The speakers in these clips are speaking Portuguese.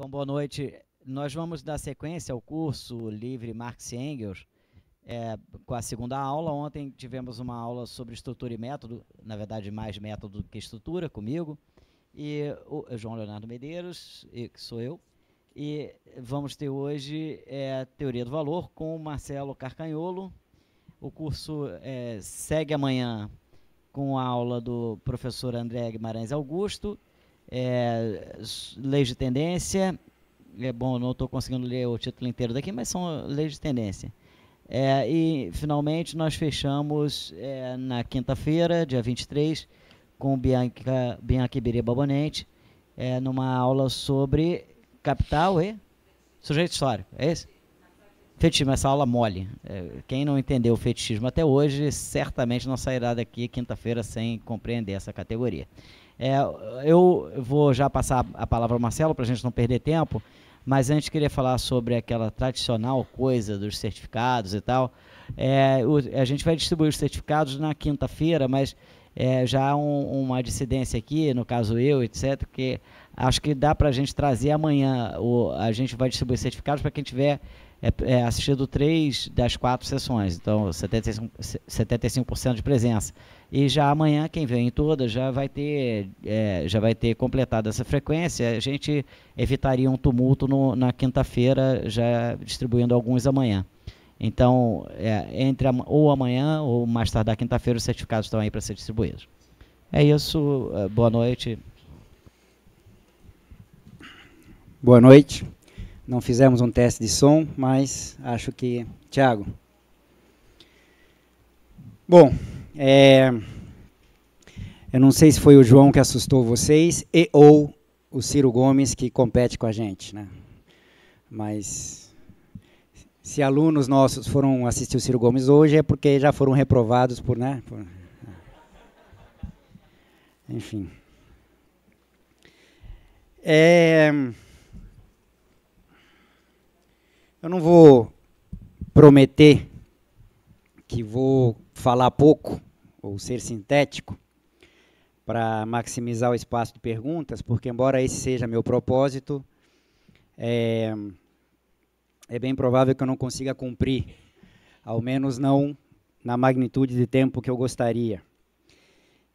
Bom, boa noite. Nós vamos dar sequência ao curso livre Marx e Engels é, com a segunda aula. Ontem tivemos uma aula sobre estrutura e método, na verdade, mais método que estrutura, comigo, e o João Leonardo Medeiros, que sou eu. E vamos ter hoje é, Teoria do Valor com o Marcelo Carcanholo. O curso é, segue amanhã com a aula do professor André Guimarães Augusto é, leis de tendência. É bom, não estou conseguindo ler o título inteiro daqui, mas são uh, leis de tendência. É, e finalmente nós fechamos é, na quinta-feira, dia 23, com Bianca, Bianca Iberê Babonente, é, numa aula sobre capital e sujeito histórico. É isso? Fetichismo, essa aula mole. É, quem não entendeu o fetichismo até hoje, certamente não sairá daqui quinta-feira sem compreender essa categoria. É, eu vou já passar a palavra ao Marcelo para a gente não perder tempo, mas antes queria falar sobre aquela tradicional coisa dos certificados e tal. É, o, a gente vai distribuir os certificados na quinta-feira, mas é, já há um, uma dissidência aqui, no caso eu, etc., que acho que dá para a gente trazer amanhã. O, a gente vai distribuir certificados para quem tiver é, é, assistido três das quatro sessões, então 75%, 75 de presença. E já amanhã, quem vem em já vai ter é, já vai ter completado essa frequência. A gente evitaria um tumulto no, na quinta-feira, já distribuindo alguns amanhã. Então, é, entre a, ou amanhã ou mais tarde da quinta-feira, os certificados estão aí para ser distribuídos. É isso. É, boa noite. Boa noite. Não fizemos um teste de som, mas acho que. Tiago. Bom, é, eu não sei se foi o João que assustou vocês e ou o Ciro Gomes que compete com a gente, né? Mas se alunos nossos foram assistir o Ciro Gomes hoje é porque já foram reprovados por, né? Por... Enfim. É... Eu não vou prometer que vou falar pouco, ou ser sintético, para maximizar o espaço de perguntas, porque, embora esse seja meu propósito, é, é bem provável que eu não consiga cumprir, ao menos não na magnitude de tempo que eu gostaria.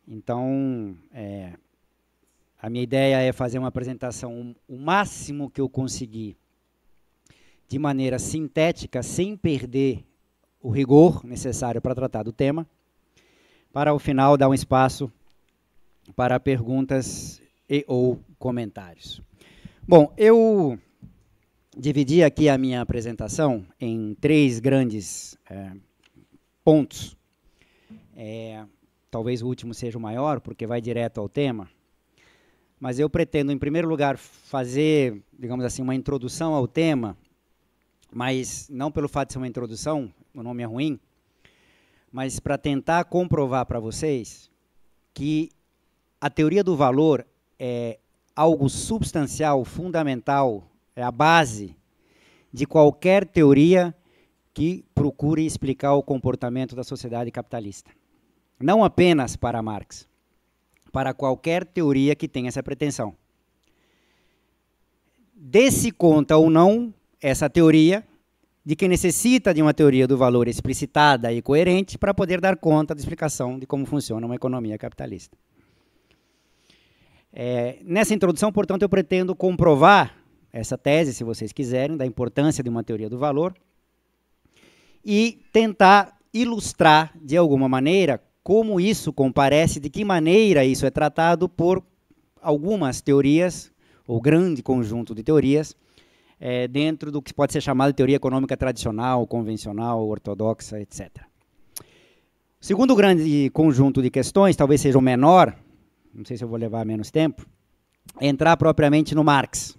Então, é, a minha ideia é fazer uma apresentação o máximo que eu conseguir, de maneira sintética, sem perder o rigor necessário para tratar do tema, para o final dar um espaço para perguntas e ou comentários. Bom, eu dividi aqui a minha apresentação em três grandes é, pontos. É, talvez o último seja o maior, porque vai direto ao tema. Mas eu pretendo, em primeiro lugar, fazer, digamos assim, uma introdução ao tema, mas não pelo fato de ser uma introdução, o nome é ruim, mas para tentar comprovar para vocês que a teoria do valor é algo substancial, fundamental, é a base de qualquer teoria que procure explicar o comportamento da sociedade capitalista. Não apenas para Marx, para qualquer teoria que tenha essa pretensão. Desse conta ou não essa teoria, de que necessita de uma teoria do valor explicitada e coerente para poder dar conta da explicação de como funciona uma economia capitalista. É, nessa introdução, portanto, eu pretendo comprovar essa tese, se vocês quiserem, da importância de uma teoria do valor e tentar ilustrar de alguma maneira como isso comparece, de que maneira isso é tratado por algumas teorias, ou grande conjunto de teorias, é, dentro do que pode ser chamado de teoria econômica tradicional, convencional, ortodoxa, etc. O segundo grande conjunto de questões, talvez seja o menor, não sei se eu vou levar menos tempo, é entrar propriamente no Marx.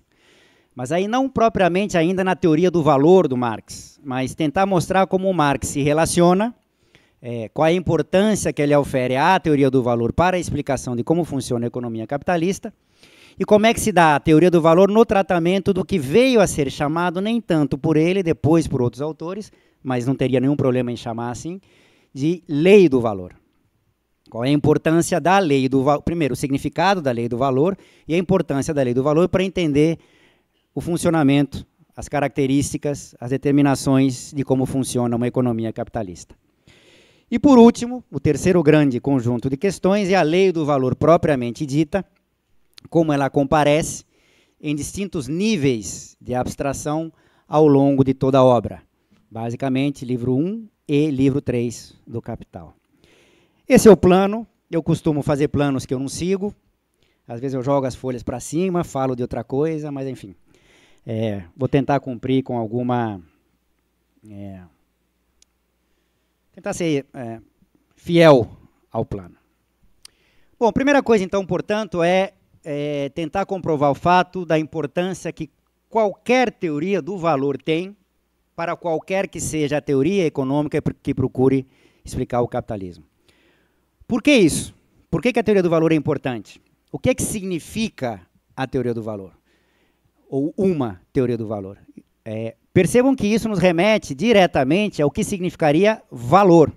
Mas aí não propriamente ainda na teoria do valor do Marx, mas tentar mostrar como o Marx se relaciona, é, qual a importância que ele ofere à teoria do valor para a explicação de como funciona a economia capitalista, e como é que se dá a teoria do valor no tratamento do que veio a ser chamado, nem tanto por ele, depois por outros autores, mas não teria nenhum problema em chamar assim, de lei do valor. Qual é a importância da lei do valor? Primeiro, o significado da lei do valor e a importância da lei do valor para entender o funcionamento, as características, as determinações de como funciona uma economia capitalista. E por último, o terceiro grande conjunto de questões é a lei do valor propriamente dita, como ela comparece em distintos níveis de abstração ao longo de toda a obra, basicamente livro 1 e livro 3 do Capital. Esse é o plano, eu costumo fazer planos que eu não sigo, às vezes eu jogo as folhas para cima, falo de outra coisa, mas enfim, é, vou tentar cumprir com alguma. É, tentar ser é, fiel ao plano. Bom, primeira coisa, então, portanto, é é, tentar comprovar o fato da importância que qualquer teoria do valor tem para qualquer que seja a teoria econômica que procure explicar o capitalismo. Por que isso? Por que, que a teoria do valor é importante? O que é que significa a teoria do valor? Ou uma teoria do valor? É, percebam que isso nos remete diretamente ao que significaria valor.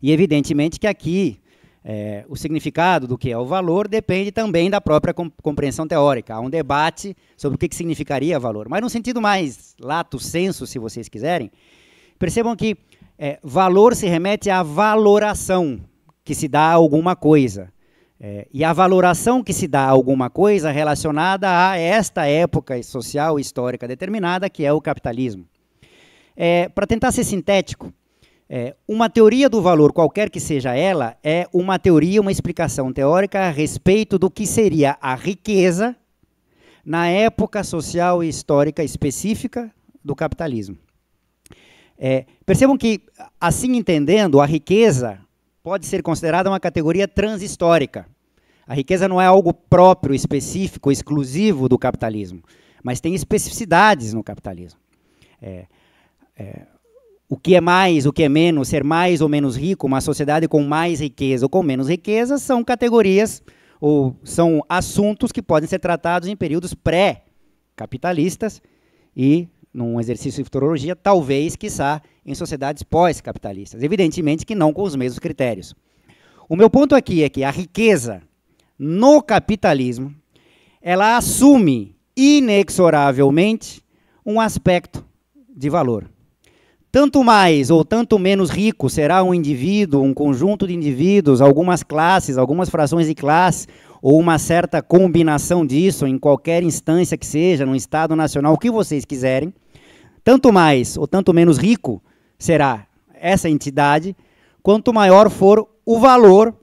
E evidentemente que aqui é, o significado do que é o valor depende também da própria compreensão teórica. Há um debate sobre o que, que significaria valor. Mas, num sentido mais lato senso, se vocês quiserem, percebam que é, valor se remete à valoração que se dá a alguma coisa. É, e a valoração que se dá a alguma coisa relacionada a esta época social histórica determinada, que é o capitalismo. É, Para tentar ser sintético, é, uma teoria do valor, qualquer que seja ela, é uma teoria, uma explicação teórica a respeito do que seria a riqueza na época social e histórica específica do capitalismo. É, percebam que, assim entendendo, a riqueza pode ser considerada uma categoria transhistórica. A riqueza não é algo próprio, específico, exclusivo do capitalismo, mas tem especificidades no capitalismo. É, é, o que é mais, o que é menos, ser mais ou menos rico, uma sociedade com mais riqueza ou com menos riqueza, são categorias ou são assuntos que podem ser tratados em períodos pré-capitalistas e, num exercício de futurologia, talvez, quiçá, em sociedades pós-capitalistas. Evidentemente que não com os mesmos critérios. O meu ponto aqui é que a riqueza no capitalismo, ela assume inexoravelmente um aspecto de valor tanto mais ou tanto menos rico será um indivíduo, um conjunto de indivíduos, algumas classes, algumas frações de classe, ou uma certa combinação disso em qualquer instância que seja, no Estado Nacional, o que vocês quiserem, tanto mais ou tanto menos rico será essa entidade, quanto maior for o valor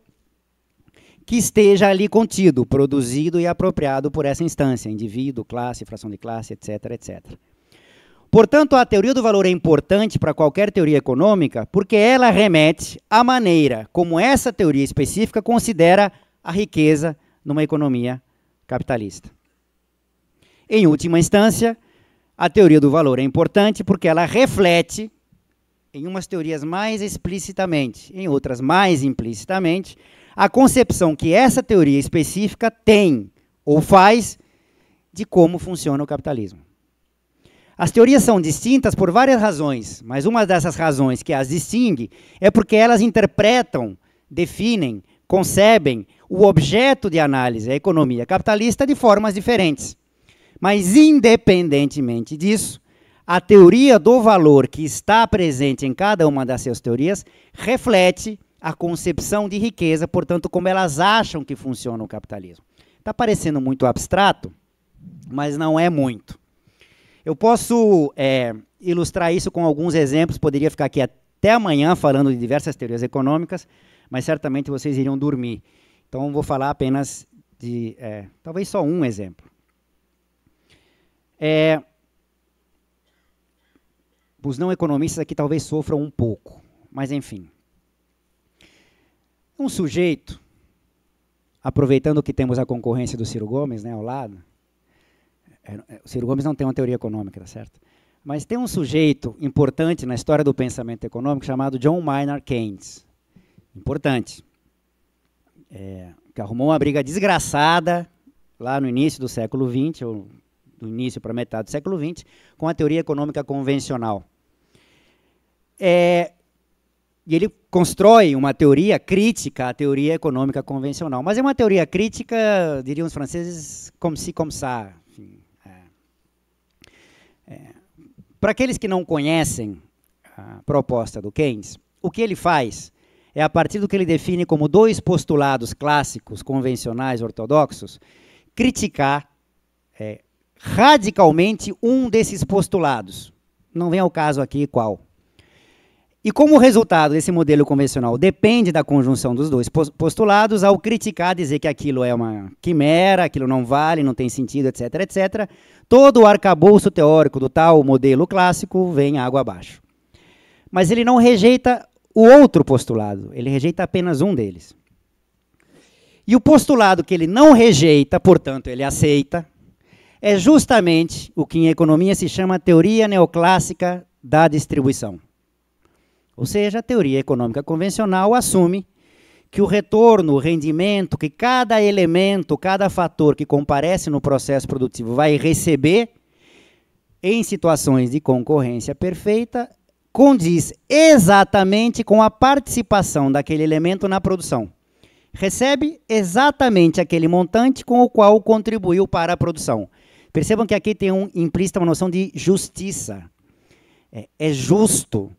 que esteja ali contido, produzido e apropriado por essa instância, indivíduo, classe, fração de classe, etc, etc. Portanto, a teoria do valor é importante para qualquer teoria econômica porque ela remete à maneira como essa teoria específica considera a riqueza numa economia capitalista. Em última instância, a teoria do valor é importante porque ela reflete, em umas teorias mais explicitamente, em outras mais implicitamente, a concepção que essa teoria específica tem ou faz de como funciona o capitalismo. As teorias são distintas por várias razões, mas uma dessas razões que as distingue é porque elas interpretam, definem, concebem o objeto de análise, a economia capitalista, de formas diferentes. Mas, independentemente disso, a teoria do valor que está presente em cada uma das suas teorias reflete a concepção de riqueza, portanto, como elas acham que funciona o capitalismo. Está parecendo muito abstrato, mas não é muito. Eu posso é, ilustrar isso com alguns exemplos, poderia ficar aqui até amanhã falando de diversas teorias econômicas, mas certamente vocês iriam dormir. Então vou falar apenas de é, talvez só um exemplo. É, os não economistas aqui talvez sofram um pouco, mas enfim. Um sujeito, aproveitando que temos a concorrência do Ciro Gomes né, ao lado, é, é, o Ciro Gomes não tem uma teoria econômica, tá certo? Mas tem um sujeito importante na história do pensamento econômico chamado John Maynard Keynes. Importante. É, que arrumou uma briga desgraçada lá no início do século XX, ou do início para metade do século XX, com a teoria econômica convencional. É, e ele constrói uma teoria crítica à teoria econômica convencional. Mas é uma teoria crítica, diriam os franceses, como se, como ça, Para aqueles que não conhecem a proposta do Keynes, o que ele faz é a partir do que ele define como dois postulados clássicos, convencionais, ortodoxos, criticar é, radicalmente um desses postulados. Não vem ao caso aqui qual. E como o resultado desse modelo convencional depende da conjunção dos dois postulados, ao criticar, dizer que aquilo é uma quimera, aquilo não vale, não tem sentido, etc., etc., todo o arcabouço teórico do tal modelo clássico vem água abaixo. Mas ele não rejeita o outro postulado, ele rejeita apenas um deles. E o postulado que ele não rejeita, portanto, ele aceita, é justamente o que em economia se chama teoria neoclássica da distribuição. Ou seja, a teoria econômica convencional assume que o retorno, o rendimento que cada elemento, cada fator que comparece no processo produtivo vai receber em situações de concorrência perfeita condiz exatamente com a participação daquele elemento na produção. Recebe exatamente aquele montante com o qual contribuiu para a produção. Percebam que aqui tem um, implícita uma noção de justiça. É, é justo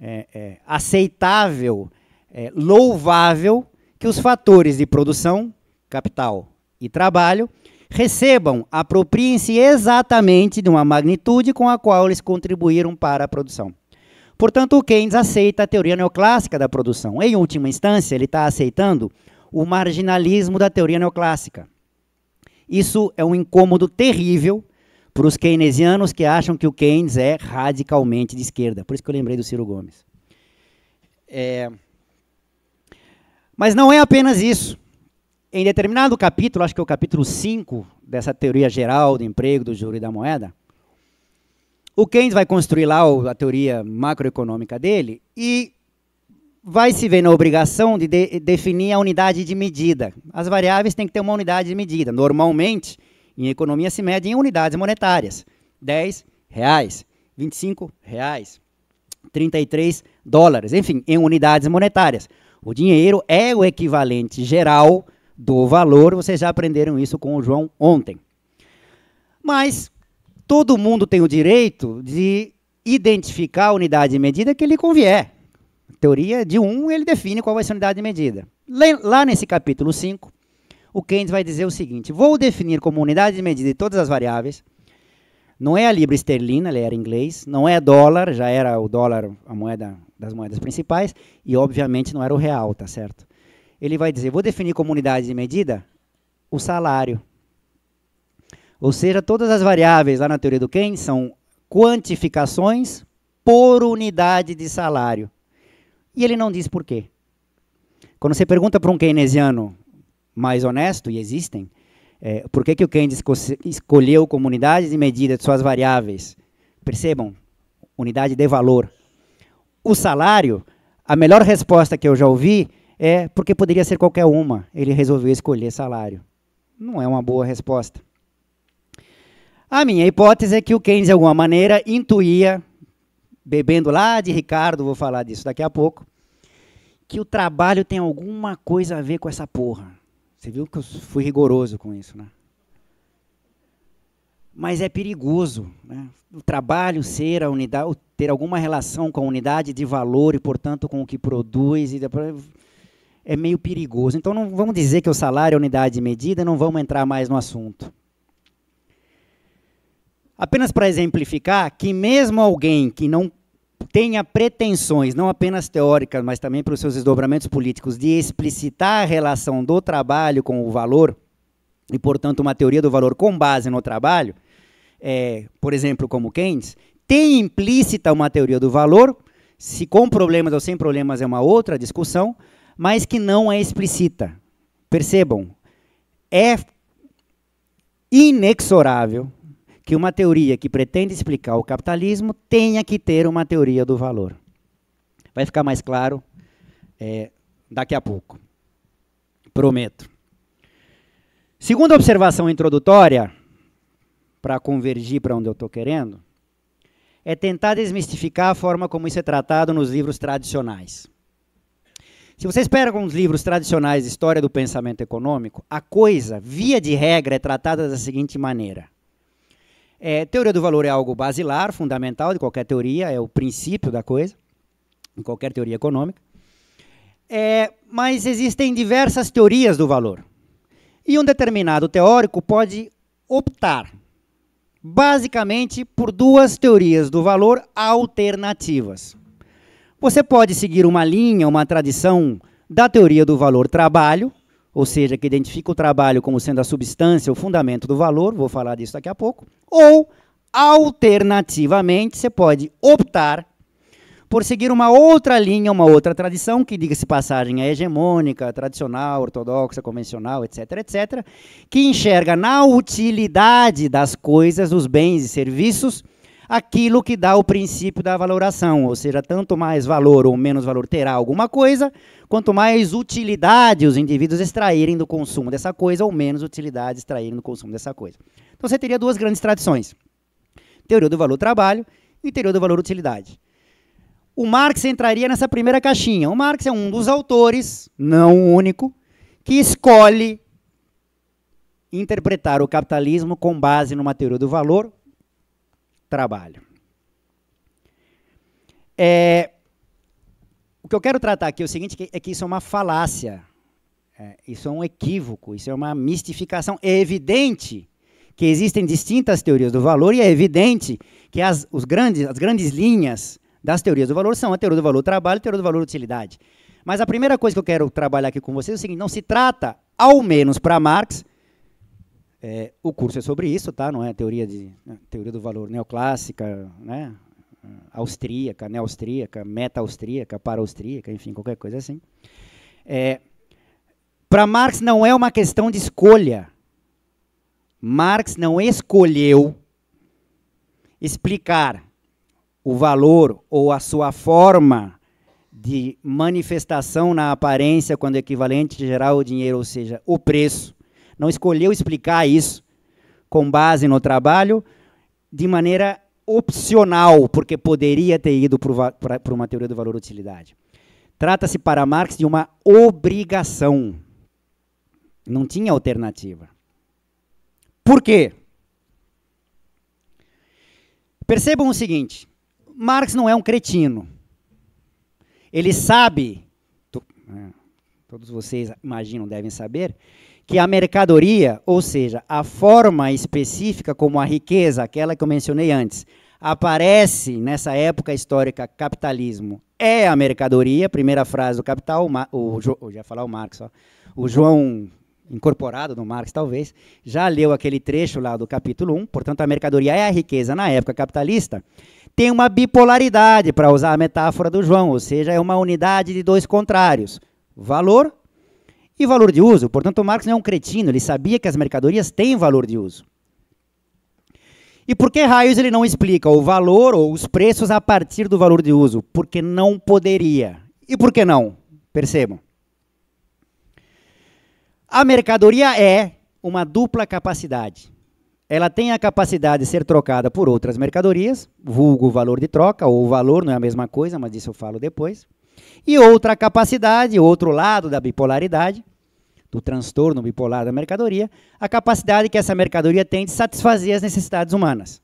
é, é, aceitável, é, louvável que os fatores de produção, capital e trabalho recebam, apropriem-se exatamente de uma magnitude com a qual eles contribuíram para a produção. Portanto, o Keynes aceita a teoria neoclássica da produção. Em última instância, ele está aceitando o marginalismo da teoria neoclássica. Isso é um incômodo terrível para os keynesianos que acham que o Keynes é radicalmente de esquerda. Por isso que eu lembrei do Ciro Gomes. É... Mas não é apenas isso. Em determinado capítulo, acho que é o capítulo 5 dessa teoria geral do emprego, do juro e da moeda, o Keynes vai construir lá a teoria macroeconômica dele e vai se ver na obrigação de, de definir a unidade de medida. As variáveis têm que ter uma unidade de medida. Normalmente, em economia se mede em unidades monetárias. 10 reais, 25 reais, 33 dólares, enfim, em unidades monetárias. O dinheiro é o equivalente geral do valor, vocês já aprenderam isso com o João ontem. Mas todo mundo tem o direito de identificar a unidade de medida que lhe convier. Teoria de um, ele define qual vai ser a unidade de medida. Lá nesse capítulo 5, o Keynes vai dizer o seguinte: vou definir como unidade de medida de todas as variáveis. Não é a libra esterlina, ela era inglês, não é dólar, já era o dólar a moeda das moedas principais, e obviamente não era o real, tá certo? Ele vai dizer, vou definir como unidade de medida o salário. Ou seja, todas as variáveis lá na teoria do Keynes são quantificações por unidade de salário. E ele não diz por quê. Quando você pergunta para um keynesiano mais honesto, e existem, é, por que, que o Keynes escolheu comunidades de medida de suas variáveis? Percebam, unidade de valor. O salário, a melhor resposta que eu já ouvi é porque poderia ser qualquer uma. Ele resolveu escolher salário. Não é uma boa resposta. A minha hipótese é que o Keynes, de alguma maneira, intuía, bebendo lá de Ricardo, vou falar disso daqui a pouco, que o trabalho tem alguma coisa a ver com essa porra. Você viu que eu fui rigoroso com isso, né? Mas é perigoso, né? O trabalho ser a unidade, ter alguma relação com a unidade de valor e, portanto, com o que produz e é meio perigoso. Então não vamos dizer que o salário é unidade de medida, não vamos entrar mais no assunto. Apenas para exemplificar que mesmo alguém que não tenha pretensões, não apenas teóricas, mas também para os seus desdobramentos políticos, de explicitar a relação do trabalho com o valor, e, portanto, uma teoria do valor com base no trabalho, é, por exemplo, como Keynes, tem implícita uma teoria do valor, se com problemas ou sem problemas é uma outra discussão, mas que não é explicita. Percebam, é inexorável que uma teoria que pretende explicar o capitalismo tenha que ter uma teoria do valor. Vai ficar mais claro é, daqui a pouco. Prometo. Segunda observação introdutória, para convergir para onde eu estou querendo, é tentar desmistificar a forma como isso é tratado nos livros tradicionais. Se vocês pegam os livros tradicionais de história do pensamento econômico, a coisa, via de regra, é tratada da seguinte maneira: é, teoria do valor é algo basilar, fundamental de qualquer teoria, é o princípio da coisa, em qualquer teoria econômica. É, mas existem diversas teorias do valor. E um determinado teórico pode optar, basicamente, por duas teorias do valor alternativas. Você pode seguir uma linha, uma tradição da teoria do valor trabalho, ou seja, que identifica o trabalho como sendo a substância, o fundamento do valor, vou falar disso daqui a pouco, ou, alternativamente, você pode optar por seguir uma outra linha, uma outra tradição, que, diga-se passagem, é hegemônica, tradicional, ortodoxa, convencional, etc., etc., que enxerga na utilidade das coisas, os bens e serviços, aquilo que dá o princípio da valoração, ou seja, tanto mais valor ou menos valor terá alguma coisa, quanto mais utilidade os indivíduos extraírem do consumo dessa coisa ou menos utilidade extraírem do consumo dessa coisa. Então você teria duas grandes tradições: teoria do valor trabalho e teoria do valor utilidade. O Marx entraria nessa primeira caixinha. O Marx é um dos autores, não o único, que escolhe interpretar o capitalismo com base numa teoria do valor trabalho. É, o que eu quero tratar aqui é o seguinte, é que isso é uma falácia, é, isso é um equívoco, isso é uma mistificação. É evidente que existem distintas teorias do valor e é evidente que as, os grandes, as grandes linhas das teorias do valor são a teoria do valor trabalho e a teoria do valor utilidade. Mas a primeira coisa que eu quero trabalhar aqui com vocês é o seguinte: não se trata, ao menos para Marx, é, o curso é sobre isso, tá? Não é teoria de né, teoria do valor neoclássica, né? Austríaca, neaustríaca, meta-austríaca, para-austríaca, enfim, qualquer coisa assim. É, Para Marx não é uma questão de escolha. Marx não escolheu explicar o valor ou a sua forma de manifestação na aparência quando equivalente geral o dinheiro, ou seja, o preço não escolheu explicar isso com base no trabalho de maneira opcional, porque poderia ter ido para uma teoria do valor-utilidade. Trata-se para Marx de uma obrigação. Não tinha alternativa. Por quê? Percebam o seguinte: Marx não é um cretino. Ele sabe, é, todos vocês imaginam devem saber, que a mercadoria, ou seja, a forma específica como a riqueza, aquela que eu mencionei antes, aparece nessa época histórica capitalismo é a mercadoria, primeira frase do Capital, o, o já falar o Marx, ó, o João incorporado no Marx talvez, já leu aquele trecho lá do capítulo 1, portanto a mercadoria é a riqueza na época capitalista, tem uma bipolaridade, para usar a metáfora do João, ou seja, é uma unidade de dois contrários, valor e valor de uso. Portanto, Marx não é um cretino, ele sabia que as mercadorias têm valor de uso. E por que raios ele não explica o valor ou os preços a partir do valor de uso? Porque não poderia. E por que não? Percebam. A mercadoria é uma dupla capacidade. Ela tem a capacidade de ser trocada por outras mercadorias, vulgo valor de troca ou valor, não é a mesma coisa, mas disso eu falo depois. E outra capacidade, outro lado da bipolaridade, do transtorno bipolar da mercadoria, a capacidade que essa mercadoria tem de satisfazer as necessidades humanas.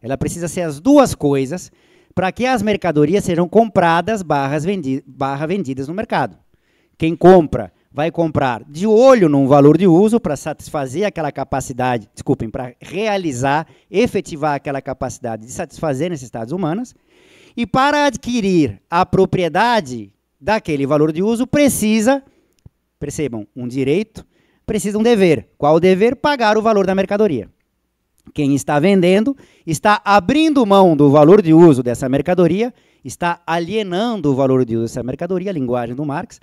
Ela precisa ser as duas coisas para que as mercadorias sejam compradas barras barra vendidas no mercado. Quem compra vai comprar de olho num valor de uso para satisfazer aquela capacidade, desculpem, para realizar, efetivar aquela capacidade de satisfazer necessidades humanas e para adquirir a propriedade daquele valor de uso, precisa, percebam, um direito, precisa um dever. Qual o dever? Pagar o valor da mercadoria. Quem está vendendo está abrindo mão do valor de uso dessa mercadoria, está alienando o valor de uso dessa mercadoria, a linguagem do Marx,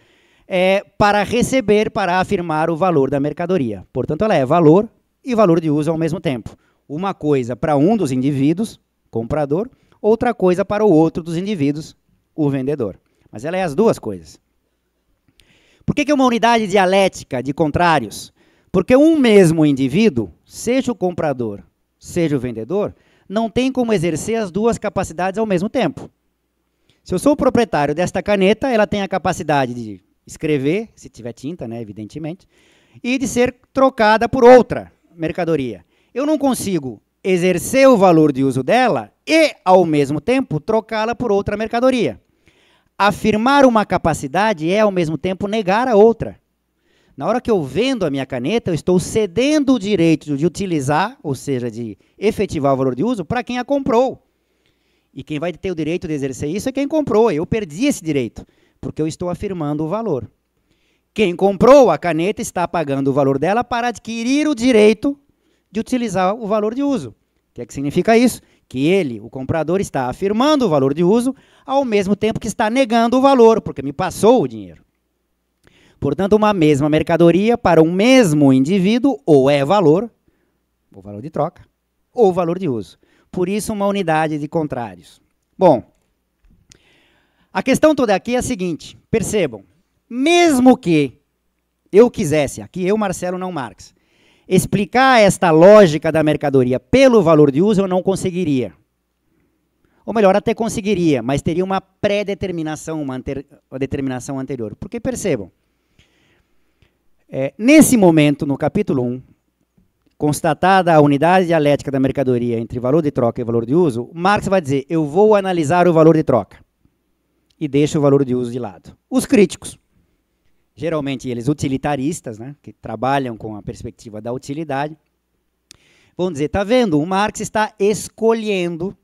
é, para receber, para afirmar o valor da mercadoria. Portanto, ela é valor e valor de uso ao mesmo tempo. Uma coisa para um dos indivíduos, comprador, outra coisa para o outro dos indivíduos, o vendedor. Mas ela é as duas coisas. Por que, que é uma unidade dialética de contrários? Porque um mesmo indivíduo, seja o comprador, seja o vendedor, não tem como exercer as duas capacidades ao mesmo tempo. Se eu sou o proprietário desta caneta, ela tem a capacidade de escrever, se tiver tinta, né, evidentemente, e de ser trocada por outra mercadoria. Eu não consigo exercer o valor de uso dela e, ao mesmo tempo, trocá-la por outra mercadoria. Afirmar uma capacidade é, ao mesmo tempo, negar a outra. Na hora que eu vendo a minha caneta, eu estou cedendo o direito de utilizar, ou seja, de efetivar o valor de uso, para quem a comprou. E quem vai ter o direito de exercer isso é quem comprou. Eu perdi esse direito, porque eu estou afirmando o valor. Quem comprou a caneta está pagando o valor dela para adquirir o direito de utilizar o valor de uso. O que, é que significa isso? Que ele, o comprador, está afirmando o valor de uso, ao mesmo tempo que está negando o valor, porque me passou o dinheiro. Portanto, uma mesma mercadoria para um mesmo indivíduo ou é valor, ou valor de troca, ou valor de uso. Por isso, uma unidade de contrários. Bom, a questão toda aqui é a seguinte: percebam, mesmo que eu quisesse, aqui eu, Marcelo, não Marx, Explicar esta lógica da mercadoria pelo valor de uso eu não conseguiria. Ou melhor, até conseguiria, mas teria uma pré-determinação, uma, uma determinação anterior. Porque percebam, é, nesse momento, no capítulo 1, constatada a unidade dialética da mercadoria entre valor de troca e valor de uso, Marx vai dizer: eu vou analisar o valor de troca e deixo o valor de uso de lado. Os críticos geralmente eles utilitaristas, né, que trabalham com a perspectiva da utilidade, vão dizer: está vendo, o Marx está escolhendo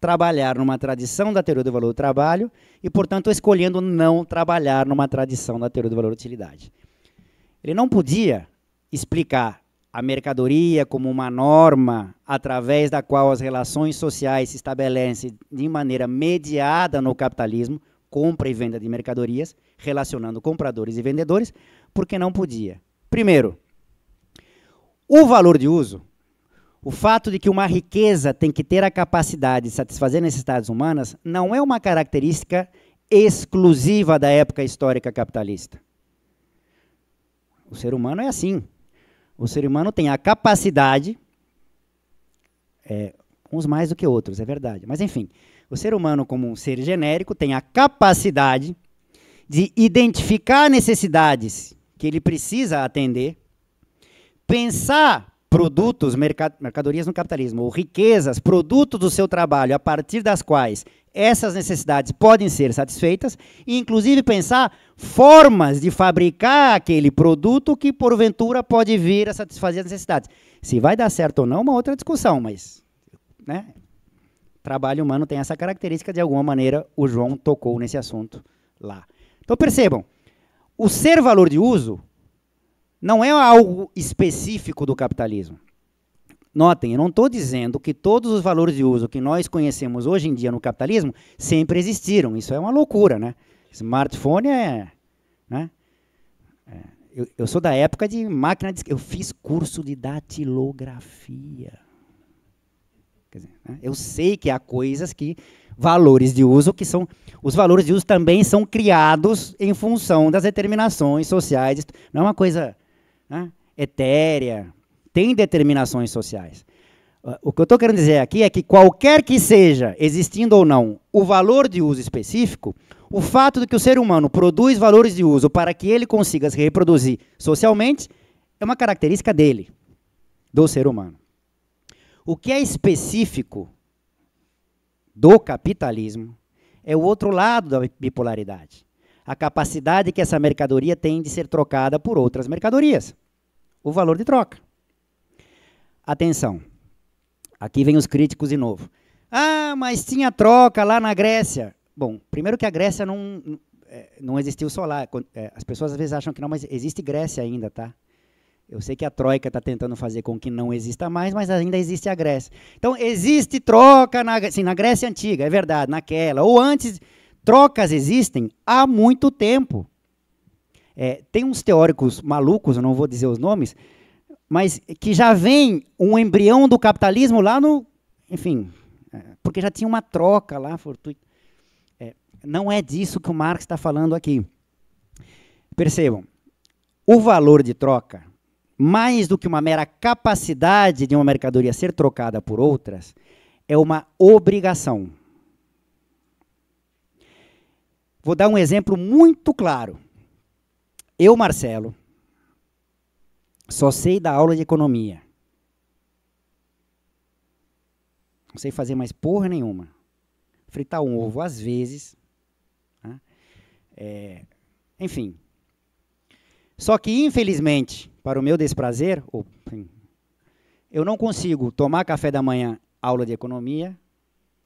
trabalhar numa tradição da teoria do valor do trabalho e, portanto, escolhendo não trabalhar numa tradição da teoria do valor da utilidade. Ele não podia explicar a mercadoria como uma norma através da qual as relações sociais se estabelecem de maneira mediada no capitalismo, compra e venda de mercadorias, relacionando compradores e vendedores, porque não podia. Primeiro, o valor de uso, o fato de que uma riqueza tem que ter a capacidade de satisfazer necessidades humanas, não é uma característica exclusiva da época histórica capitalista. O ser humano é assim. O ser humano tem a capacidade, é, uns mais do que outros, é verdade. Mas, enfim, o ser humano, como um ser genérico, tem a capacidade de identificar necessidades que ele precisa atender, pensar produtos, mercadorias no capitalismo, ou riquezas, produtos do seu trabalho, a partir das quais essas necessidades podem ser satisfeitas, e inclusive pensar formas de fabricar aquele produto que porventura pode vir a satisfazer as necessidades. Se vai dar certo ou não, é uma outra discussão, mas né? trabalho humano tem essa característica, de alguma maneira o João tocou nesse assunto lá. Então percebam, o ser valor de uso não é algo específico do capitalismo. Notem, eu não estou dizendo que todos os valores de uso que nós conhecemos hoje em dia no capitalismo sempre existiram. Isso é uma loucura, né? Smartphone é. Né? é. Eu, eu, sou da época de máquina de. Eu fiz curso de datilografia. Quer dizer, né? Eu sei que há coisas que. valores de uso que são os valores de uso também são criados em função das determinações sociais. Não é uma coisa né, etérea. Tem determinações sociais. Ah, o que eu estou querendo dizer aqui é que qualquer que seja, existindo ou não, o valor de uso específico, o fato de que o ser humano produz valores de uso para que ele consiga se reproduzir socialmente é uma característica dele, do ser humano. O que é específico do capitalismo é o outro lado da bipolaridade. A capacidade que essa mercadoria tem de ser trocada por outras mercadorias. O valor de troca. Atenção. Aqui vem os críticos de novo. Ah, mas tinha troca lá na Grécia. Bom, primeiro que a Grécia não, é, não existiu só lá. É, as pessoas às vezes acham que não, mas existe Grécia ainda, tá? Eu sei que a Troika está tentando fazer com que não exista mais, mas ainda existe a Grécia. Então, existe troca na, sim, na Grécia Antiga, é verdade, naquela, ou antes. Trocas existem há muito tempo. É, tem uns teóricos malucos, eu não vou dizer os nomes, mas que já vem um embrião do capitalismo lá no. Enfim, é, porque já tinha uma troca lá fortuita. É, não é disso que o Marx está falando aqui. Percebam, o valor de troca mais do que uma mera capacidade de uma mercadoria ser trocada por outras, é uma obrigação. Vou dar um exemplo muito claro. Eu, Marcelo, só sei da aula de economia. Não sei fazer mais porra nenhuma. Fritar um ovo às vezes. Né? É, enfim. Só que, infelizmente, para o meu desprazer, eu não consigo tomar café da manhã, aula de economia,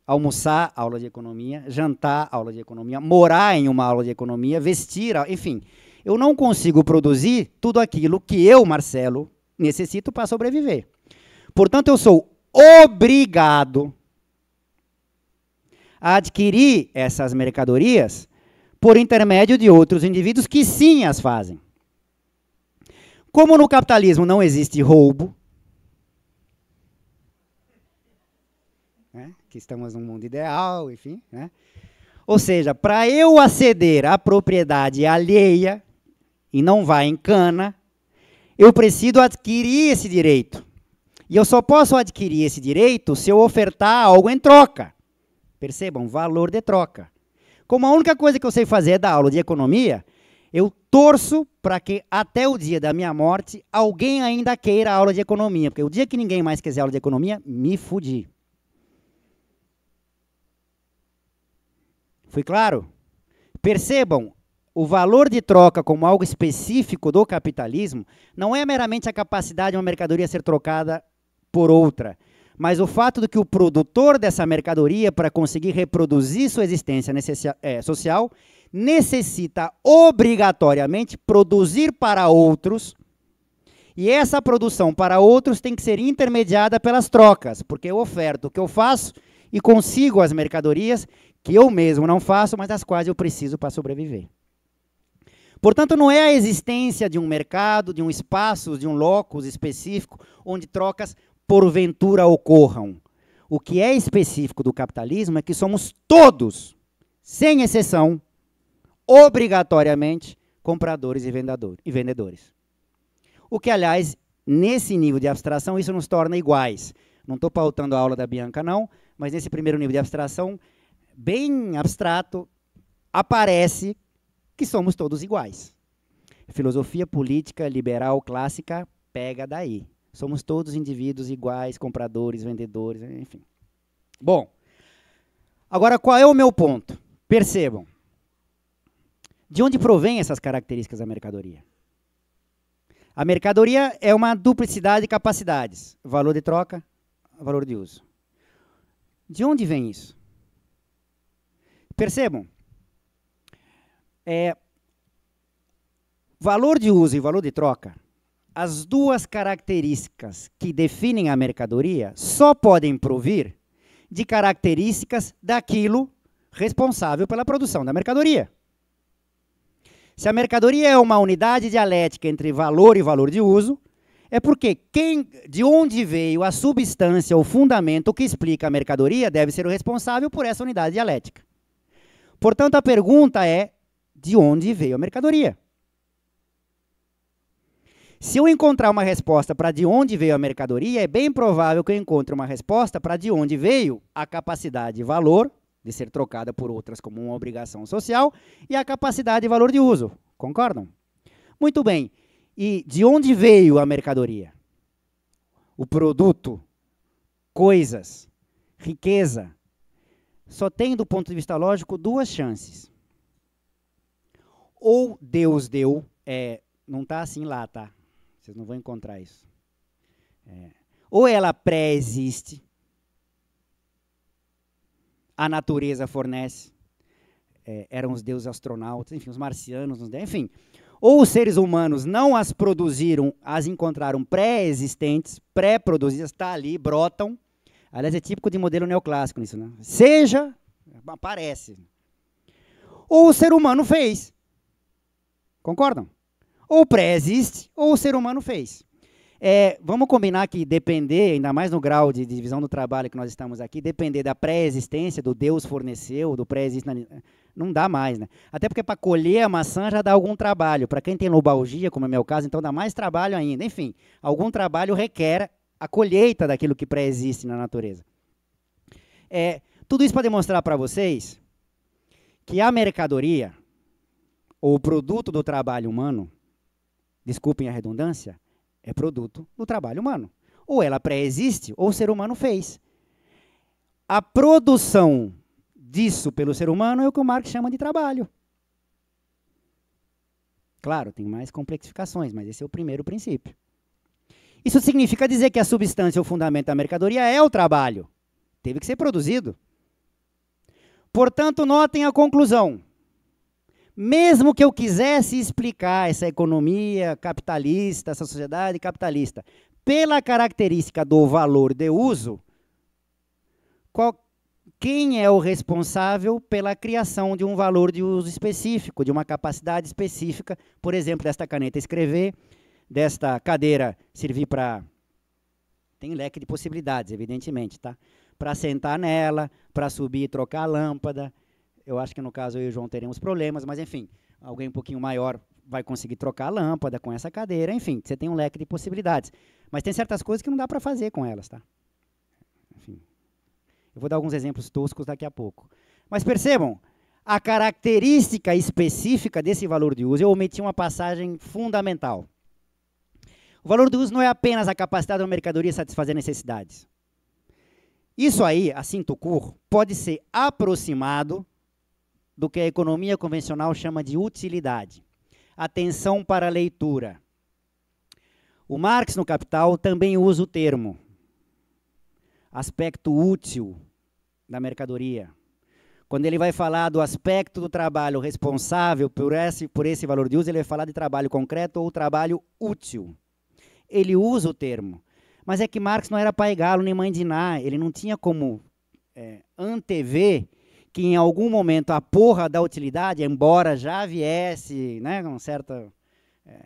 almoçar, aula de economia, jantar, aula de economia, morar em uma aula de economia, vestir, enfim. Eu não consigo produzir tudo aquilo que eu, Marcelo, necessito para sobreviver. Portanto, eu sou obrigado a adquirir essas mercadorias por intermédio de outros indivíduos que sim as fazem. Como no capitalismo não existe roubo, né? que estamos num mundo ideal, enfim, né? Ou seja, para eu aceder à propriedade alheia e não vá em cana, eu preciso adquirir esse direito. E eu só posso adquirir esse direito se eu ofertar algo em troca. Percebam, valor de troca. Como a única coisa que eu sei fazer é dar aula de economia, eu torço para que até o dia da minha morte alguém ainda queira aula de economia, porque o dia que ninguém mais quiser aula de economia, me fudi. Fui claro? Percebam, o valor de troca como algo específico do capitalismo não é meramente a capacidade de uma mercadoria ser trocada por outra, mas o fato de que o produtor dessa mercadoria, para conseguir reproduzir sua existência eh, social, necessita obrigatoriamente produzir para outros, e essa produção para outros tem que ser intermediada pelas trocas, porque eu oferto o que eu faço e consigo as mercadorias que eu mesmo não faço, mas as quais eu preciso para sobreviver. Portanto, não é a existência de um mercado, de um espaço, de um locus específico onde trocas porventura ocorram. O que é específico do capitalismo é que somos todos, sem exceção, obrigatoriamente compradores e vendedores. O que, aliás, nesse nível de abstração, isso nos torna iguais. Não estou pautando a aula da Bianca, não, mas nesse primeiro nível de abstração, bem abstrato, aparece que somos todos iguais. Filosofia política liberal clássica pega daí. Somos todos indivíduos iguais, compradores, vendedores, enfim. Bom, agora qual é o meu ponto? Percebam, de onde provém essas características da mercadoria? A mercadoria é uma duplicidade de capacidades: valor de troca, valor de uso. De onde vem isso? Percebam, é, valor de uso e valor de troca, as duas características que definem a mercadoria só podem provir de características daquilo responsável pela produção da mercadoria. Se a mercadoria é uma unidade dialética entre valor e valor de uso, é porque quem, de onde veio a substância, o fundamento que explica a mercadoria, deve ser o responsável por essa unidade dialética. Portanto, a pergunta é: de onde veio a mercadoria? Se eu encontrar uma resposta para de onde veio a mercadoria, é bem provável que eu encontre uma resposta para de onde veio a capacidade de valor de ser trocada por outras como uma obrigação social e a capacidade e valor de uso. Concordam? Muito bem. E de onde veio a mercadoria? O produto, coisas, riqueza, só tem, do ponto de vista lógico, duas chances. Ou Deus deu, é, não está assim lá, tá? Vocês não vão encontrar isso. É, ou ela pré-existe, a natureza fornece. É, eram os deuses astronautas, enfim, os marcianos, enfim. Ou os seres humanos não as produziram, as encontraram pré-existentes, pré-produzidas, está ali, brotam. Aliás, é típico de modelo neoclássico nisso, né? Seja, aparece. Ou o ser humano fez. Concordam? Ou pré-existe, ou o ser humano fez. É, vamos combinar que depender, ainda mais no grau de divisão do trabalho que nós estamos aqui, depender da pré-existência, do Deus forneceu, do pré-existente, né, não dá mais, né? Até porque para colher a maçã já dá algum trabalho. Para quem tem lobalgia, como é meu caso, então dá mais trabalho ainda. Enfim, algum trabalho requer a colheita daquilo que pré-existe na natureza. É, tudo isso para demonstrar para vocês que a mercadoria, ou o produto do trabalho humano, desculpem a redundância, é produto do trabalho humano. Ou ela pré-existe, ou o ser humano fez. A produção disso pelo ser humano é o que o Marx chama de trabalho. Claro, tem mais complexificações, mas esse é o primeiro princípio. Isso significa dizer que a substância ou fundamento da mercadoria é o trabalho. Teve que ser produzido. Portanto, notem a conclusão. Mesmo que eu quisesse explicar essa economia capitalista, essa sociedade capitalista, pela característica do valor de uso, qual, quem é o responsável pela criação de um valor de uso específico, de uma capacidade específica, por exemplo, desta caneta escrever, desta cadeira servir para. Tem leque de possibilidades, evidentemente, tá? Para sentar nela, para subir e trocar a lâmpada, eu acho que no caso eu e o João teremos problemas, mas enfim, alguém um pouquinho maior vai conseguir trocar a lâmpada com essa cadeira, enfim, você tem um leque de possibilidades. Mas tem certas coisas que não dá para fazer com elas, tá? Enfim. Eu vou dar alguns exemplos toscos daqui a pouco. Mas percebam, a característica específica desse valor de uso, eu omiti uma passagem fundamental. O valor de uso não é apenas a capacidade de uma mercadoria satisfazer necessidades. Isso aí, assim tocur, pode ser aproximado do que a economia convencional chama de utilidade. Atenção para a leitura. O Marx, no Capital, também usa o termo aspecto útil da mercadoria. Quando ele vai falar do aspecto do trabalho responsável por esse, por esse valor de uso, ele vai falar de trabalho concreto ou trabalho útil. Ele usa o termo. Mas é que Marx não era pai galo nem mãe de Ná, ele não tinha como é, antever que em algum momento a porra da utilidade, embora já viesse, né, com certa. É,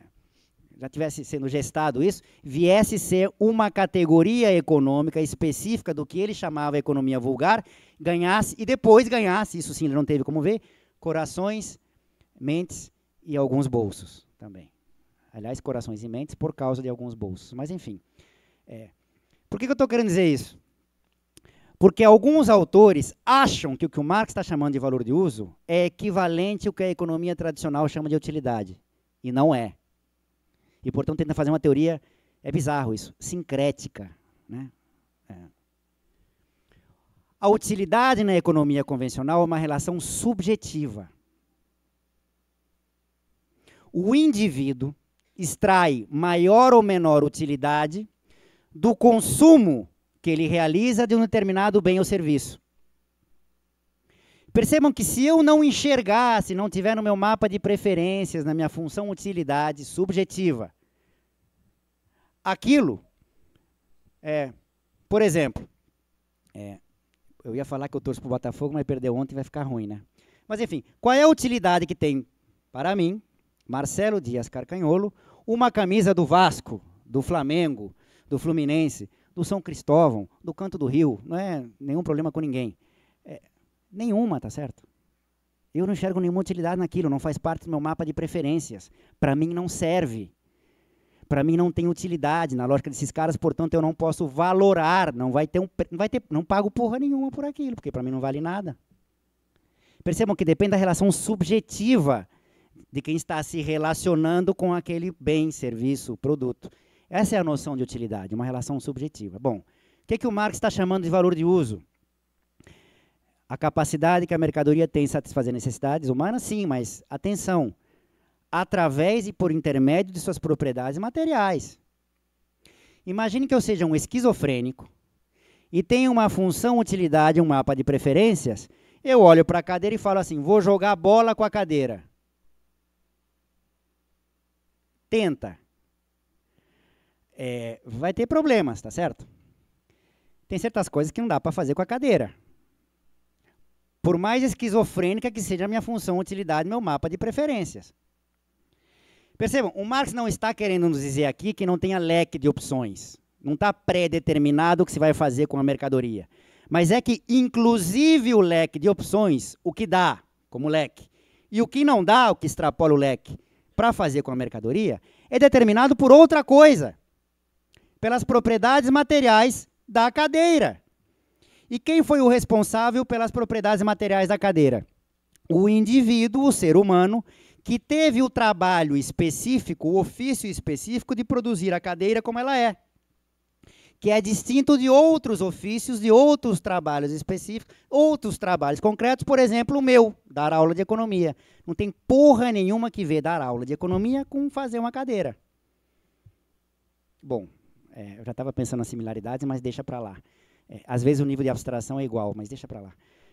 já tivesse sendo gestado isso, viesse ser uma categoria econômica específica do que ele chamava economia vulgar, ganhasse, e depois ganhasse, isso sim ele não teve como ver, corações, mentes e alguns bolsos também. Aliás, corações e mentes por causa de alguns bolsos. Mas, enfim. É. Por que, que eu estou querendo dizer isso? Porque alguns autores acham que o que o Marx está chamando de valor de uso é equivalente ao que a economia tradicional chama de utilidade. E não é. E, portanto, tenta fazer uma teoria, é bizarro isso, sincrética. Né? É. A utilidade na economia convencional é uma relação subjetiva. O indivíduo extrai maior ou menor utilidade do consumo que ele realiza de um determinado bem ou serviço. Percebam que se eu não enxergar, se não tiver no meu mapa de preferências, na minha função utilidade subjetiva, aquilo, é, por exemplo, é, eu ia falar que eu torço para o Botafogo, mas perdeu ontem, vai ficar ruim, né? Mas enfim, qual é a utilidade que tem para mim, Marcelo Dias Carcanholo, uma camisa do Vasco, do Flamengo, do Fluminense, do São Cristóvão, do Canto do Rio, não é nenhum problema com ninguém. É, nenhuma, tá certo? Eu não enxergo nenhuma utilidade naquilo, não faz parte do meu mapa de preferências. Para mim não serve. Para mim não tem utilidade na lógica desses caras, portanto eu não posso valorar, não vai ter um, não vai ter, não pago porra nenhuma por aquilo, porque para mim não vale nada. Percebam que depende da relação subjetiva de quem está se relacionando com aquele bem, serviço, produto. Essa é a noção de utilidade, uma relação subjetiva. Bom, o que, é que o Marx está chamando de valor de uso? A capacidade que a mercadoria tem de satisfazer necessidades humanas, sim, mas atenção, através e por intermédio de suas propriedades materiais. Imagine que eu seja um esquizofrênico e tenha uma função utilidade, um mapa de preferências. Eu olho para a cadeira e falo assim: vou jogar bola com a cadeira. Tenta é, vai ter problemas, tá certo? Tem certas coisas que não dá para fazer com a cadeira. Por mais esquizofrênica que seja a minha função, utilidade, meu mapa de preferências. Percebam, o Marx não está querendo nos dizer aqui que não tenha leque de opções. Não está pré-determinado o que se vai fazer com a mercadoria. Mas é que, inclusive, o leque de opções, o que dá como leque, e o que não dá, o que extrapola o leque, para fazer com a mercadoria, é determinado por outra coisa pelas propriedades materiais da cadeira. E quem foi o responsável pelas propriedades materiais da cadeira? O indivíduo, o ser humano, que teve o trabalho específico, o ofício específico de produzir a cadeira como ela é. Que é distinto de outros ofícios, de outros trabalhos específicos, outros trabalhos concretos, por exemplo, o meu, dar aula de economia. Não tem porra nenhuma que ver dar aula de economia com fazer uma cadeira. Bom, é, eu já estava pensando nas similaridades, mas deixa para lá. É, às vezes o nível de abstração é igual, mas deixa para lá.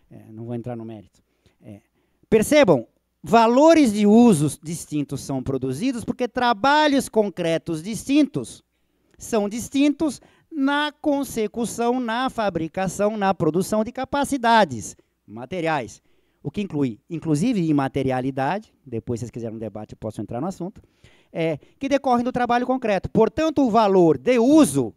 É, não vou entrar no mérito. É, percebam, valores de usos distintos são produzidos porque trabalhos concretos distintos são distintos na consecução, na fabricação, na produção de capacidades materiais o que inclui, inclusive, imaterialidade, depois, se vocês quiserem um debate, eu posso entrar no assunto, é, que decorrem do trabalho concreto. Portanto, o valor de uso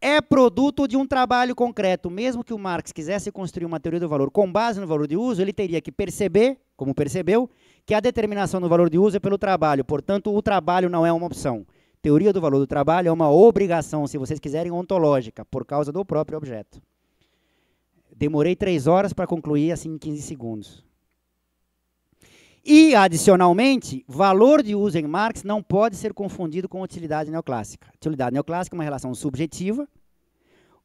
é produto de um trabalho concreto. Mesmo que o Marx quisesse construir uma teoria do valor com base no valor de uso, ele teria que perceber, como percebeu, que a determinação do valor de uso é pelo trabalho. Portanto, o trabalho não é uma opção. Teoria do valor do trabalho é uma obrigação, se vocês quiserem, ontológica, por causa do próprio objeto. Demorei três horas para concluir assim em 15 segundos. E, adicionalmente, valor de uso em Marx não pode ser confundido com utilidade neoclássica. Utilidade neoclássica é uma relação subjetiva.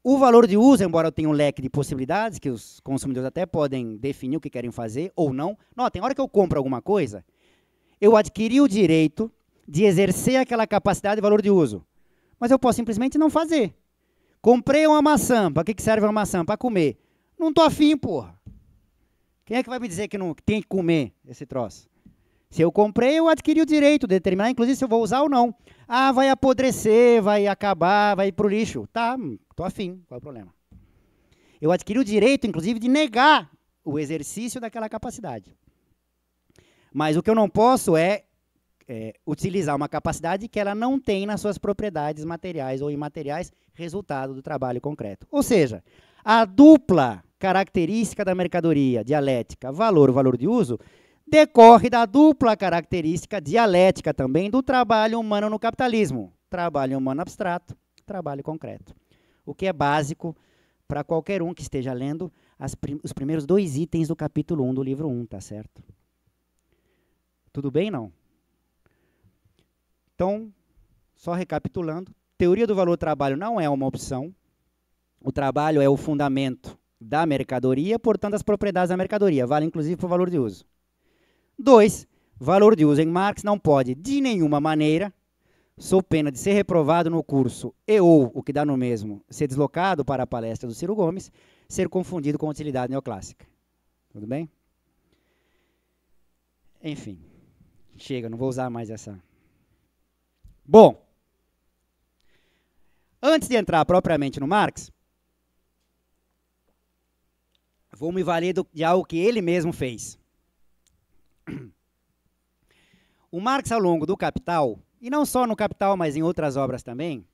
O valor de uso, embora tenha um leque de possibilidades, que os consumidores até podem definir o que querem fazer ou não. Não, tem hora que eu compro alguma coisa, eu adquiri o direito de exercer aquela capacidade de valor de uso. Mas eu posso simplesmente não fazer. Comprei uma maçã. Para que serve uma maçã? Para comer. Não tô afim, porra. Quem é que vai me dizer que não que tem que comer esse troço? Se eu comprei, eu adquiri o direito de determinar, inclusive, se eu vou usar ou não. Ah, vai apodrecer, vai acabar, vai ir pro lixo. Tá, tô afim, qual é o problema? Eu adquiri o direito, inclusive, de negar o exercício daquela capacidade. Mas o que eu não posso é, é, utilizar uma capacidade que ela não tem nas suas propriedades materiais ou imateriais, resultado do trabalho concreto. Ou seja, a dupla característica da mercadoria, dialética, valor, valor de uso, decorre da dupla característica dialética também do trabalho humano no capitalismo. Trabalho humano abstrato, trabalho concreto. O que é básico para qualquer um que esteja lendo prim os primeiros dois itens do capítulo 1 um do livro 1, um, tá certo? Tudo bem, não? Então, só recapitulando, teoria do valor trabalho não é uma opção. O trabalho é o fundamento da mercadoria, portanto, as propriedades da mercadoria, vale inclusive para o valor de uso. Dois, Valor de uso em Marx não pode, de nenhuma maneira, sou pena de ser reprovado no curso e ou, o que dá no mesmo, ser deslocado para a palestra do Ciro Gomes, ser confundido com utilidade neoclássica. Tudo bem? Enfim, chega, não vou usar mais essa. Bom, antes de entrar propriamente no Marx, Vou me valer de algo que ele mesmo fez. O Marx, ao longo do Capital, e não só no Capital, mas em outras obras também,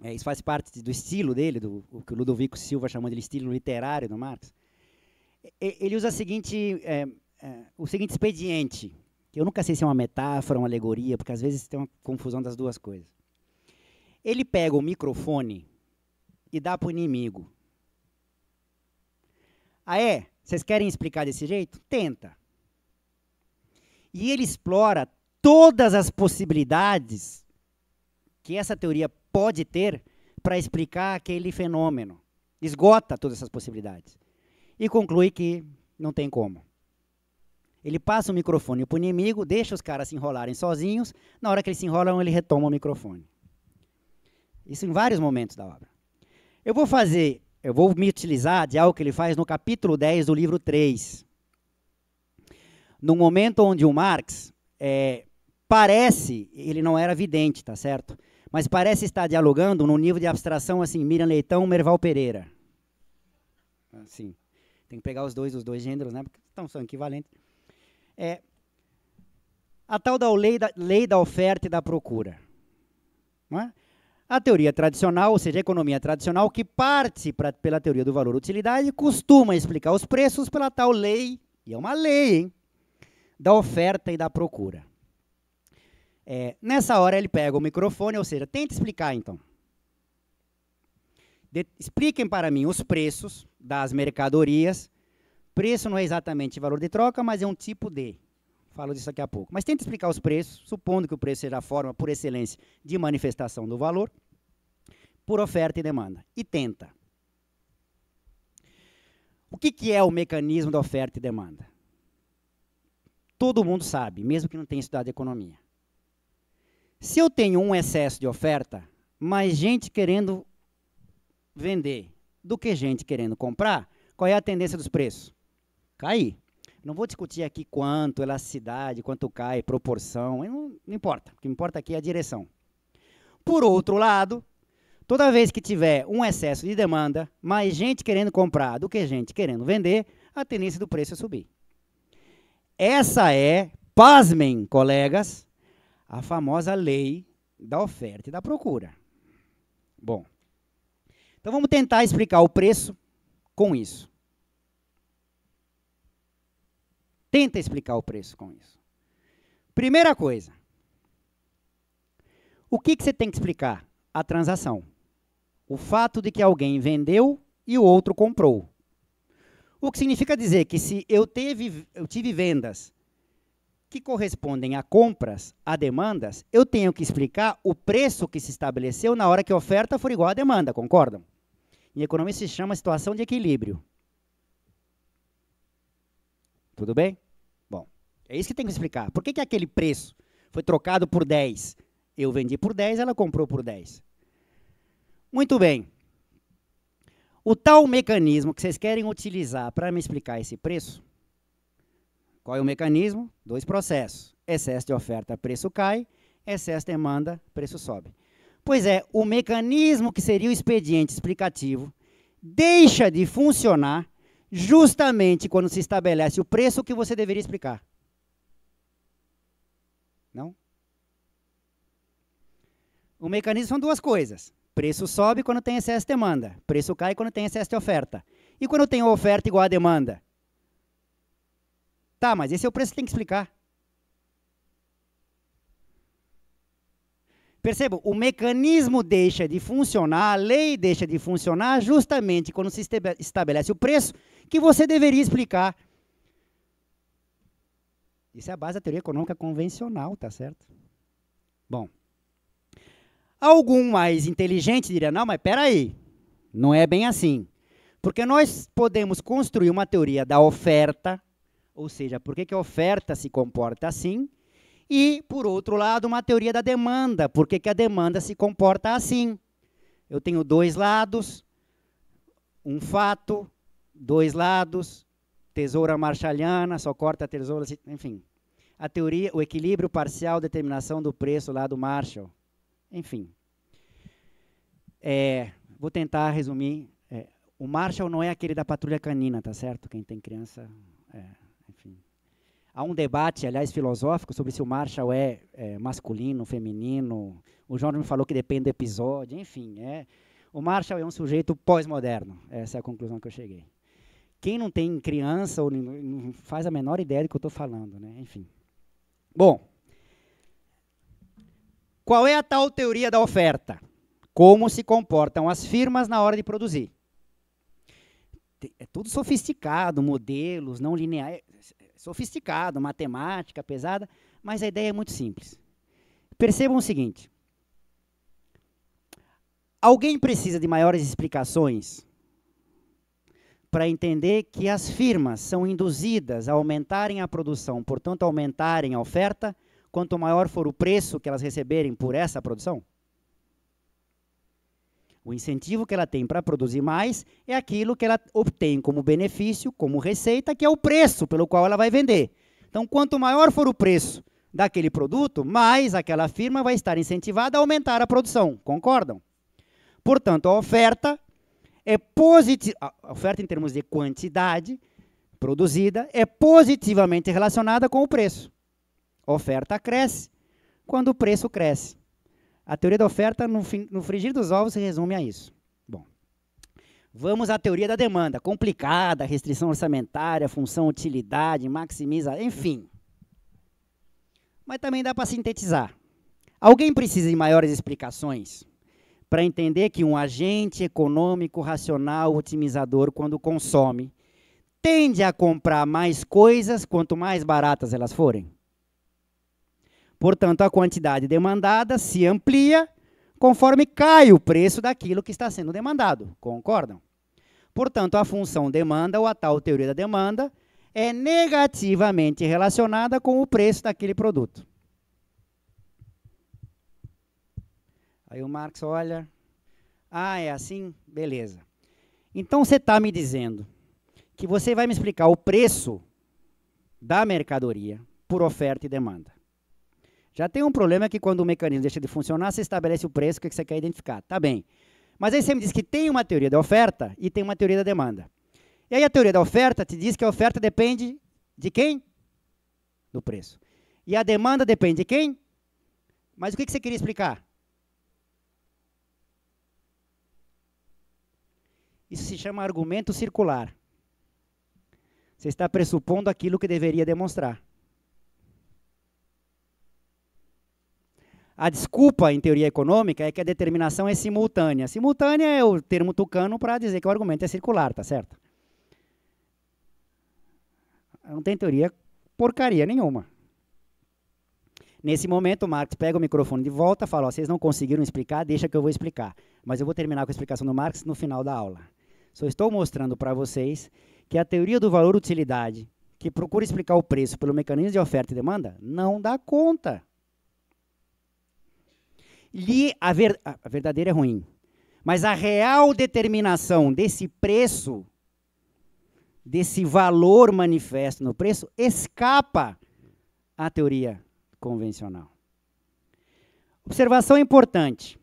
é, isso faz parte do estilo dele, do, o que o Ludovico Silva chamou de estilo literário do Marx, ele usa a seguinte, é, é, o seguinte expediente, que eu nunca sei se é uma metáfora, uma alegoria, porque às vezes tem uma confusão das duas coisas. Ele pega o microfone e dá para o inimigo. Ah, é? Vocês querem explicar desse jeito? Tenta. E ele explora todas as possibilidades que essa teoria pode ter para explicar aquele fenômeno. Esgota todas essas possibilidades. E conclui que não tem como. Ele passa o microfone para o inimigo, deixa os caras se enrolarem sozinhos. Na hora que eles se enrolam, ele retoma o microfone. Isso em vários momentos da obra. Eu vou fazer eu vou me utilizar de algo que ele faz no capítulo 10 do livro 3. No momento onde o Marx é, parece, ele não era vidente, tá certo? Mas parece estar dialogando num nível de abstração assim, Miriam Leitão, Merval Pereira. Assim, tem que pegar os dois, os dois gêneros, né? Porque então, são equivalentes. É, a tal da lei da, lei da oferta e da procura. Não é? a teoria tradicional, ou seja, a economia tradicional, que parte pra, pela teoria do valor-utilidade, costuma explicar os preços pela tal lei, e é uma lei, hein, da oferta e da procura. É, nessa hora ele pega o microfone, ou seja, tenta explicar então. De, expliquem para mim os preços das mercadorias. Preço não é exatamente valor de troca, mas é um tipo de. Falo disso daqui a pouco. Mas tenta explicar os preços, supondo que o preço seja a forma por excelência de manifestação do valor, por oferta e demanda. E tenta. O que, que é o mecanismo da oferta e demanda? Todo mundo sabe, mesmo que não tenha estudado economia. Se eu tenho um excesso de oferta, mais gente querendo vender do que gente querendo comprar, qual é a tendência dos preços? Cair. Não vou discutir aqui quanto, elasticidade, quanto cai, proporção, não, não importa. O que importa aqui é a direção. Por outro lado, toda vez que tiver um excesso de demanda, mais gente querendo comprar do que gente querendo vender, a tendência do preço é subir. Essa é, pasmem, colegas, a famosa lei da oferta e da procura. Bom, então vamos tentar explicar o preço com isso. Tenta explicar o preço com isso. Primeira coisa. O que, que você tem que explicar? A transação. O fato de que alguém vendeu e o outro comprou. O que significa dizer que se eu, teve, eu tive vendas que correspondem a compras, a demandas, eu tenho que explicar o preço que se estabeleceu na hora que a oferta for igual à demanda, concordam? Em economia se chama situação de equilíbrio. Tudo bem? É isso que tem que explicar. Por que, que aquele preço foi trocado por 10? Eu vendi por 10, ela comprou por 10. Muito bem. O tal mecanismo que vocês querem utilizar para me explicar esse preço, qual é o mecanismo? Dois processos. Excesso de oferta, preço cai. Excesso de demanda, preço sobe. Pois é, o mecanismo que seria o expediente explicativo deixa de funcionar justamente quando se estabelece o preço que você deveria explicar. Não? O mecanismo são duas coisas. Preço sobe quando tem excesso de demanda. Preço cai quando tem excesso de oferta. E quando tem oferta igual a demanda? Tá, mas esse é o preço que tem que explicar. Percebam, o mecanismo deixa de funcionar, a lei deixa de funcionar justamente quando se estabelece o preço que você deveria explicar isso é a base da teoria econômica convencional, tá certo? Bom, algum mais inteligente diria, não, mas peraí, não é bem assim. Porque nós podemos construir uma teoria da oferta, ou seja, por que, que a oferta se comporta assim, e, por outro lado, uma teoria da demanda, por que, que a demanda se comporta assim. Eu tenho dois lados, um fato, dois lados, tesoura Marshalliana, só corta a tesoura, enfim. A teoria, o equilíbrio parcial, determinação do preço lá do Marshall. Enfim. É, vou tentar resumir. É, o Marshall não é aquele da patrulha canina, tá certo? Quem tem criança, é, enfim. Há um debate, aliás, filosófico sobre se o Marshall é, é masculino, feminino. O João me falou que depende do episódio. Enfim, é, o Marshall é um sujeito pós-moderno. Essa é a conclusão que eu cheguei. Quem não tem criança ou não faz a menor ideia do que eu estou falando, né? Enfim. Bom, qual é a tal teoria da oferta? Como se comportam as firmas na hora de produzir? É tudo sofisticado, modelos não lineares, sofisticado, matemática pesada, mas a ideia é muito simples. Percebam o seguinte: alguém precisa de maiores explicações para entender que as firmas são induzidas a aumentarem a produção, portanto, aumentarem a oferta, quanto maior for o preço que elas receberem por essa produção? O incentivo que ela tem para produzir mais é aquilo que ela obtém como benefício, como receita, que é o preço pelo qual ela vai vender. Então, quanto maior for o preço daquele produto, mais aquela firma vai estar incentivada a aumentar a produção. Concordam? Portanto, a oferta é positiva, a oferta em termos de quantidade produzida é positivamente relacionada com o preço. A oferta cresce quando o preço cresce. A teoria da oferta no, fim, no frigir dos ovos se resume a isso. Bom, vamos à teoria da demanda, complicada, restrição orçamentária, função utilidade, maximiza, enfim. Mas também dá para sintetizar. Alguém precisa de maiores explicações? para entender que um agente econômico racional otimizador, quando consome, tende a comprar mais coisas quanto mais baratas elas forem. Portanto, a quantidade demandada se amplia conforme cai o preço daquilo que está sendo demandado. Concordam? Portanto, a função demanda, ou a tal teoria da demanda, é negativamente relacionada com o preço daquele produto. Aí o Marx olha, ah, é assim? Beleza. Então você está me dizendo que você vai me explicar o preço da mercadoria por oferta e demanda. Já tem um problema que quando o mecanismo deixa de funcionar, você estabelece o preço que você quer identificar. Tá bem. Mas aí você me diz que tem uma teoria da oferta e tem uma teoria da demanda. E aí a teoria da oferta te diz que a oferta depende de quem? Do preço. E a demanda depende de quem? Mas o que você queria explicar? Isso se chama argumento circular. Você está pressupondo aquilo que deveria demonstrar. A desculpa em teoria econômica é que a determinação é simultânea. Simultânea é o termo tucano para dizer que o argumento é circular, tá certo? Não tem teoria porcaria nenhuma. Nesse momento, Marx pega o microfone de volta e fala: vocês não conseguiram explicar, deixa que eu vou explicar. Mas eu vou terminar com a explicação do Marx no final da aula. Só estou mostrando para vocês que a teoria do valor utilidade, que procura explicar o preço pelo mecanismo de oferta e demanda, não dá conta. a, ver, a verdadeira é ruim, mas a real determinação desse preço, desse valor manifesto no preço, escapa à teoria convencional. Observação importante.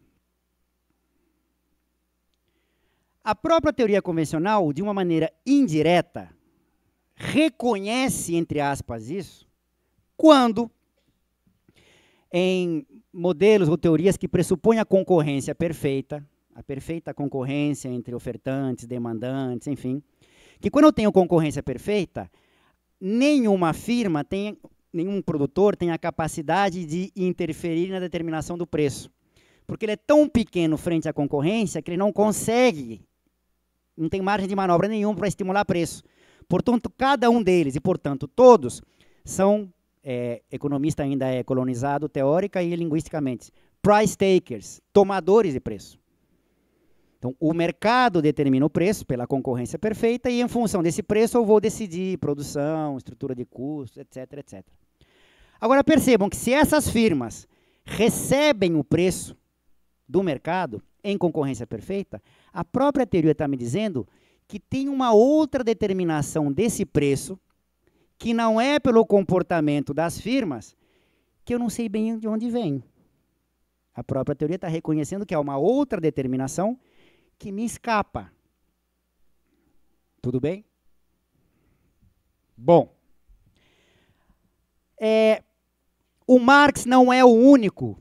A própria teoria convencional, de uma maneira indireta, reconhece, entre aspas, isso, quando, em modelos ou teorias que pressupõem a concorrência perfeita, a perfeita concorrência entre ofertantes, demandantes, enfim, que quando eu tenho concorrência perfeita, nenhuma firma tem, nenhum produtor tem a capacidade de interferir na determinação do preço. Porque ele é tão pequeno frente à concorrência que ele não consegue não tem margem de manobra nenhuma para estimular preço. Portanto, cada um deles, e portanto todos, são, é, economista ainda é colonizado teórica e linguisticamente, price takers, tomadores de preço. Então, o mercado determina o preço pela concorrência perfeita e, em função desse preço, eu vou decidir produção, estrutura de custos, etc, etc. Agora, percebam que se essas firmas recebem o preço do mercado, em concorrência perfeita, a própria teoria está me dizendo que tem uma outra determinação desse preço, que não é pelo comportamento das firmas, que eu não sei bem de onde vem. A própria teoria está reconhecendo que há uma outra determinação que me escapa. Tudo bem? Bom, é, o Marx não é o único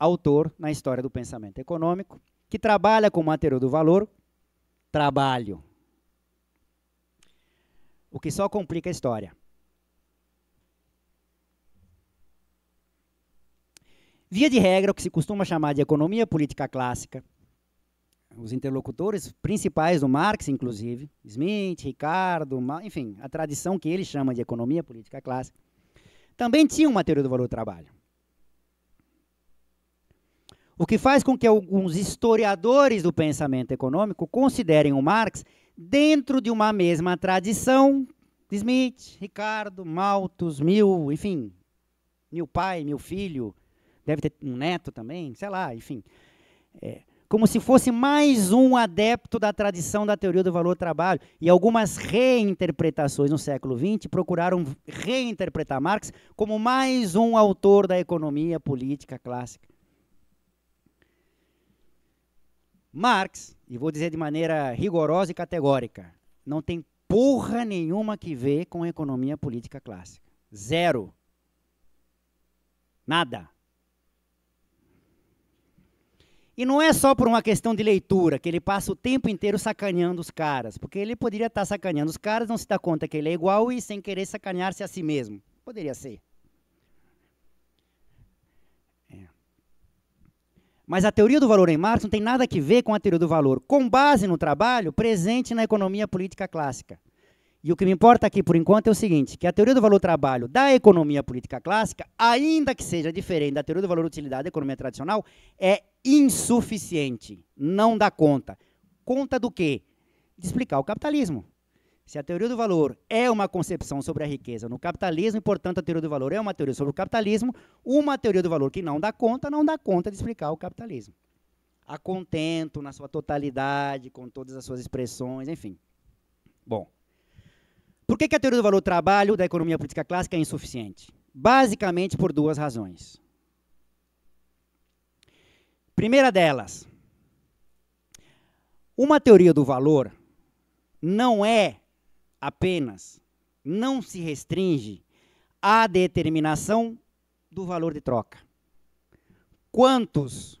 autor na história do pensamento econômico, que trabalha com o material do valor, trabalho. O que só complica a história. Via de regra, o que se costuma chamar de economia política clássica, os interlocutores principais do Marx, inclusive, Smith, Ricardo, enfim, a tradição que ele chama de economia política clássica, também tinha uma teoria do valor do trabalho. O que faz com que alguns historiadores do pensamento econômico considerem o Marx dentro de uma mesma tradição Smith, Ricardo, Malthus, Mil, enfim, meu pai, meu filho, deve ter um neto também, sei lá, enfim. É, como se fosse mais um adepto da tradição da teoria do valor trabalho. E algumas reinterpretações no século XX procuraram reinterpretar Marx como mais um autor da economia política clássica. Marx, e vou dizer de maneira rigorosa e categórica, não tem porra nenhuma que ver com a economia política clássica. Zero. Nada. E não é só por uma questão de leitura, que ele passa o tempo inteiro sacaneando os caras. Porque ele poderia estar sacaneando os caras, não se dá conta que ele é igual e sem querer sacanear-se a si mesmo. Poderia ser. Mas a teoria do valor em Marx não tem nada a ver com a teoria do valor, com base no trabalho presente na economia política clássica. E o que me importa aqui por enquanto é o seguinte, que a teoria do valor trabalho da economia política clássica, ainda que seja diferente da teoria do valor utilidade da economia tradicional, é insuficiente, não dá conta. Conta do quê? De explicar o capitalismo. Se a teoria do valor é uma concepção sobre a riqueza no capitalismo, e portanto a teoria do valor é uma teoria sobre o capitalismo, uma teoria do valor que não dá conta, não dá conta de explicar o capitalismo. A contento, na sua totalidade, com todas as suas expressões, enfim. Bom, por que, que a teoria do valor trabalho da economia política clássica é insuficiente? Basicamente por duas razões. Primeira delas, uma teoria do valor não é apenas não se restringe à determinação do valor de troca. Quantos,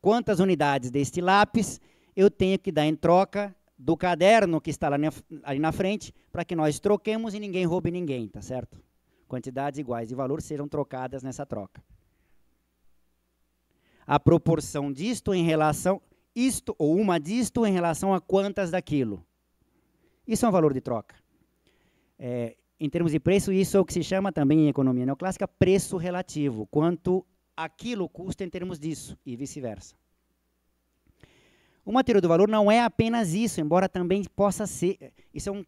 quantas unidades deste lápis eu tenho que dar em troca do caderno que está lá na, ali na frente para que nós troquemos e ninguém roube ninguém, tá certo? Quantidades iguais de valor serão trocadas nessa troca. A proporção disto em relação isto ou uma disto em relação a quantas daquilo. Isso é um valor de troca. É, em termos de preço, isso é o que se chama também em economia neoclássica preço relativo, quanto aquilo custa em termos disso, e vice-versa. Uma teoria do valor não é apenas isso, embora também possa ser. Isso é um,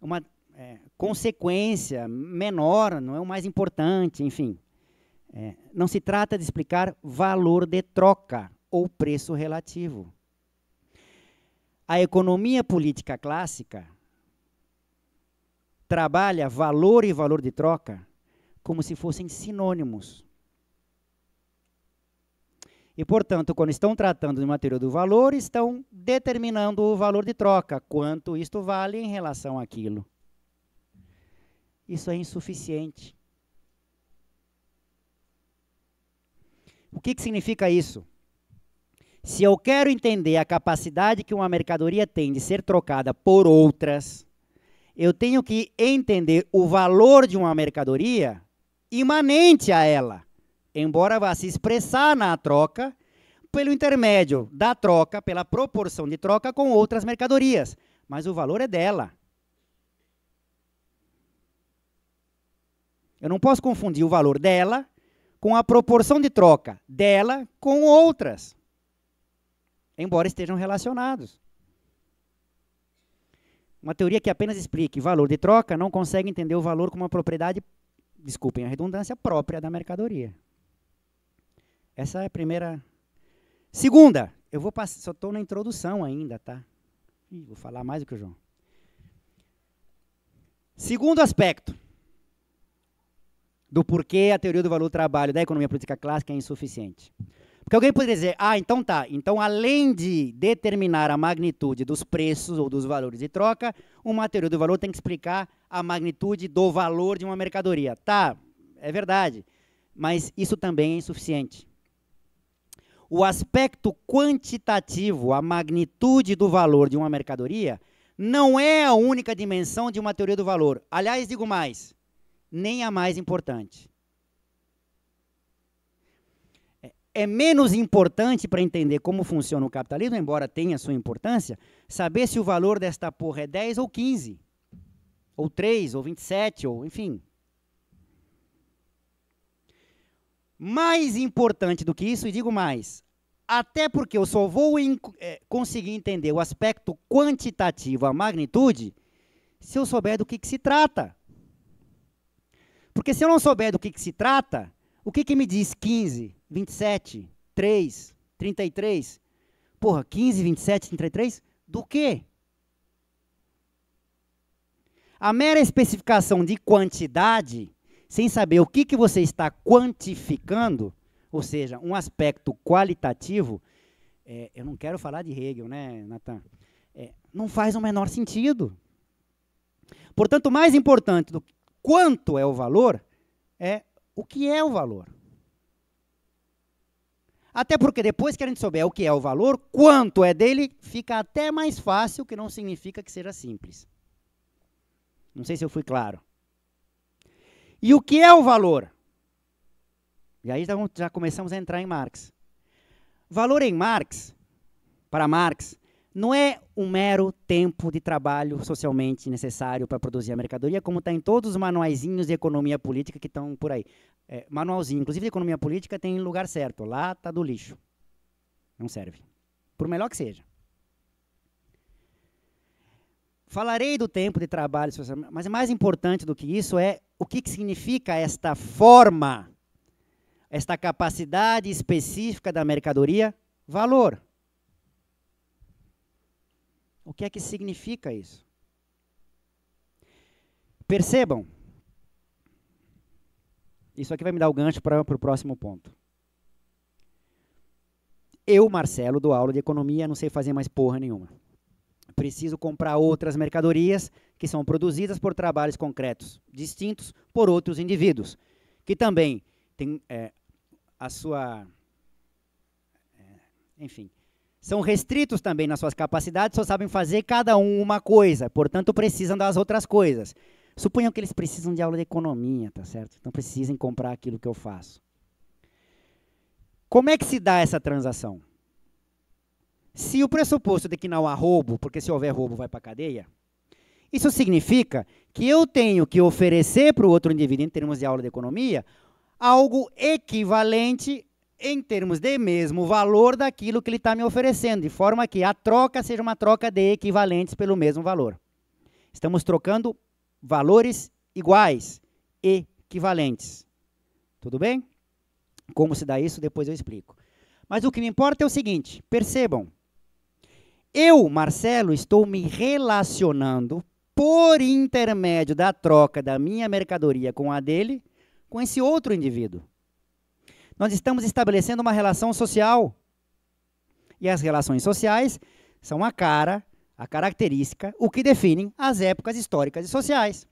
uma é, consequência menor, não é o mais importante, enfim. É, não se trata de explicar valor de troca ou preço relativo. A economia política clássica trabalha valor e valor de troca como se fossem sinônimos. E, portanto, quando estão tratando de material do valor, estão determinando o valor de troca, quanto isto vale em relação àquilo. Isso é insuficiente. O que, que significa isso? Se eu quero entender a capacidade que uma mercadoria tem de ser trocada por outras, eu tenho que entender o valor de uma mercadoria imanente a ela, embora vá se expressar na troca pelo intermédio da troca, pela proporção de troca com outras mercadorias, mas o valor é dela. Eu não posso confundir o valor dela com a proporção de troca dela com outras, embora estejam relacionados. Uma teoria que apenas explique valor de troca não consegue entender o valor como uma propriedade, desculpem a redundância, própria da mercadoria. Essa é a primeira. Segunda, eu vou passar, só estou na introdução ainda, tá? Ih, vou falar mais do que o João. Segundo aspecto do porquê a teoria do valor do trabalho da economia política clássica é insuficiente. Porque alguém poderia dizer, ah, então tá, então além de determinar a magnitude dos preços ou dos valores de troca, uma teoria do valor tem que explicar a magnitude do valor de uma mercadoria. Tá, é verdade, mas isso também é insuficiente. O aspecto quantitativo, a magnitude do valor de uma mercadoria, não é a única dimensão de uma teoria do valor. Aliás, digo mais, nem a mais importante. é menos importante para entender como funciona o capitalismo, embora tenha sua importância, saber se o valor desta porra é 10 ou 15, ou 3, ou 27, ou enfim. Mais importante do que isso, e digo mais, até porque eu só vou é, conseguir entender o aspecto quantitativo, a magnitude, se eu souber do que, que se trata. Porque se eu não souber do que, que se trata, o que, que me diz 15, 27, 3, 33? Porra, 15, 27, 33? Do quê? A mera especificação de quantidade, sem saber o que, que você está quantificando, ou seja, um aspecto qualitativo, é, eu não quero falar de Hegel, né, Natan? É, não faz o menor sentido. Portanto, mais importante do quanto é o valor é o que é o valor. Até porque depois que a gente souber o que é o valor, quanto é dele, fica até mais fácil, que não significa que seja simples. Não sei se eu fui claro. E o que é o valor? E aí já começamos a entrar em Marx. Valor em Marx, para Marx, não é um mero tempo de trabalho socialmente necessário para produzir a mercadoria, como está em todos os manuaizinhos de economia política que estão por aí. É, manualzinho, inclusive de economia política, tem lugar certo. Lá está do lixo. Não serve. Por melhor que seja. Falarei do tempo de trabalho, mas mais importante do que isso é o que, que significa esta forma, esta capacidade específica da mercadoria, valor. O que é que significa isso? Percebam, isso aqui vai me dar o gancho para o próximo ponto. Eu, Marcelo, dou aula de economia, não sei fazer mais porra nenhuma. Preciso comprar outras mercadorias que são produzidas por trabalhos concretos, distintos por outros indivíduos, que também têm é, a sua. É, enfim, são restritos também nas suas capacidades, só sabem fazer cada um uma coisa, portanto precisam das outras coisas. Suponham que eles precisam de aula de economia, tá certo? Então precisem comprar aquilo que eu faço. Como é que se dá essa transação? Se o pressuposto de que não há roubo, porque se houver roubo vai para a cadeia, isso significa que eu tenho que oferecer para o outro indivíduo, em termos de aula de economia, algo equivalente em termos de mesmo valor daquilo que ele está me oferecendo, de forma que a troca seja uma troca de equivalentes pelo mesmo valor. Estamos trocando valores iguais, equivalentes. Tudo bem? Como se dá isso, depois eu explico. Mas o que me importa é o seguinte: percebam. Eu, Marcelo, estou me relacionando por intermédio da troca da minha mercadoria com a dele, com esse outro indivíduo. Nós estamos estabelecendo uma relação social. E as relações sociais são a cara, a característica, o que definem as épocas históricas e sociais.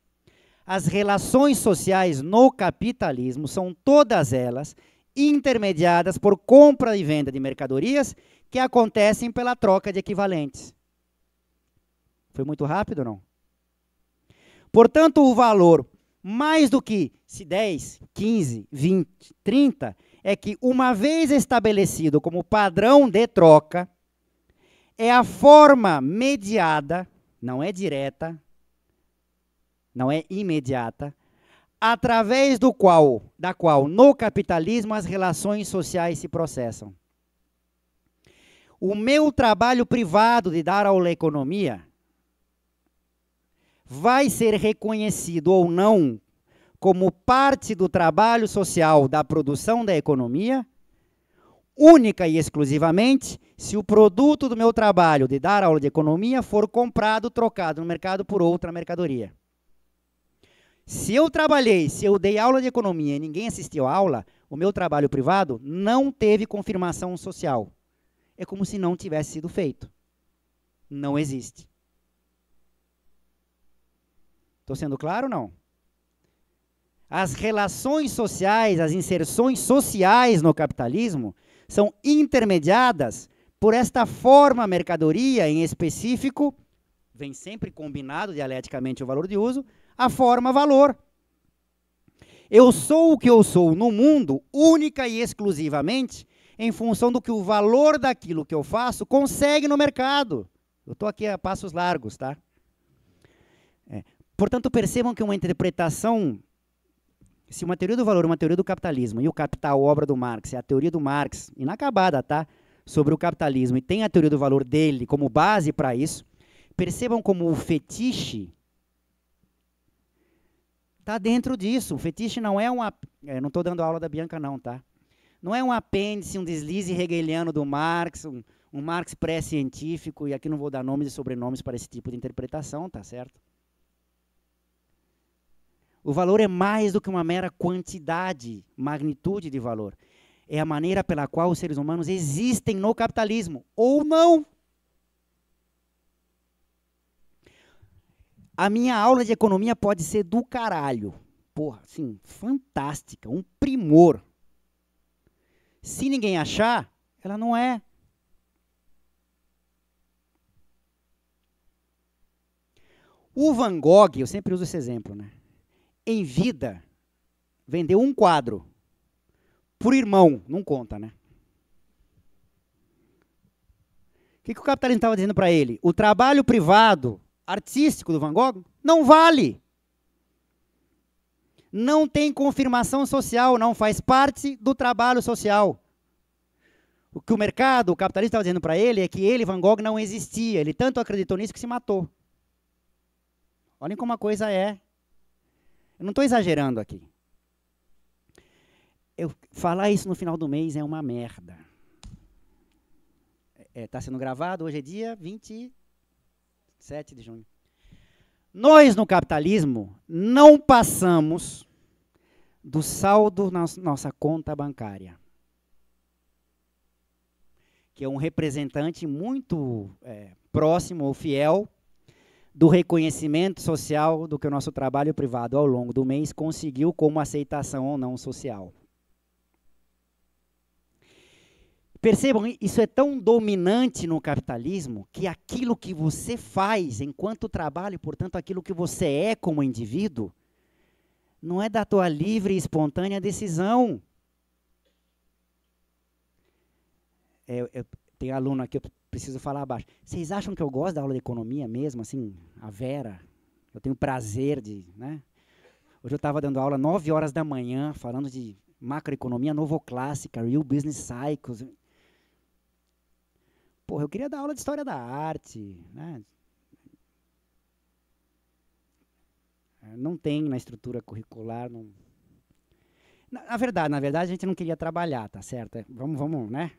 As relações sociais no capitalismo são todas elas intermediadas por compra e venda de mercadorias que acontecem pela troca de equivalentes. Foi muito rápido, não? Portanto, o valor, mais do que se 10, 15, 20, 30, é que, uma vez estabelecido como padrão de troca, é a forma mediada, não é direta, não é imediata, através do qual, da qual no capitalismo as relações sociais se processam. O meu trabalho privado de dar aula à economia vai ser reconhecido ou não como parte do trabalho social da produção da economia, única e exclusivamente se o produto do meu trabalho de dar aula de economia for comprado, trocado no mercado por outra mercadoria. Se eu trabalhei, se eu dei aula de economia e ninguém assistiu à aula, o meu trabalho privado não teve confirmação social. É como se não tivesse sido feito. Não existe. Estou sendo claro ou não? as relações sociais, as inserções sociais no capitalismo são intermediadas por esta forma mercadoria em específico, vem sempre combinado dialeticamente o valor de uso, a forma valor. Eu sou o que eu sou no mundo única e exclusivamente em função do que o valor daquilo que eu faço consegue no mercado. Eu estou aqui a passos largos, tá? É. Portanto, percebam que uma interpretação se uma teoria do valor, uma teoria do capitalismo e o Capital, obra do Marx, é a teoria do Marx, inacabada, tá? Sobre o capitalismo e tem a teoria do valor dele como base para isso, percebam como o fetiche está dentro disso. O fetiche não é uma. É, não estou dando aula da Bianca, não, tá? Não é um apêndice, um deslize hegeliano do Marx, um, um Marx pré-científico, e aqui não vou dar nomes e sobrenomes para esse tipo de interpretação, tá certo? O valor é mais do que uma mera quantidade, magnitude de valor. É a maneira pela qual os seres humanos existem no capitalismo, ou não. A minha aula de economia pode ser do caralho. Porra, assim, fantástica, um primor. Se ninguém achar, ela não é. O Van Gogh, eu sempre uso esse exemplo, né? em vida, vendeu um quadro. Por irmão, não conta, né? O que, que o capitalismo estava dizendo para ele? O trabalho privado, artístico do Van Gogh, não vale. Não tem confirmação social, não faz parte do trabalho social. O que o mercado, o capitalista estava dizendo para ele é que ele, Van Gogh, não existia. Ele tanto acreditou nisso que se matou. Olhem como a coisa é eu não estou exagerando aqui. Eu, falar isso no final do mês é uma merda. Está é, tá sendo gravado, hoje é dia 27 de junho. Nós, no capitalismo, não passamos do saldo na nossa conta bancária, que é um representante muito é, próximo ou fiel do reconhecimento social do que o nosso trabalho privado ao longo do mês conseguiu como aceitação ou não social. Percebam, isso é tão dominante no capitalismo que aquilo que você faz enquanto trabalho, portanto, aquilo que você é como indivíduo, não é da tua livre e espontânea decisão. É, eu, tem aluno aqui, eu preciso falar abaixo. Vocês acham que eu gosto da aula de economia mesmo, assim, a Vera? Eu tenho prazer de, né? Hoje eu estava dando aula 9 horas da manhã, falando de macroeconomia novoclássica, real business cycles. Porra, eu queria dar aula de história da arte, né? Não tem na estrutura curricular, não, na, verdade, na verdade, a gente não queria trabalhar, tá certo? É, vamos, vamos, né?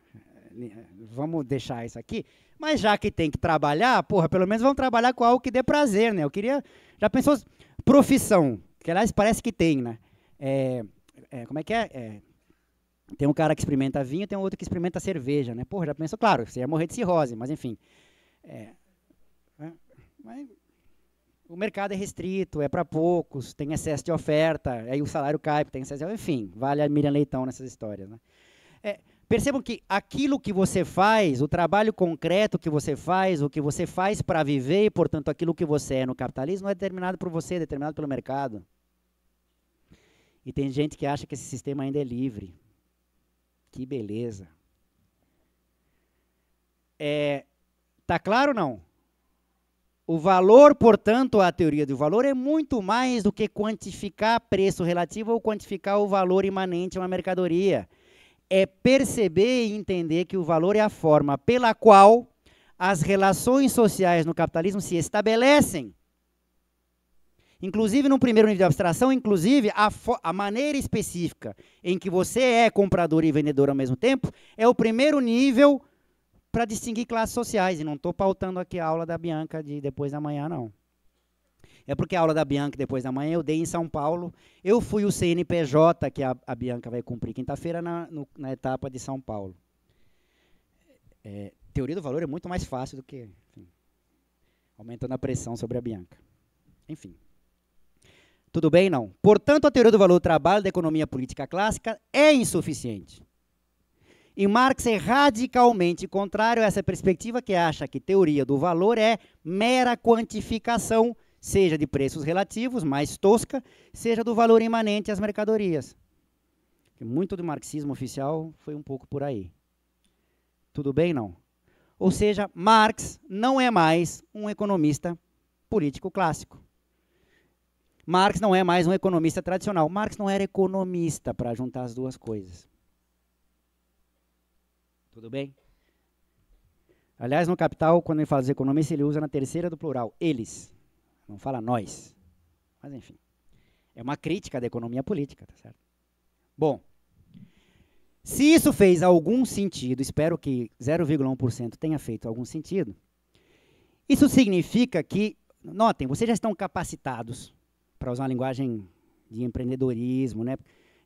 Né, vamos deixar isso aqui. Mas já que tem que trabalhar, porra, pelo menos vamos trabalhar com algo que dê prazer, né? Eu queria. Já pensou profissão? Que aliás parece que tem, né? É, é, como é que é? é? Tem um cara que experimenta vinho, tem outro que experimenta cerveja, né? Porra, já pensou? Claro, você ia morrer de cirrose, mas enfim. É, né? mas o mercado é restrito, é para poucos, tem excesso de oferta, aí o salário cai, tem excesso de... Enfim, vale a Miriam Leitão nessas histórias. Né? É, Percebam que aquilo que você faz, o trabalho concreto que você faz, o que você faz para viver e, portanto, aquilo que você é no capitalismo, não é determinado por você, é determinado pelo mercado. E tem gente que acha que esse sistema ainda é livre. Que beleza. É, tá claro ou não? O valor, portanto, a teoria do valor é muito mais do que quantificar preço relativo ou quantificar o valor imanente a uma mercadoria é perceber e entender que o valor é a forma pela qual as relações sociais no capitalismo se estabelecem. Inclusive, no primeiro nível de abstração, inclusive, a, a, maneira específica em que você é comprador e vendedor ao mesmo tempo é o primeiro nível para distinguir classes sociais. E não estou pautando aqui a aula da Bianca de depois da manhã, não. É porque a aula da Bianca depois da manhã eu dei em São Paulo. Eu fui o CNPJ, que a, a Bianca vai cumprir quinta-feira, na, na etapa de São Paulo. É, teoria do valor é muito mais fácil do que. Enfim, aumentando a pressão sobre a Bianca. Enfim. Tudo bem, não? Portanto, a teoria do valor do trabalho da economia política clássica é insuficiente. E Marx é radicalmente contrário a essa perspectiva que acha que teoria do valor é mera quantificação seja de preços relativos, mais tosca, seja do valor imanente às mercadorias. Muito do marxismo oficial foi um pouco por aí. Tudo bem, não? Ou seja, Marx não é mais um economista político clássico. Marx não é mais um economista tradicional. Marx não era economista para juntar as duas coisas. Tudo bem? Aliás, no Capital, quando ele fala dos economistas, ele usa na terceira do plural, eles. Não fala nós. Mas enfim. É uma crítica da economia política, tá certo? Bom, se isso fez algum sentido, espero que 0,1% tenha feito algum sentido, isso significa que, notem, vocês já estão capacitados, para usar uma linguagem de empreendedorismo, né?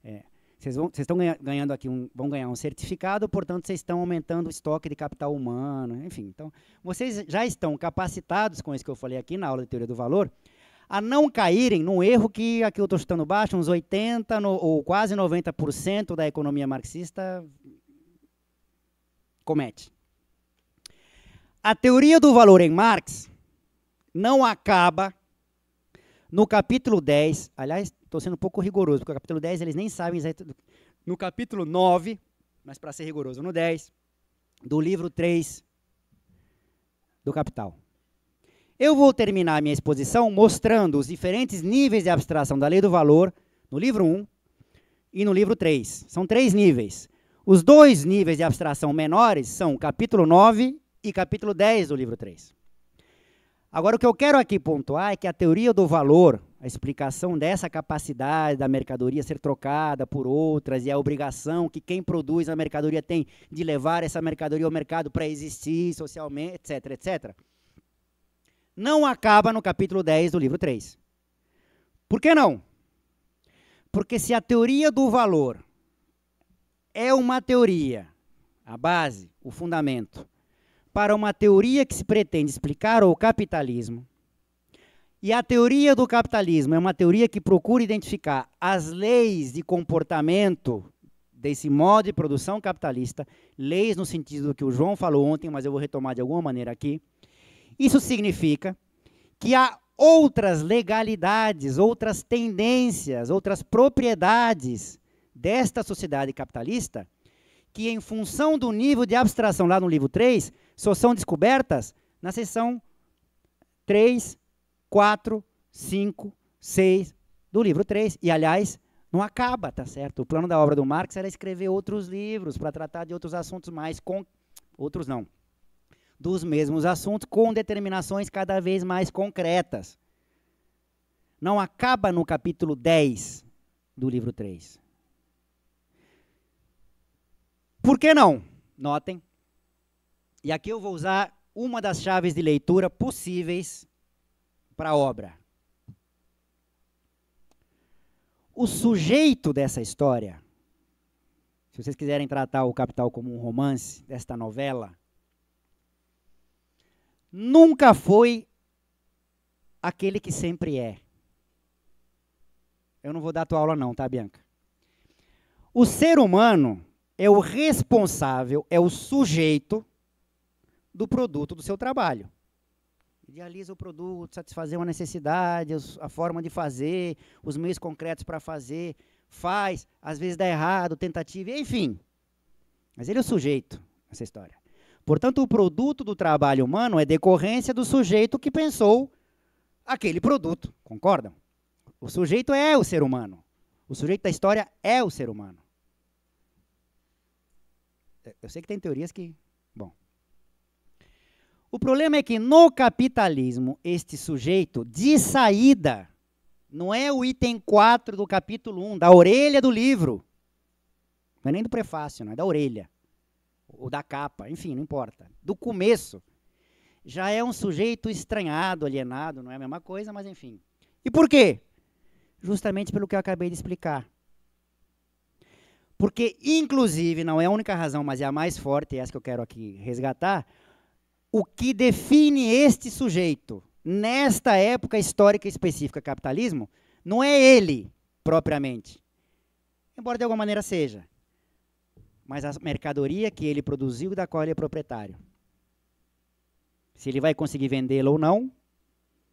É, vocês estão ganhando aqui um, vão ganhar um certificado, portanto, vocês estão aumentando o estoque de capital humano, enfim. Então, vocês já estão capacitados com isso que eu falei aqui na aula de teoria do valor a não caírem num erro que aqui eu estou chutando baixo, uns 80 no, ou quase 90% da economia marxista comete. A teoria do valor em Marx não acaba no capítulo 10. Aliás, estou sendo um pouco rigoroso, porque o capítulo 10 eles nem sabem. No capítulo 9, mas para ser rigoroso, no 10, do livro 3 do Capital. Eu vou terminar a minha exposição mostrando os diferentes níveis de abstração da lei do valor no livro 1 e no livro 3. São três níveis. Os dois níveis de abstração menores são capítulo 9 e capítulo 10 do livro 3. Agora, o que eu quero aqui pontuar é que a teoria do valor a explicação dessa capacidade da mercadoria ser trocada por outras e a obrigação que quem produz a mercadoria tem de levar essa mercadoria ao mercado para existir socialmente, etc, etc. Não acaba no capítulo 10 do livro 3. Por que não? Porque se a teoria do valor é uma teoria, a base, o fundamento, para uma teoria que se pretende explicar o capitalismo, e a teoria do capitalismo é uma teoria que procura identificar as leis de comportamento desse modo de produção capitalista, leis no sentido do que o João falou ontem, mas eu vou retomar de alguma maneira aqui. Isso significa que há outras legalidades, outras tendências, outras propriedades desta sociedade capitalista que, em função do nível de abstração lá no livro 3, só são descobertas na seção 3 4, 5, 6 do livro 3. E, aliás, não acaba, tá certo? O plano da obra do Marx era escrever outros livros para tratar de outros assuntos mais com outros não. Dos mesmos assuntos com determinações cada vez mais concretas. Não acaba no capítulo 10 do livro 3. Por que não? Notem. E aqui eu vou usar uma das chaves de leitura possíveis para a obra. O sujeito dessa história, se vocês quiserem tratar o Capital como um romance desta novela, nunca foi aquele que sempre é. Eu não vou dar a tua aula não, tá, Bianca? O ser humano é o responsável, é o sujeito do produto do seu trabalho idealiza o produto, satisfazer uma necessidade, os, a forma de fazer, os meios concretos para fazer, faz, às vezes dá errado, tentativa, enfim. Mas ele é o sujeito nessa história. Portanto, o produto do trabalho humano é decorrência do sujeito que pensou aquele produto, concordam? O sujeito é o ser humano. O sujeito da história é o ser humano. Eu sei que tem teorias que. Bom. O problema é que no capitalismo, este sujeito, de saída, não é o item 4 do capítulo 1, da orelha do livro. Não é nem do prefácio, não é da orelha. Ou da capa, enfim, não importa. Do começo. Já é um sujeito estranhado, alienado, não é a mesma coisa, mas enfim. E por quê? Justamente pelo que eu acabei de explicar. Porque, inclusive, não é a única razão, mas é a mais forte, e é essa que eu quero aqui resgatar, o que define este sujeito nesta época histórica específica capitalismo não é ele propriamente, embora de alguma maneira seja, mas a mercadoria que ele produziu da qual ele é proprietário. Se ele vai conseguir vendê-la ou não,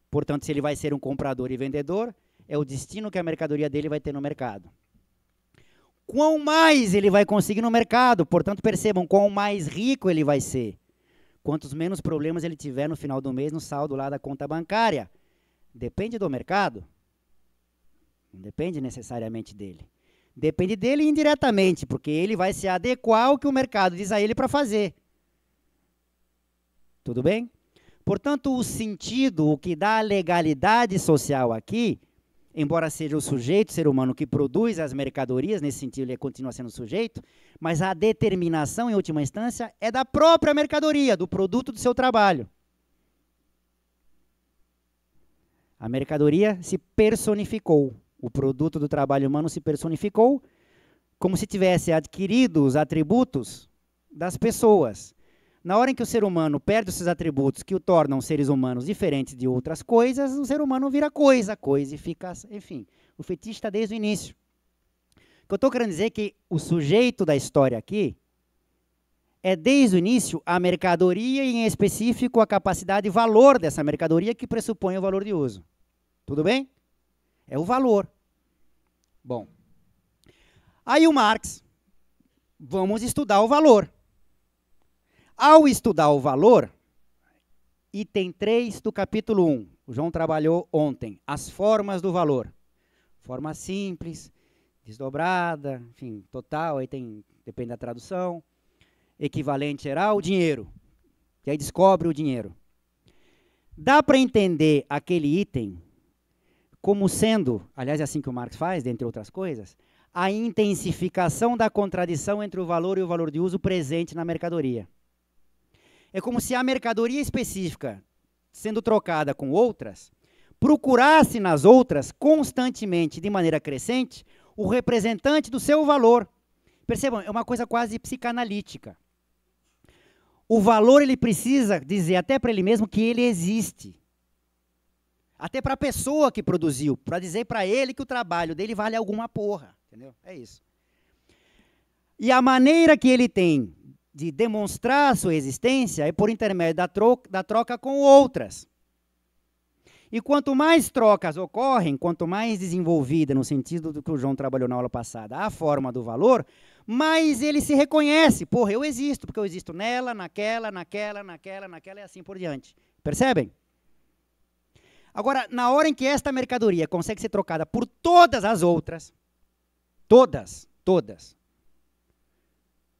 portanto, se ele vai ser um comprador e vendedor, é o destino que a mercadoria dele vai ter no mercado. Quão mais ele vai conseguir no mercado, portanto, percebam, quão mais rico ele vai ser quantos menos problemas ele tiver no final do mês no saldo lá da conta bancária. Depende do mercado. Não depende necessariamente dele. Depende dele indiretamente, porque ele vai se adequar ao que o mercado diz a ele para fazer. Tudo bem? Portanto, o sentido, o que dá legalidade social aqui, embora seja o sujeito, ser humano, que produz as mercadorias, nesse sentido ele continua sendo sujeito, mas a determinação, em última instância, é da própria mercadoria, do produto do seu trabalho. A mercadoria se personificou, o produto do trabalho humano se personificou, como se tivesse adquirido os atributos das pessoas. Na hora em que o ser humano perde esses atributos que o tornam seres humanos diferentes de outras coisas, o ser humano vira coisa, coisa e fica, enfim, o fetiche está desde o início. O que eu estou querendo dizer é que o sujeito da história aqui é desde o início a mercadoria e em específico a capacidade e valor dessa mercadoria que pressupõe o valor de uso. Tudo bem? É o valor. Bom. Aí o Marx, vamos estudar o valor. Ao estudar o valor, item 3 do capítulo 1, o João trabalhou ontem, as formas do valor. Forma simples, desdobrada, enfim, total, aí tem, depende da tradução. Equivalente geral, dinheiro. E aí descobre o dinheiro. Dá para entender aquele item como sendo, aliás, é assim que o Marx faz, dentre outras coisas, a intensificação da contradição entre o valor e o valor de uso presente na mercadoria. É como se a mercadoria específica, sendo trocada com outras, procurasse nas outras constantemente, de maneira crescente, o representante do seu valor. Percebam, é uma coisa quase psicanalítica. O valor ele precisa dizer até para ele mesmo que ele existe. Até para a pessoa que produziu, para dizer para ele que o trabalho dele vale alguma porra, entendeu? É isso. E a maneira que ele tem de demonstrar sua existência é por intermédio da troca, da troca com outras. E quanto mais trocas ocorrem, quanto mais desenvolvida, no sentido do que o João trabalhou na aula passada, a forma do valor, mais ele se reconhece. Porra, eu existo, porque eu existo nela, naquela, naquela, naquela, naquela e assim por diante. Percebem? Agora, na hora em que esta mercadoria consegue ser trocada por todas as outras, todas, todas,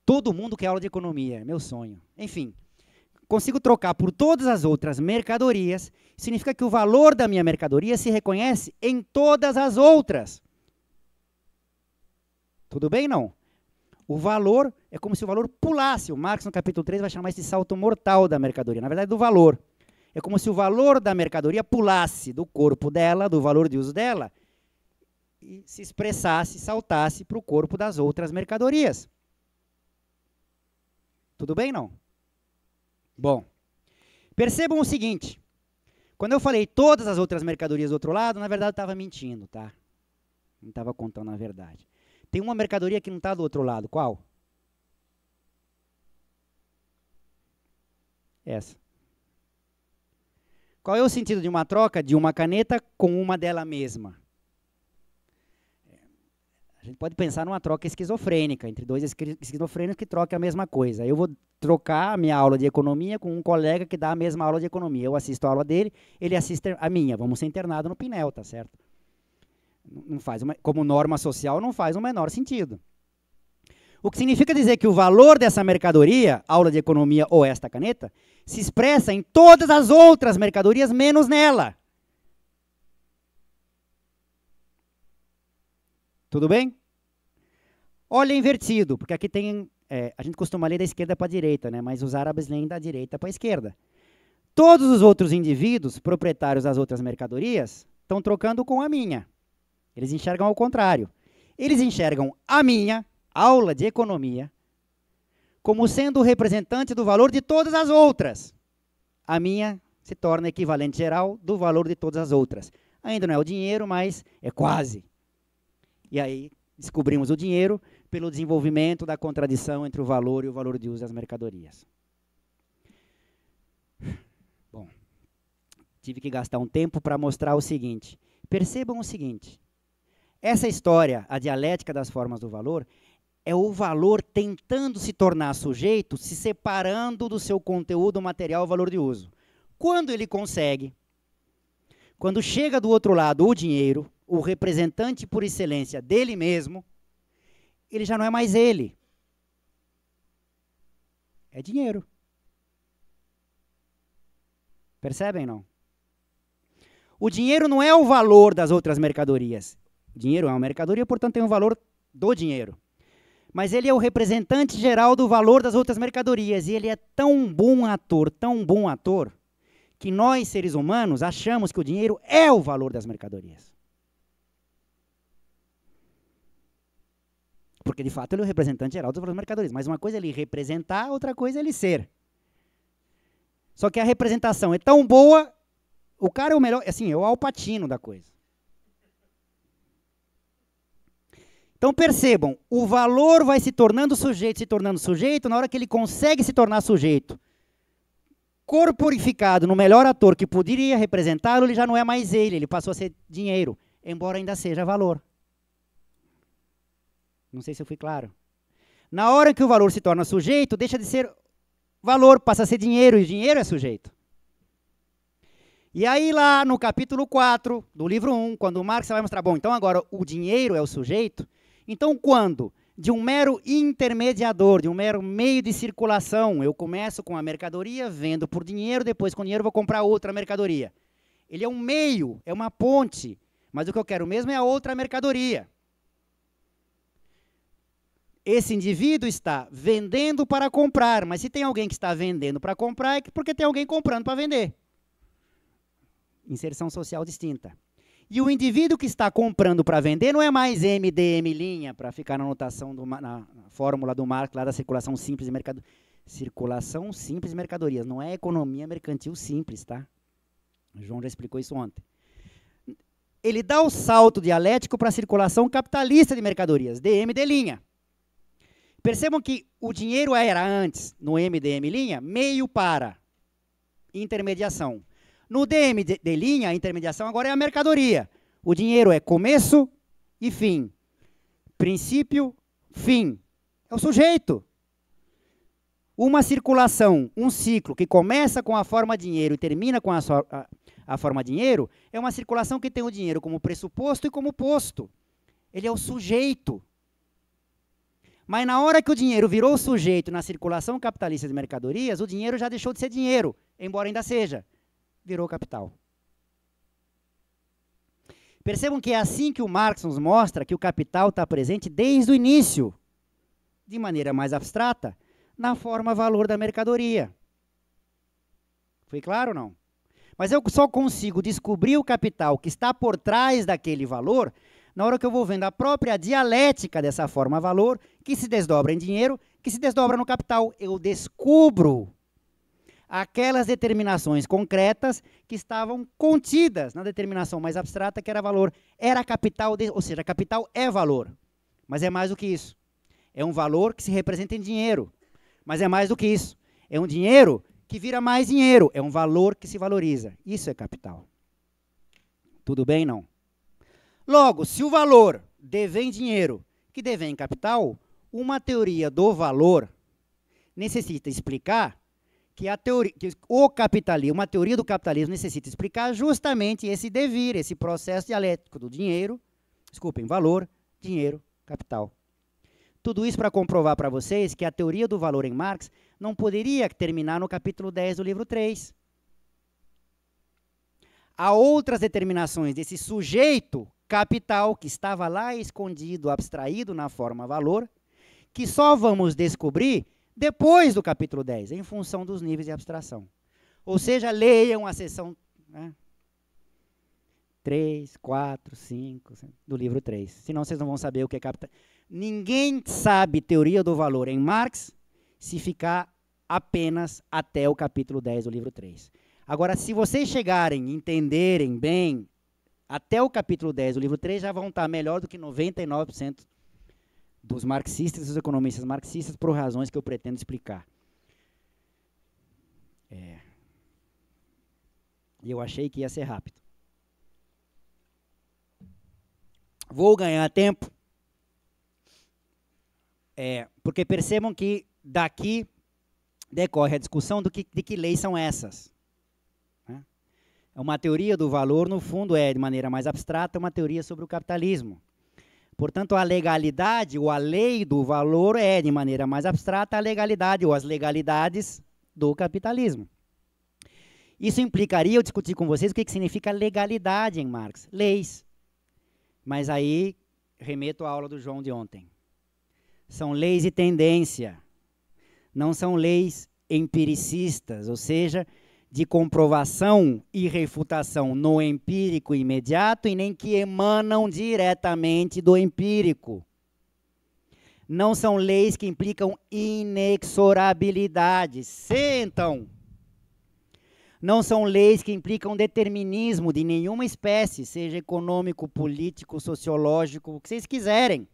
Todo mundo quer aula de economia, é meu sonho. Enfim, consigo trocar por todas as outras mercadorias, significa que o valor da minha mercadoria se reconhece em todas as outras. Tudo bem, não? O valor é como se o valor pulasse. O Marx, no capítulo 3, vai chamar esse salto mortal da mercadoria. Na verdade, do valor. É como se o valor da mercadoria pulasse do corpo dela, do valor de uso dela, e se expressasse, saltasse para o corpo das outras mercadorias. Tudo bem, não? Bom, percebam o seguinte. Quando eu falei todas as outras mercadorias do outro lado, na verdade eu estava mentindo, tá? Não estava contando a verdade. Tem uma mercadoria que não está do outro lado. Qual? Essa. Qual é o sentido de uma troca de uma caneta com uma dela mesma? gente pode pensar numa troca esquizofrênica, entre dois esquizofrênicos que trocam a mesma coisa. Eu vou trocar a minha aula de economia com um colega que dá a mesma aula de economia. Eu assisto a aula dele, ele assiste a minha. Vamos ser internados no Pinel, tá certo? Não faz uma, como norma social, não faz o menor sentido. O que significa dizer que o valor dessa mercadoria, aula de economia ou esta caneta, se expressa em todas as outras mercadorias menos nela. Tudo bem? Olha invertido, porque aqui tem. É, a gente costuma ler da esquerda para a direita, né? mas os árabes leem da direita para a esquerda. Todos os outros indivíduos, proprietários das outras mercadorias, estão trocando com a minha. Eles enxergam ao contrário. Eles enxergam a minha aula de economia como sendo o representante do valor de todas as outras. A minha se torna equivalente geral do valor de todas as outras. Ainda não é o dinheiro, mas é quase. E aí descobrimos o dinheiro pelo desenvolvimento da contradição entre o valor e o valor de uso das mercadorias. Bom, tive que gastar um tempo para mostrar o seguinte. Percebam o seguinte: essa história, a dialética das formas do valor, é o valor tentando se tornar sujeito, se separando do seu conteúdo material o valor de uso. Quando ele consegue, quando chega do outro lado o dinheiro, o representante por excelência dele mesmo, ele já não é mais ele. É dinheiro. Percebem não? O dinheiro não é o valor das outras mercadorias. O dinheiro é uma mercadoria, portanto tem o um valor do dinheiro. Mas ele é o representante geral do valor das outras mercadorias e ele é tão bom ator, tão bom ator, que nós seres humanos achamos que o dinheiro é o valor das mercadorias. Porque, de fato, ele é o representante geral dos valores mercadorias. Mas uma coisa é ele representar, outra coisa é ele ser. Só que a representação é tão boa, o cara é o melhor, assim, é o alpatino da coisa. Então percebam, o valor vai se tornando sujeito, se tornando sujeito, na hora que ele consegue se tornar sujeito, corporificado no melhor ator que poderia representá-lo, ele já não é mais ele, ele passou a ser dinheiro, embora ainda seja valor. Não sei se eu fui claro. Na hora que o valor se torna sujeito, deixa de ser valor, passa a ser dinheiro, e dinheiro é sujeito. E aí, lá no capítulo 4 do livro 1, quando Marx vai mostrar, bom, então agora o dinheiro é o sujeito, então quando de um mero intermediador, de um mero meio de circulação, eu começo com a mercadoria, vendo por dinheiro, depois com dinheiro vou comprar outra mercadoria. Ele é um meio, é uma ponte, mas o que eu quero mesmo é a outra mercadoria. Esse indivíduo está vendendo para comprar, mas se tem alguém que está vendendo para comprar, é porque tem alguém comprando para vender. Inserção social distinta. E o indivíduo que está comprando para vender não é mais MDM linha, para ficar na notação, do, na, fórmula do Marx, lá da circulação simples de mercadorias. Circulação simples de mercadorias, não é economia mercantil simples, tá? O João já explicou isso ontem. Ele dá o salto dialético para a circulação capitalista de mercadorias, DMD linha. Percebam que o dinheiro era antes, no MDM linha, meio para intermediação. No DM de linha, a intermediação agora é a mercadoria. O dinheiro é começo e fim. Princípio, fim. É o sujeito. Uma circulação, um ciclo que começa com a forma dinheiro e termina com a, so a, a forma dinheiro, é uma circulação que tem o dinheiro como pressuposto e como posto. Ele é o sujeito. Mas na hora que o dinheiro virou sujeito na circulação capitalista de mercadorias, o dinheiro já deixou de ser dinheiro, embora ainda seja. Virou capital. Percebam que é assim que o Marx nos mostra que o capital está presente desde o início, de maneira mais abstrata, na forma valor da mercadoria. Foi claro ou não? Mas eu só consigo descobrir o capital que está por trás daquele valor na hora que eu vou vendo a própria dialética dessa forma valor, que se desdobra em dinheiro, que se desdobra no capital, eu descubro aquelas determinações concretas que estavam contidas na determinação mais abstrata que era valor. Era capital, de, ou seja, capital é valor. Mas é mais do que isso. É um valor que se representa em dinheiro. Mas é mais do que isso. É um dinheiro que vira mais dinheiro. É um valor que se valoriza. Isso é capital. Tudo bem, não? Logo, se o valor devém dinheiro que devém capital, uma teoria do valor necessita explicar que, a teoria, que o capitalismo, uma teoria do capitalismo necessita explicar justamente esse devir, esse processo dialético do dinheiro, desculpem, valor, dinheiro, capital. Tudo isso para comprovar para vocês que a teoria do valor em Marx não poderia terminar no capítulo 10 do livro 3. Há outras determinações desse sujeito Capital que estava lá escondido, abstraído na forma valor, que só vamos descobrir depois do capítulo 10, em função dos níveis de abstração. Ou seja, leiam a sessão né, 3, 4, 5, do livro 3. Senão vocês não vão saber o que é capital. Ninguém sabe teoria do valor em Marx se ficar apenas até o capítulo 10 do livro 3. Agora, se vocês chegarem, entenderem bem até o capítulo 10 do livro 3 já vão estar melhor do que 99% dos marxistas e dos economistas marxistas por razões que eu pretendo explicar. É. Eu achei que ia ser rápido. Vou ganhar tempo. É, porque percebam que daqui decorre a discussão do que, de que leis são essas. É uma teoria do valor, no fundo, é, de maneira mais abstrata, uma teoria sobre o capitalismo. Portanto, a legalidade ou a lei do valor é, de maneira mais abstrata, a legalidade ou as legalidades do capitalismo. Isso implicaria eu discutir com vocês o que, que significa legalidade em Marx, leis. Mas aí remeto à aula do João de ontem. São leis e tendência, não são leis empiricistas, ou seja, de comprovação e refutação no empírico imediato e nem que emanam diretamente do empírico. Não são leis que implicam inexorabilidade. Sentam! Não são leis que implicam determinismo de nenhuma espécie, seja econômico, político, sociológico, o que vocês quiserem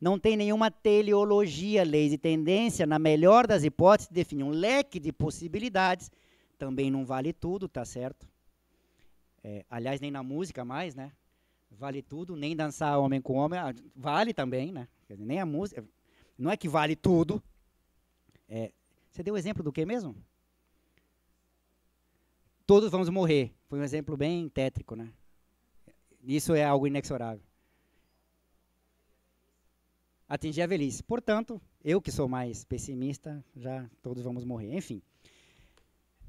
não tem nenhuma teleologia, leis e tendência, na melhor das hipóteses, definir um leque de possibilidades também não vale tudo, tá certo? É, aliás, nem na música mais, né? Vale tudo, nem dançar homem com homem, ah, vale também, né? Dizer, nem a música, não é que vale tudo. É, você deu o exemplo do que mesmo? Todos vamos morrer. Foi um exemplo bem tétrico, né? Isso é algo inexorável. Atingir a velhice. Portanto, eu que sou mais pessimista, já todos vamos morrer. Enfim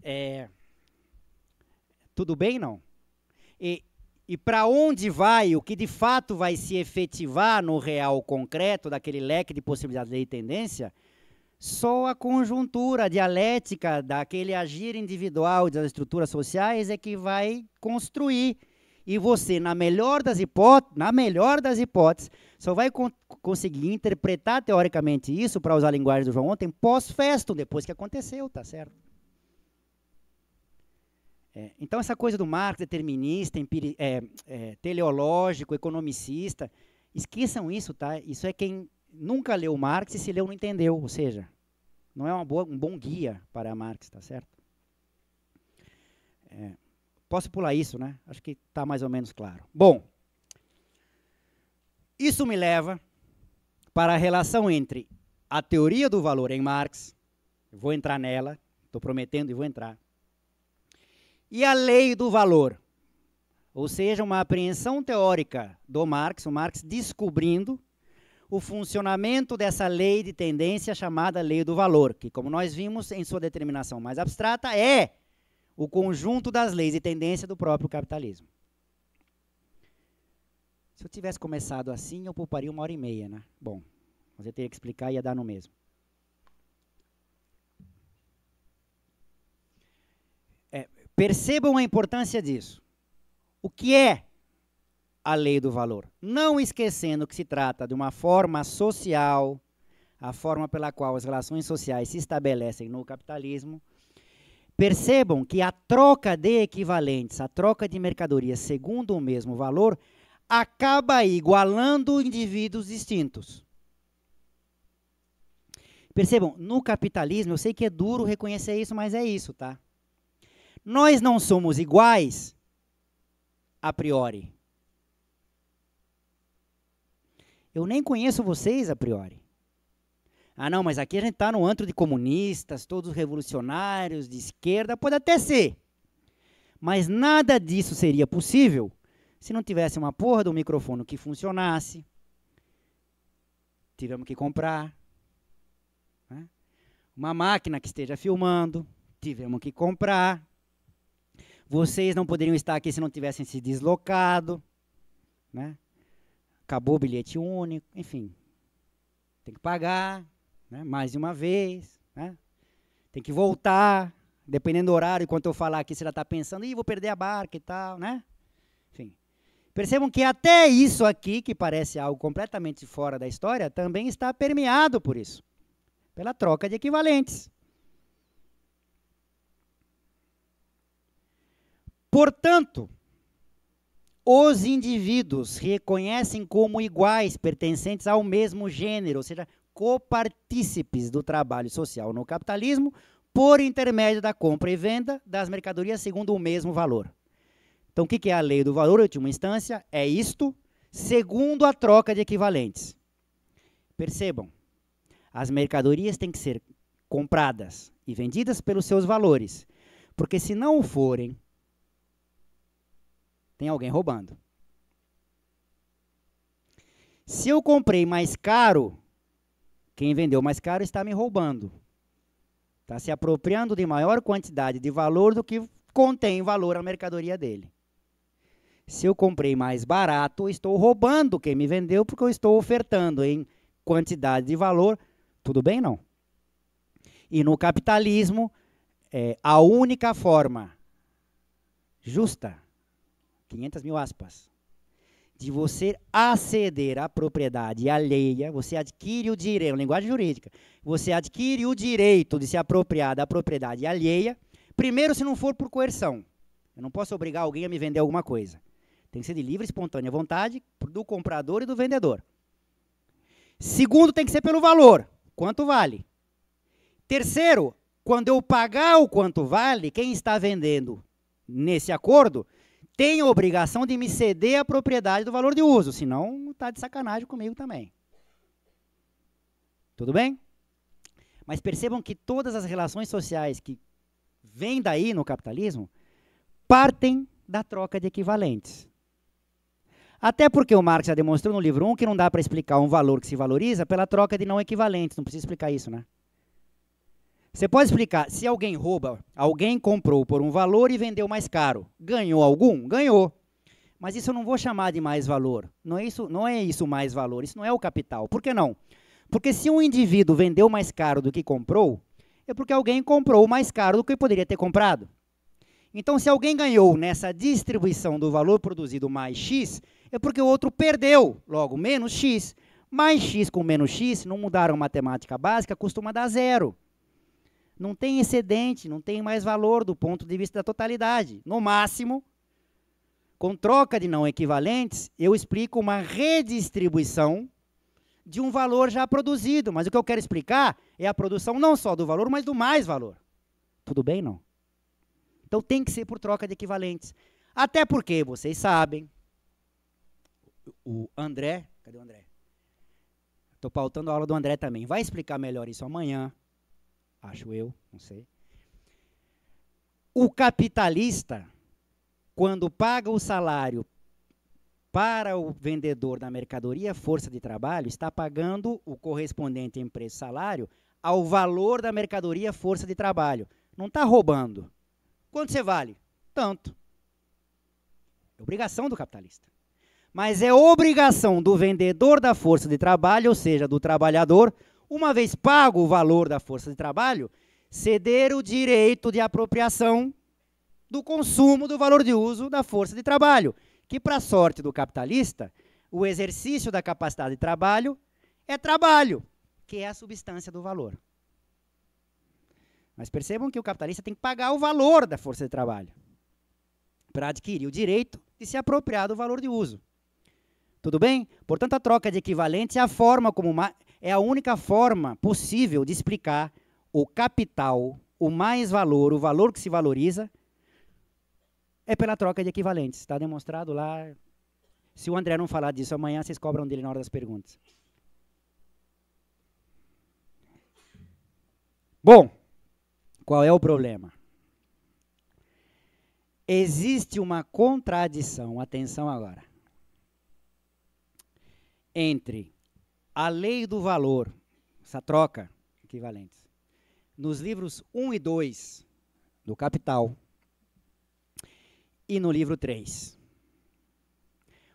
é, tudo bem não? E, e para onde vai o que de fato vai se efetivar no real concreto daquele leque de possibilidades e tendência? Só a conjuntura dialética daquele agir individual das estruturas sociais é que vai construir. E você, na melhor das, na melhor das hipóteses, só vai con conseguir interpretar teoricamente isso, para usar a linguagem do João ontem, pós-festo, depois que aconteceu, tá certo? É, então, essa coisa do Marx determinista, empiri, é, é, teleológico, economicista, esqueçam isso, tá? Isso é quem nunca leu Marx e se leu não entendeu, ou seja, não é boa, um bom guia para Marx, tá certo? É, posso pular isso, né? Acho que está mais ou menos claro. Bom, isso me leva para a relação entre a teoria do valor em Marx, vou entrar nela, estou prometendo e vou entrar, e a lei do valor? Ou seja, uma apreensão teórica do Marx, o Marx descobrindo o funcionamento dessa lei de tendência chamada lei do valor, que, como nós vimos em sua determinação mais abstrata, é o conjunto das leis de tendência do próprio capitalismo. Se eu tivesse começado assim, eu pouparia uma hora e meia, né? Bom, mas eu teria que explicar e ia dar no mesmo. Percebam a importância disso. O que é a lei do valor? Não esquecendo que se trata de uma forma social, a forma pela qual as relações sociais se estabelecem no capitalismo. Percebam que a troca de equivalentes, a troca de mercadorias segundo o mesmo valor, acaba igualando indivíduos distintos. Percebam, no capitalismo, eu sei que é duro reconhecer isso, mas é isso, tá? Nós não somos iguais a priori. Eu nem conheço vocês a priori. Ah, não, mas aqui a gente está no antro de comunistas, todos revolucionários, de esquerda, pode até ser. Mas nada disso seria possível se não tivesse uma porra do microfone que funcionasse. Tivemos que comprar. Né? Uma máquina que esteja filmando. Tivemos que comprar. Vocês não poderiam estar aqui se não tivessem se deslocado, né? Acabou o bilhete único, enfim. Tem que pagar, né? Mais uma vez, né? Tem que voltar, dependendo do horário, enquanto eu falar aqui, você já está pensando, ih, vou perder a barca e tal, né? Enfim. Percebam que até isso aqui, que parece algo completamente fora da história, também está permeado por isso pela troca de equivalentes. Portanto, os indivíduos reconhecem como iguais, pertencentes ao mesmo gênero, ou seja, copartícipes do trabalho social no capitalismo, por intermédio da compra e venda das mercadorias segundo o mesmo valor. Então, o que é a lei do valor, em última instância? É isto, segundo a troca de equivalentes. Percebam, as mercadorias têm que ser compradas e vendidas pelos seus valores, porque se não forem, tem alguém roubando. Se eu comprei mais caro, quem vendeu mais caro está me roubando. Está se apropriando de maior quantidade de valor do que contém valor a mercadoria dele. Se eu comprei mais barato, estou roubando quem me vendeu porque eu estou ofertando em quantidade de valor. Tudo bem, não? E no capitalismo, é, a única forma justa 500 mil aspas, de você aceder à propriedade alheia, você adquire o direito, linguagem jurídica, você adquire o direito de se apropriar da propriedade alheia, primeiro se não for por coerção. Eu não posso obrigar alguém a me vender alguma coisa. Tem que ser de livre, espontânea vontade do comprador e do vendedor. Segundo, tem que ser pelo valor. Quanto vale? Terceiro, quando eu pagar o quanto vale, quem está vendendo nesse acordo tem a obrigação de me ceder a propriedade do valor de uso, senão está de sacanagem comigo também. Tudo bem? Mas percebam que todas as relações sociais que vêm daí no capitalismo partem da troca de equivalentes. Até porque o Marx já demonstrou no livro 1 que não dá para explicar um valor que se valoriza pela troca de não equivalentes. Não precisa explicar isso, né? Você pode explicar, se alguém rouba, alguém comprou por um valor e vendeu mais caro. Ganhou algum? Ganhou. Mas isso eu não vou chamar de mais valor. Não é isso, não é isso mais valor, isso não é o capital. Por que não? Porque se um indivíduo vendeu mais caro do que comprou, é porque alguém comprou mais caro do que poderia ter comprado. Então, se alguém ganhou nessa distribuição do valor produzido mais X, é porque o outro perdeu, logo, menos X. Mais X com menos X, não mudaram matemática básica, costuma dar zero não tem excedente, não tem mais valor do ponto de vista da totalidade. No máximo, com troca de não equivalentes, eu explico uma redistribuição de um valor já produzido. Mas o que eu quero explicar é a produção não só do valor, mas do mais valor. Tudo bem, não? Então tem que ser por troca de equivalentes. Até porque, vocês sabem, o André, cadê o André? Estou pautando a aula do André também. Vai explicar melhor isso amanhã. Acho eu, não sei. O capitalista, quando paga o salário para o vendedor da mercadoria, força de trabalho, está pagando o correspondente em preço salário ao valor da mercadoria, força de trabalho. Não está roubando. Quanto você vale? Tanto. É obrigação do capitalista. Mas é obrigação do vendedor da força de trabalho, ou seja, do trabalhador, uma vez pago o valor da força de trabalho, ceder o direito de apropriação do consumo do valor de uso da força de trabalho, que, para sorte do capitalista, o exercício da capacidade de trabalho é trabalho, que é a substância do valor. Mas percebam que o capitalista tem que pagar o valor da força de trabalho para adquirir o direito de se apropriar do valor de uso. Tudo bem? Portanto, a troca é de equivalentes é a forma como é a única forma possível de explicar o capital, o mais valor, o valor que se valoriza, é pela troca de equivalentes. Está demonstrado lá. Se o André não falar disso amanhã, vocês cobram dele na hora das perguntas. Bom, qual é o problema? Existe uma contradição, atenção agora, entre a Lei do Valor, essa troca, equivalentes, nos livros 1 e 2 do Capital e no livro 3.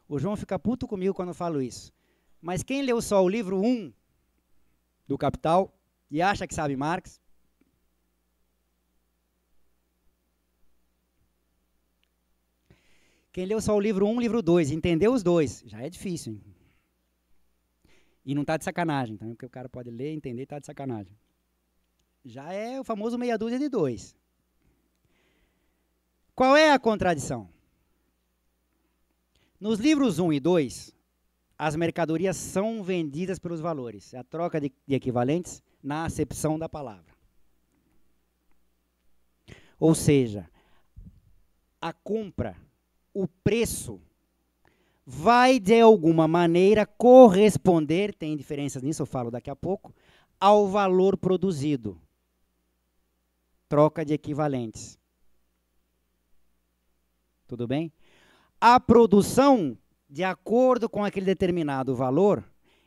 O João fica puto comigo quando eu falo isso. Mas quem leu só o livro 1 do Capital e acha que sabe Marx, Quem leu só o livro 1 um, livro 2, entendeu os dois, já é difícil. Hein? E não tá de sacanagem também, tá porque o cara pode ler, entender e tá de sacanagem. Já é o famoso meia dúzia de dois. Qual é a contradição? Nos livros 1 e 2, as mercadorias são vendidas pelos valores. É a troca de, de equivalentes na acepção da palavra. Ou seja, a compra, o preço vai de alguma maneira corresponder, tem diferenças nisso, eu falo daqui a pouco, ao valor produzido. Troca de equivalentes. Tudo bem? A produção, de acordo com aquele determinado valor,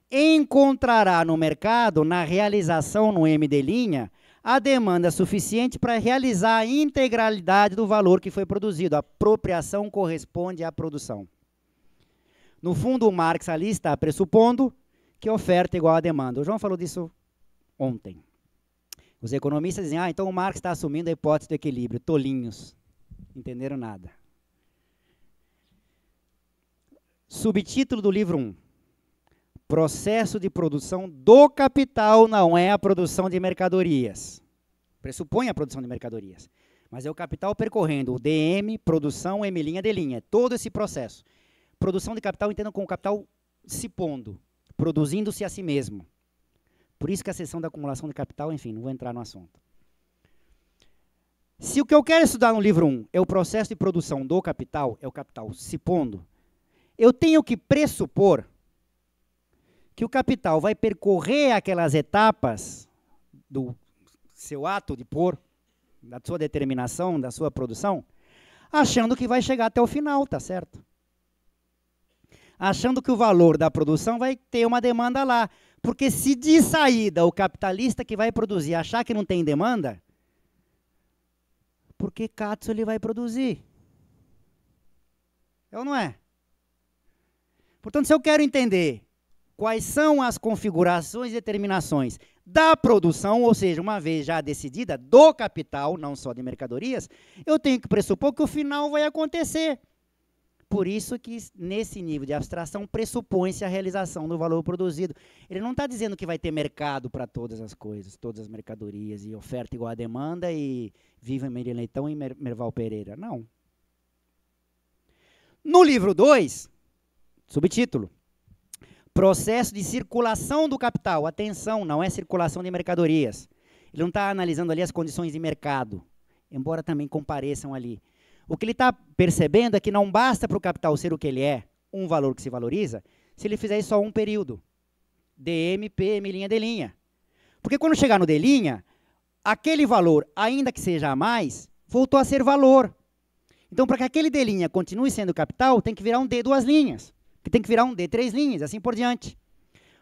encontrará no mercado, na realização no MD', a demanda suficiente para realizar a integralidade do valor que foi produzido. A apropriação corresponde à produção. No fundo, o Marx ali está pressupondo que a oferta é igual à demanda. O João falou disso ontem. Os economistas dizem, ah, então o Marx está assumindo a hipótese do equilíbrio. Tolinhos. Entenderam nada. Subtítulo do livro 1. Um, Processo de produção do capital não é a produção de mercadorias. Pressupõe a produção de mercadorias. Mas é o capital percorrendo o DM, produção, M linha, D linha. É todo esse processo. Produção de capital, entendam como capital se pondo, produzindo-se a si mesmo. Por isso que a sessão da acumulação de capital, enfim, não vou entrar no assunto. Se o que eu quero é estudar no livro 1 um é o processo de produção do capital, é o capital se pondo, eu tenho que pressupor que o capital vai percorrer aquelas etapas do seu ato de pôr, da sua determinação, da sua produção, achando que vai chegar até o final, tá certo? achando que o valor da produção vai ter uma demanda lá. Porque se de saída o capitalista que vai produzir achar que não tem demanda, por que Katsu ele vai produzir? É ou não é? Portanto, se eu quero entender quais são as configurações e determinações da produção, ou seja, uma vez já decidida, do capital, não só de mercadorias, eu tenho que pressupor que o final vai acontecer. Por isso que nesse nível de abstração pressupõe-se a realização do valor produzido. Ele não está dizendo que vai ter mercado para todas as coisas, todas as mercadorias, e oferta igual a demanda, e viva Miriam Leitão e Mer Merval Pereira. Não. No livro 2, subtítulo, Processo de circulação do capital. Atenção, não é circulação de mercadorias. Ele não está analisando ali as condições de mercado, embora também compareçam ali. O que ele está percebendo é que não basta para o capital ser o que ele é, um valor que se valoriza, se ele fizer isso só um período. DM, PM, linha, D linha. Porque quando chegar no D linha, aquele valor, ainda que seja a mais, voltou a ser valor. Então, para que aquele D linha continue sendo capital, tem que virar um D duas linhas, que tem que virar um D três linhas, assim por diante.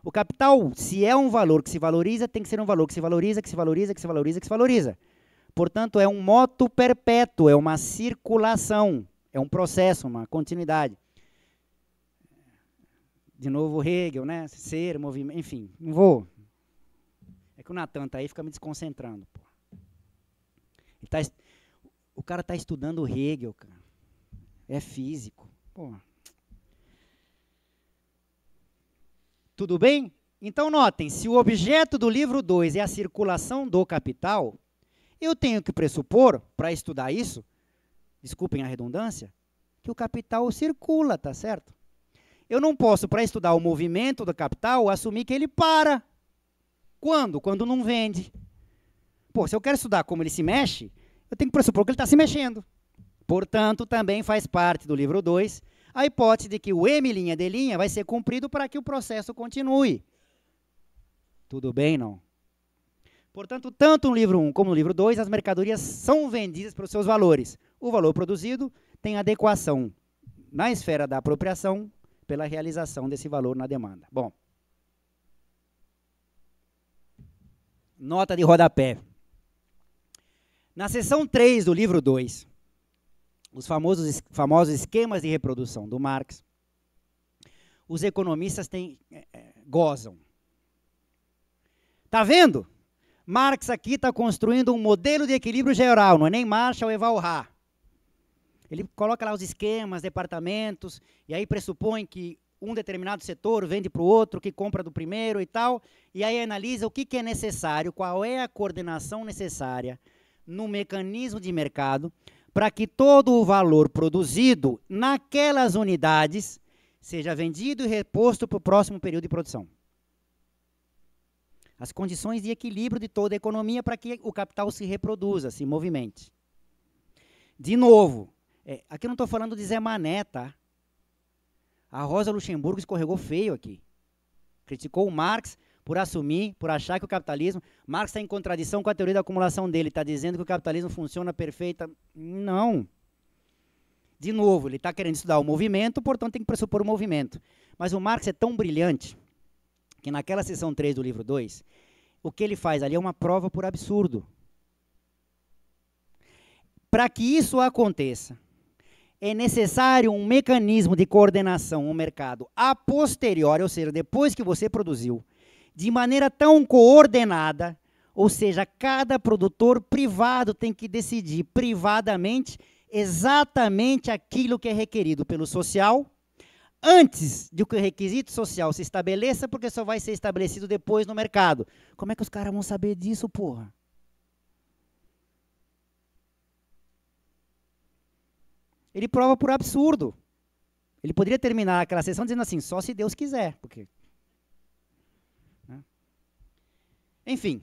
O capital, se é um valor que se valoriza, tem que ser um valor que se valoriza, que se valoriza, que se valoriza, que se valoriza. Que se valoriza. Portanto, é um moto perpétuo, é uma circulação, é um processo, uma continuidade. De novo Hegel, né? Ser, movimento, enfim, não vou. É que o Natan tá aí, fica me desconcentrando. Pô. Ele tá, o cara está estudando Hegel, cara. É físico. Pô. Tudo bem? Então notem, se o objeto do livro 2 é a circulação do capital, eu tenho que pressupor, para estudar isso, desculpem a redundância, que o capital circula, tá certo? Eu não posso, para estudar o movimento do capital, assumir que ele para. Quando? Quando não vende. Pô, se eu quero estudar como ele se mexe, eu tenho que pressupor que ele está se mexendo. Portanto, também faz parte do livro 2 a hipótese de que o M' D' vai ser cumprido para que o processo continue. Tudo bem, não? Portanto, tanto no livro 1 como no livro 2, as mercadorias são vendidas para os seus valores. O valor produzido tem adequação na esfera da apropriação pela realização desse valor na demanda. Bom. Nota de rodapé. Na seção 3 do livro 2, os famosos, famosos esquemas de reprodução do Marx, os economistas têm, é, é gozam. Tá vendo? Marx aqui está construindo um modelo de equilíbrio geral, não é nem Marshall e Walras. Ele coloca lá os esquemas, departamentos, e aí pressupõe que um determinado setor vende para o outro, que compra do primeiro e tal, e aí analisa o que, que é necessário, qual é a coordenação necessária no mecanismo de mercado para que todo o valor produzido naquelas unidades seja vendido e reposto para o próximo período de produção as condições de equilíbrio de toda a economia para que o capital se reproduza, se movimente. De novo, é, aqui eu não estou falando de Zé Mané, tá? A Rosa Luxemburgo escorregou feio aqui. Criticou o Marx por assumir, por achar que o capitalismo. Marx está em contradição com a teoria da acumulação dele, está dizendo que o capitalismo funciona perfeita. Não. De novo, ele está querendo estudar o movimento, portanto tem que pressupor o movimento. Mas o Marx é tão brilhante que naquela sessão 3 do livro 2, o que ele faz ali é uma prova por absurdo. Para que isso aconteça, é necessário um mecanismo de coordenação, um mercado a posteriori, ou seja, depois que você produziu, de maneira tão coordenada, ou seja, cada produtor privado tem que decidir privadamente exatamente aquilo que é requerido pelo social antes de que o requisito social se estabeleça, porque só vai ser estabelecido depois no mercado. Como é que os caras vão saber disso, porra? Ele prova por absurdo. Ele poderia terminar aquela sessão dizendo assim, só se Deus quiser, porque né? Enfim.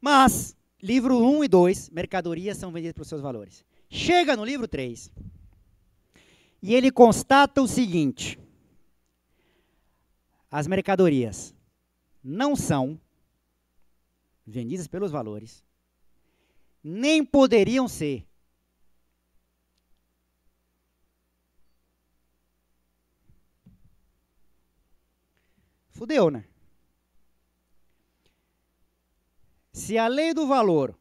Mas, livro 1 e 2, mercadorias são vendidas por seus valores. Chega no livro 3, e ele constata o seguinte: as mercadorias não são vendidas pelos valores, nem poderiam ser. Fudeu, né? Se a lei do valor,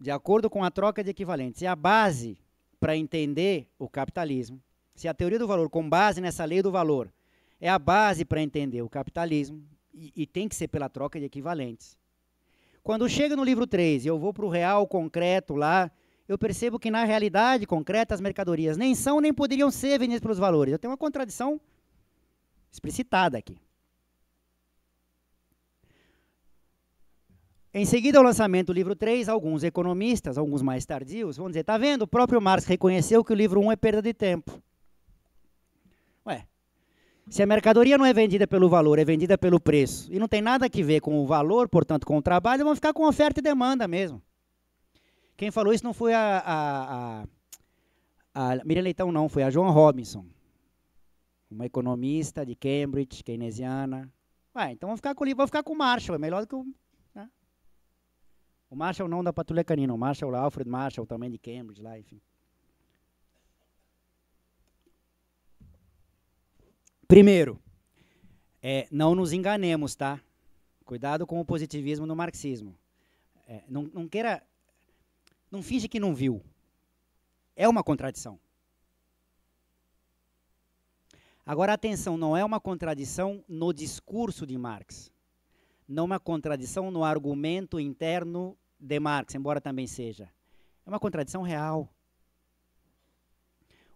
de acordo com a troca de equivalentes, é a base para entender o capitalismo, se a teoria do valor, com base nessa lei do valor, é a base para entender o capitalismo, e, e, tem que ser pela troca de equivalentes. Quando chega no livro 3 e eu vou para o real concreto lá, eu percebo que na realidade concreta as mercadorias nem são nem poderiam ser vendidas pelos valores. Eu tenho uma contradição explicitada aqui. Em seguida ao lançamento do livro 3, alguns economistas, alguns mais tardios, vão dizer: está vendo? O próprio Marx reconheceu que o livro 1 é perda de tempo. Ué, se a mercadoria não é vendida pelo valor, é vendida pelo preço, e não tem nada a ver com o valor, portanto com o trabalho, vão ficar com oferta e demanda mesmo. Quem falou isso não foi a, a, a, a Miriam Leitão, não, foi a Joan Robinson, uma economista de Cambridge, keynesiana. Ué, então vão ficar com o livro, vão ficar com o Marshall, é melhor do que o o Marshall não da Patrulha Canina, o Marshall, Alfred Marshall também de Cambridge lá, enfim. Primeiro, é, não nos enganemos, tá? Cuidado com o positivismo no marxismo. É, não, não queira, não finge que não viu. É uma contradição. Agora, atenção, não é uma contradição no discurso de Marx. Não é uma contradição no argumento interno de Marx, embora também seja. É uma contradição real.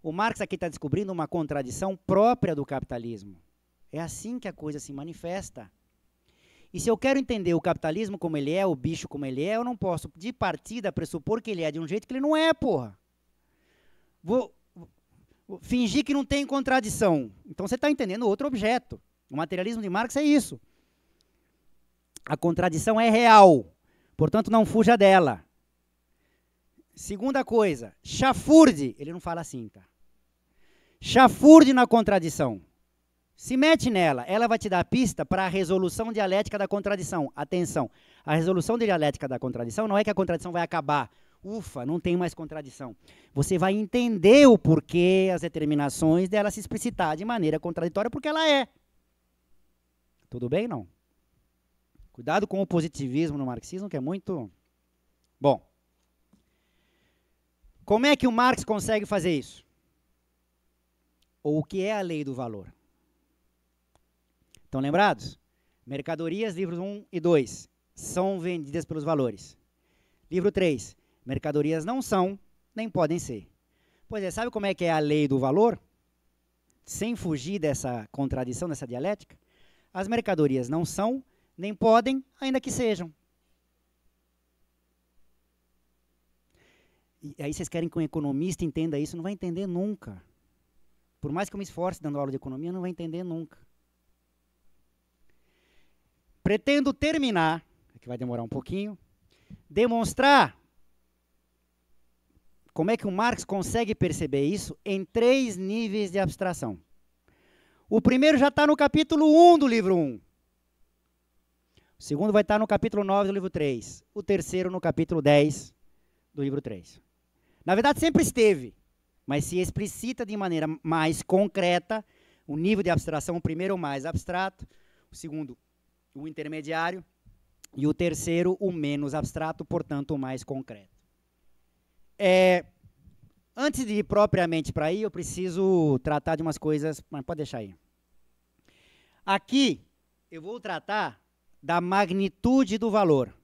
O Marx aqui está descobrindo uma contradição própria do capitalismo. É assim que a coisa se manifesta. E se eu quero entender o capitalismo como ele é, o bicho como ele é, eu não posso, de partida, pressupor que ele é de um jeito que ele não é, porra. Vou, vou fingir que não tem contradição. Então você está entendendo outro objeto. O materialismo de Marx é isso. A contradição é real, portanto não fuja dela. Segunda coisa, chafurde, ele não fala assim, tá? Chafurde na contradição. Se mete nela, ela vai te dar pista para a resolução dialética da contradição. Atenção, a resolução dialética da contradição não é que a contradição vai acabar. Ufa, não tem mais contradição. Você vai entender o porquê as determinações dela se explicitar de maneira contraditória, porque ela é. Tudo bem, não? Cuidado com o positivismo no marxismo, que é muito. Bom. Como é que o Marx consegue fazer isso? Ou o que é a lei do valor? Estão lembrados? Mercadorias, livros 1 e 2, são vendidas pelos valores. Livro 3, mercadorias não são, nem podem ser. Pois é, sabe como é que é a lei do valor? Sem fugir dessa contradição, dessa dialética? As mercadorias não são, nem podem, ainda que sejam. E aí vocês querem que um economista entenda isso, não vai entender nunca. Por mais que eu me esforce dando aula de economia, não vai entender nunca. Pretendo terminar, que vai demorar um pouquinho, demonstrar como é que o Marx consegue perceber isso em três níveis de abstração. O primeiro já está no capítulo 1 um do livro 1. Um. O segundo vai estar no capítulo 9 do livro 3. O terceiro no capítulo 10 do livro 3. Na verdade, sempre esteve, mas se explicita de maneira mais concreta o nível de abstração, o primeiro mais abstrato, o segundo o intermediário e o terceiro o menos abstrato, portanto o mais concreto. É, antes de ir propriamente para aí, eu preciso tratar de umas coisas, mas pode deixar aí. Aqui eu vou tratar da magnitude do valor.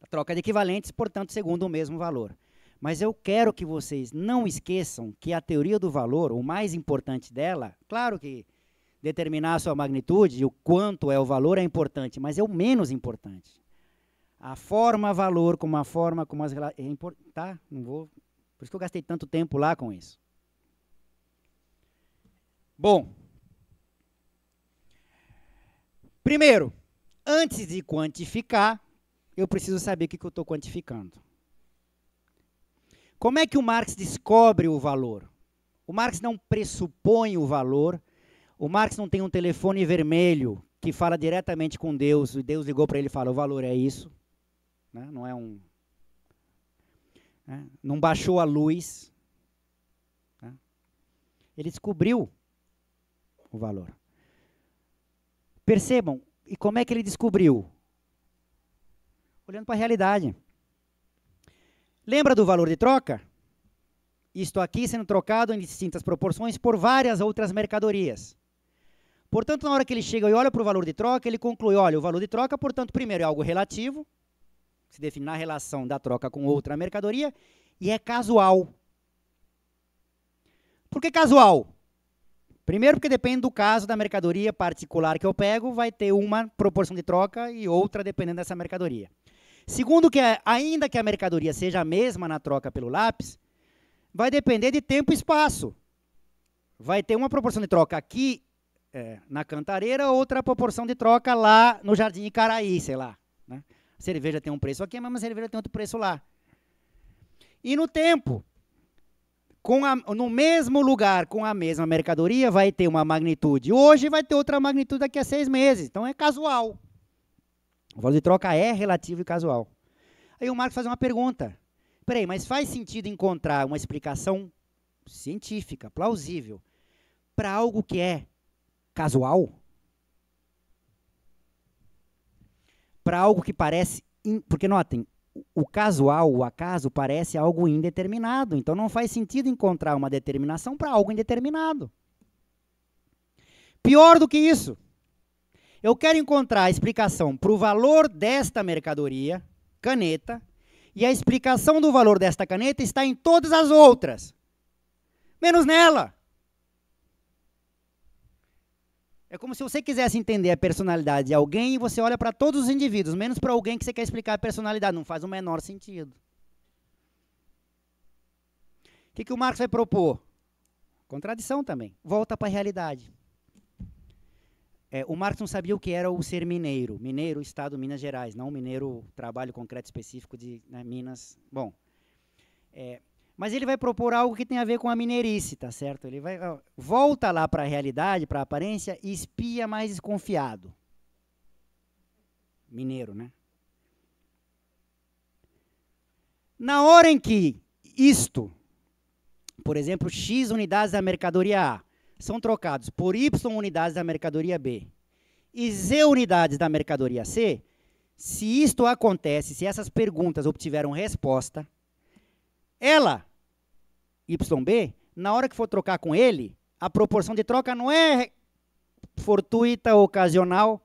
A troca de equivalentes, portanto, segundo o mesmo valor. Mas eu quero que vocês não esqueçam que a teoria do valor, o mais importante dela, claro que determinar a sua magnitude, o quanto é o valor é importante, mas é o menos importante. A forma valor como a forma como as relações, é import... tá? Não vou. Por isso que eu gastei tanto tempo lá com isso. Bom, Primeiro, antes de quantificar, eu preciso saber o que eu estou quantificando. Como é que o Marx descobre o valor? O Marx não pressupõe o valor. O Marx não tem um telefone vermelho que fala diretamente com Deus. E Deus ligou para ele e falou: o valor é isso. Né? Não é um. Né? Não baixou a luz. Né? Ele descobriu o valor. Percebam, e como é que ele descobriu? Olhando para a realidade. Lembra do valor de troca? Isto aqui sendo trocado em distintas proporções por várias outras mercadorias. Portanto, na hora que ele chega e olha para o valor de troca, ele conclui: olha, o valor de troca, portanto, primeiro é algo relativo, se define na relação da troca com outra mercadoria, e é casual. Por que casual? Primeiro, porque depende do caso da mercadoria particular que eu pego, vai ter uma proporção de troca e outra dependendo dessa mercadoria. Segundo, que é, ainda que a mercadoria seja a mesma na troca pelo lápis, vai depender de tempo e espaço. Vai ter uma proporção de troca aqui é, na Cantareira, outra proporção de troca lá no Jardim Icaraí, sei lá. Né? A cerveja tem um preço aqui, mas a cerveja tem outro preço lá. E no tempo, com a, no mesmo lugar, com a mesma mercadoria, vai ter uma magnitude hoje vai ter outra magnitude daqui a seis meses. Então é casual. O valor de troca é relativo e casual. Aí o Marcos faz uma pergunta. Peraí, mas faz sentido encontrar uma explicação científica, plausível, para algo que é casual? Para algo que parece. In... Porque notem, o casual, o acaso, parece algo indeterminado. Então não faz sentido encontrar uma determinação para algo indeterminado. Pior do que isso, eu quero encontrar a explicação para o valor desta mercadoria, caneta, e a explicação do valor desta caneta está em todas as outras, menos nela. É como se você quisesse entender a personalidade de alguém e você olha para todos os indivíduos, menos para alguém que você quer explicar a personalidade. Não faz o menor sentido. O que, que o Marx vai propor? Contradição também. Volta para a realidade. É, o Marx não sabia o que era o ser mineiro. Mineiro, Estado Minas Gerais, não mineiro, trabalho concreto específico de né, Minas. Bom, é, mas ele vai propor algo que tem a ver com a mineirice, tá certo? Ele vai volta lá para a realidade, para a aparência e espia mais desconfiado. Mineiro, né? Na hora em que isto, por exemplo, X unidades da mercadoria A são trocados por Y unidades da mercadoria B e Z unidades da mercadoria C, se isto acontece, se essas perguntas obtiveram resposta, ela, YB, na hora que for trocar com ele, a proporção de troca não é fortuita, ocasional.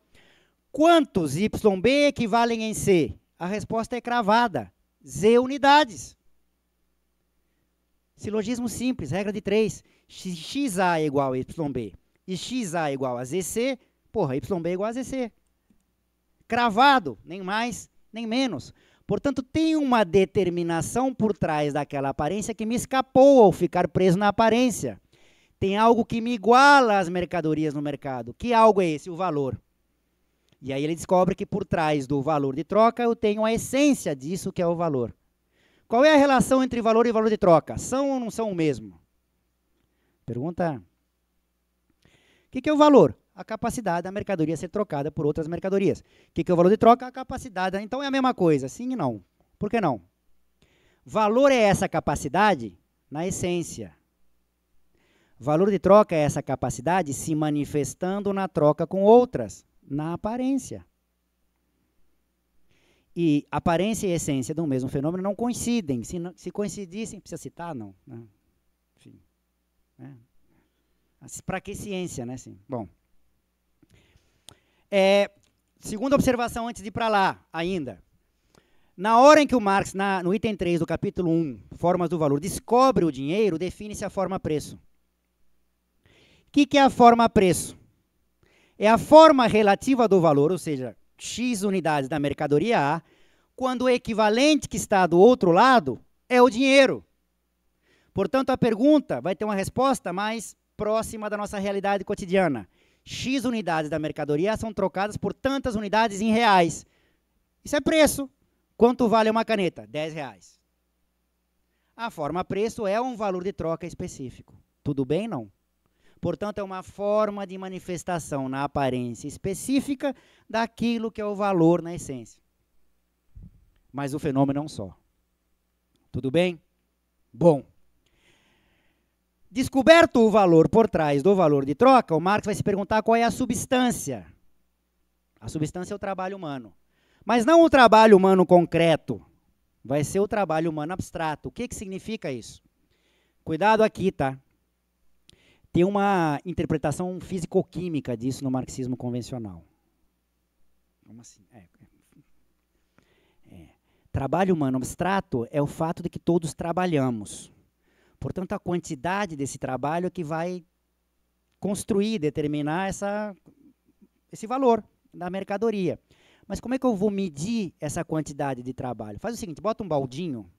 Quantos YB equivalem em C? A resposta é cravada. Z unidades. Silogismo simples, regra de 3. XA é igual a YB. E XA é igual a ZC, porra, YB é igual a ZC. Cravado, nem mais, nem menos. Portanto, tem uma determinação por trás daquela aparência que me escapou ao ficar preso na aparência. Tem algo que me iguala às mercadorias no mercado. Que algo é esse? O valor. E aí ele descobre que por trás do valor de troca eu tenho a essência disso que é o valor. Qual é a relação entre valor e valor de troca? São ou não são o mesmo? Pergunta. O que, que é o valor? a capacidade da mercadoria ser trocada por outras mercadorias. O que, que é o valor de troca? A capacidade. Então é a mesma coisa, sim e não. Por que não? Valor é essa capacidade na essência. Valor de troca é essa capacidade se manifestando na troca com outras, na aparência. E aparência e essência do mesmo fenômeno não coincidem. Se, não, se coincidissem, precisa citar, não. Né? Enfim. Né? Para que ciência, né? Sim. Bom. É, segunda observação antes de ir para lá, ainda. Na hora em que o Marx, na, no item 3 do capítulo 1, Formas do Valor, descobre o dinheiro, define-se a forma preço. O que, que é a forma preço? É a forma relativa do valor, ou seja, X unidades da mercadoria A, quando o equivalente que está do outro lado é o dinheiro. Portanto, a pergunta vai ter uma resposta mais próxima da nossa realidade cotidiana. X unidades da mercadoria são trocadas por tantas unidades em reais. Isso é preço. Quanto vale uma caneta? 10 reais. A forma preço é um valor de troca específico. Tudo bem? Não. Portanto, é uma forma de manifestação na aparência específica daquilo que é o valor na essência. Mas o fenômeno é um só. Tudo bem? Bom. Descoberto o valor por trás do valor de troca, o Marx vai se perguntar qual é a substância. A substância é o trabalho humano. Mas não o trabalho humano concreto, vai ser o trabalho humano abstrato. O que, que significa isso? Cuidado aqui, tá? Tem uma interpretação físico-química disso no marxismo convencional. Como assim? É. É. é. Trabalho humano abstrato é o fato de que todos trabalhamos. Portanto, a quantidade desse trabalho é que vai construir, determinar essa, esse valor da mercadoria. Mas como é que eu vou medir essa quantidade de trabalho? Faz o seguinte, bota um baldinho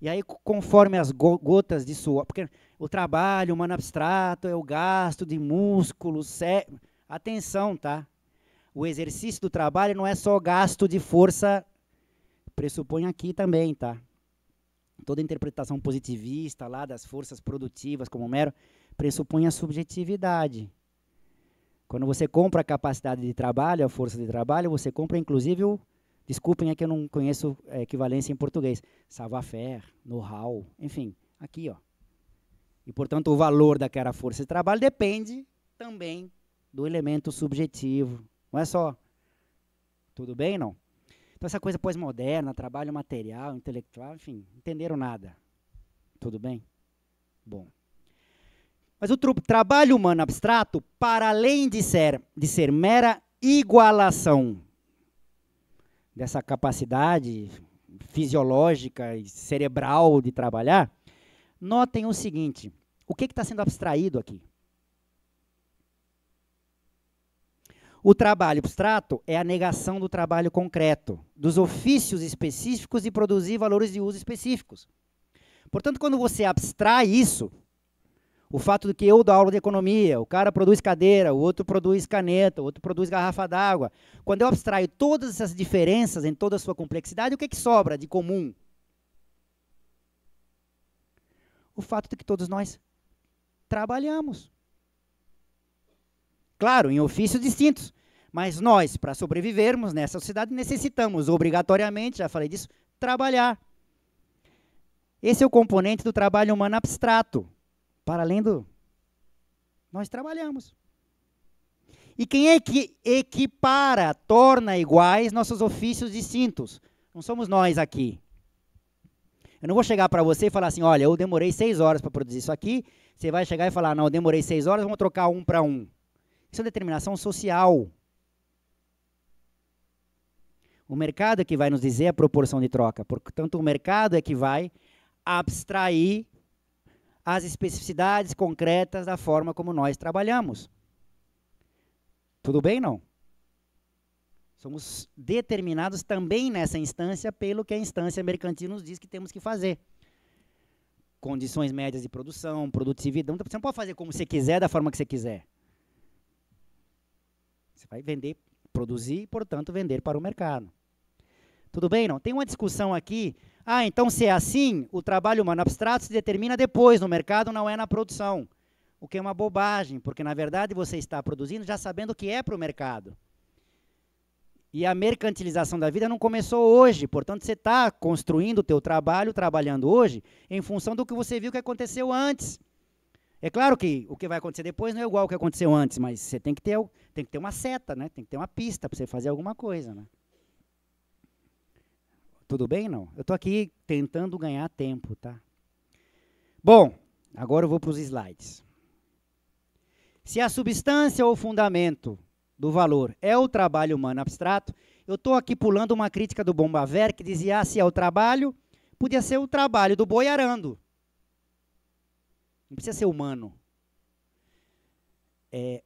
e aí, conforme as gotas de suor, porque o trabalho humano abstrato é o gasto de músculos, cérebro. Atenção, tá? O exercício do trabalho não é só gasto de força, pressupõe aqui também, tá? toda a interpretação positivista lá das forças produtivas, como mero pressupõe a subjetividade. Quando você compra a capacidade de trabalho, a força de trabalho, você compra inclusive o. Desculpem, é que eu não conheço a é, equivalência em português. Savoir-faire, know-how, enfim, aqui, ó. E, portanto, o valor daquela força de trabalho depende também do elemento subjetivo. Não é só. Tudo bem, não? Então essa coisa pós-moderna, trabalho material, intelectual, enfim, entenderam nada. Tudo bem? Bom. Mas o trabalho humano abstrato, para além de ser, de ser mera igualação dessa capacidade fisiológica e cerebral de trabalhar, notem o seguinte: o que está sendo abstraído aqui? O trabalho abstrato é a negação do trabalho concreto, dos ofícios específicos e produzir valores de uso específicos. Portanto, quando você abstrai isso, o fato de que eu dou aula de economia, o cara produz cadeira, o outro produz caneta, o outro produz garrafa d'água. Quando eu abstraio todas essas diferenças em toda a sua complexidade, o que, é que sobra de comum? O fato de que todos nós trabalhamos. Claro, em ofícios distintos. Mas nós, para sobrevivermos nessa sociedade, necessitamos obrigatoriamente, já falei disso, trabalhar. Esse é o componente do trabalho humano abstrato. Para além do. Nós trabalhamos. E quem é que equipara, torna iguais nossos ofícios distintos? Não somos nós aqui. Eu não vou chegar para você e falar assim: olha, eu demorei seis horas para produzir isso aqui. Você vai chegar e falar: não, eu demorei seis horas, vamos trocar um para um. Isso é determinação social. O mercado é que vai nos dizer a proporção de troca. Portanto, o mercado é que vai abstrair as especificidades concretas da forma como nós trabalhamos. Tudo bem, não? Somos determinados também nessa instância pelo que a instância mercantil nos diz que temos que fazer. Condições médias de produção, produtividade. Você não pode fazer como você quiser, da forma que você quiser. Você vai vender, produzir e, portanto, vender para o mercado. Tudo bem, não? Tem uma discussão aqui. Ah, então se é assim, o trabalho humano abstrato se determina depois no mercado, não é na produção. O que é uma bobagem, porque na verdade você está produzindo já sabendo o que é para o mercado. E a mercantilização da vida não começou hoje, portanto você está construindo o teu trabalho, trabalhando hoje, em função do que você viu que aconteceu antes. É claro que o que vai acontecer depois não é igual ao que aconteceu antes, mas você tem que ter, tem que ter uma seta, né? Tem que ter uma pista para você fazer alguma coisa, né? Tudo bem, não? Eu estou aqui tentando ganhar tempo, tá? Bom, agora eu vou para os slides. Se a substância ou fundamento do valor é o trabalho humano abstrato, eu estou aqui pulando uma crítica do Bombaver que dizia ah, se é o trabalho, podia ser o trabalho do boi arando. Não precisa ser humano. É,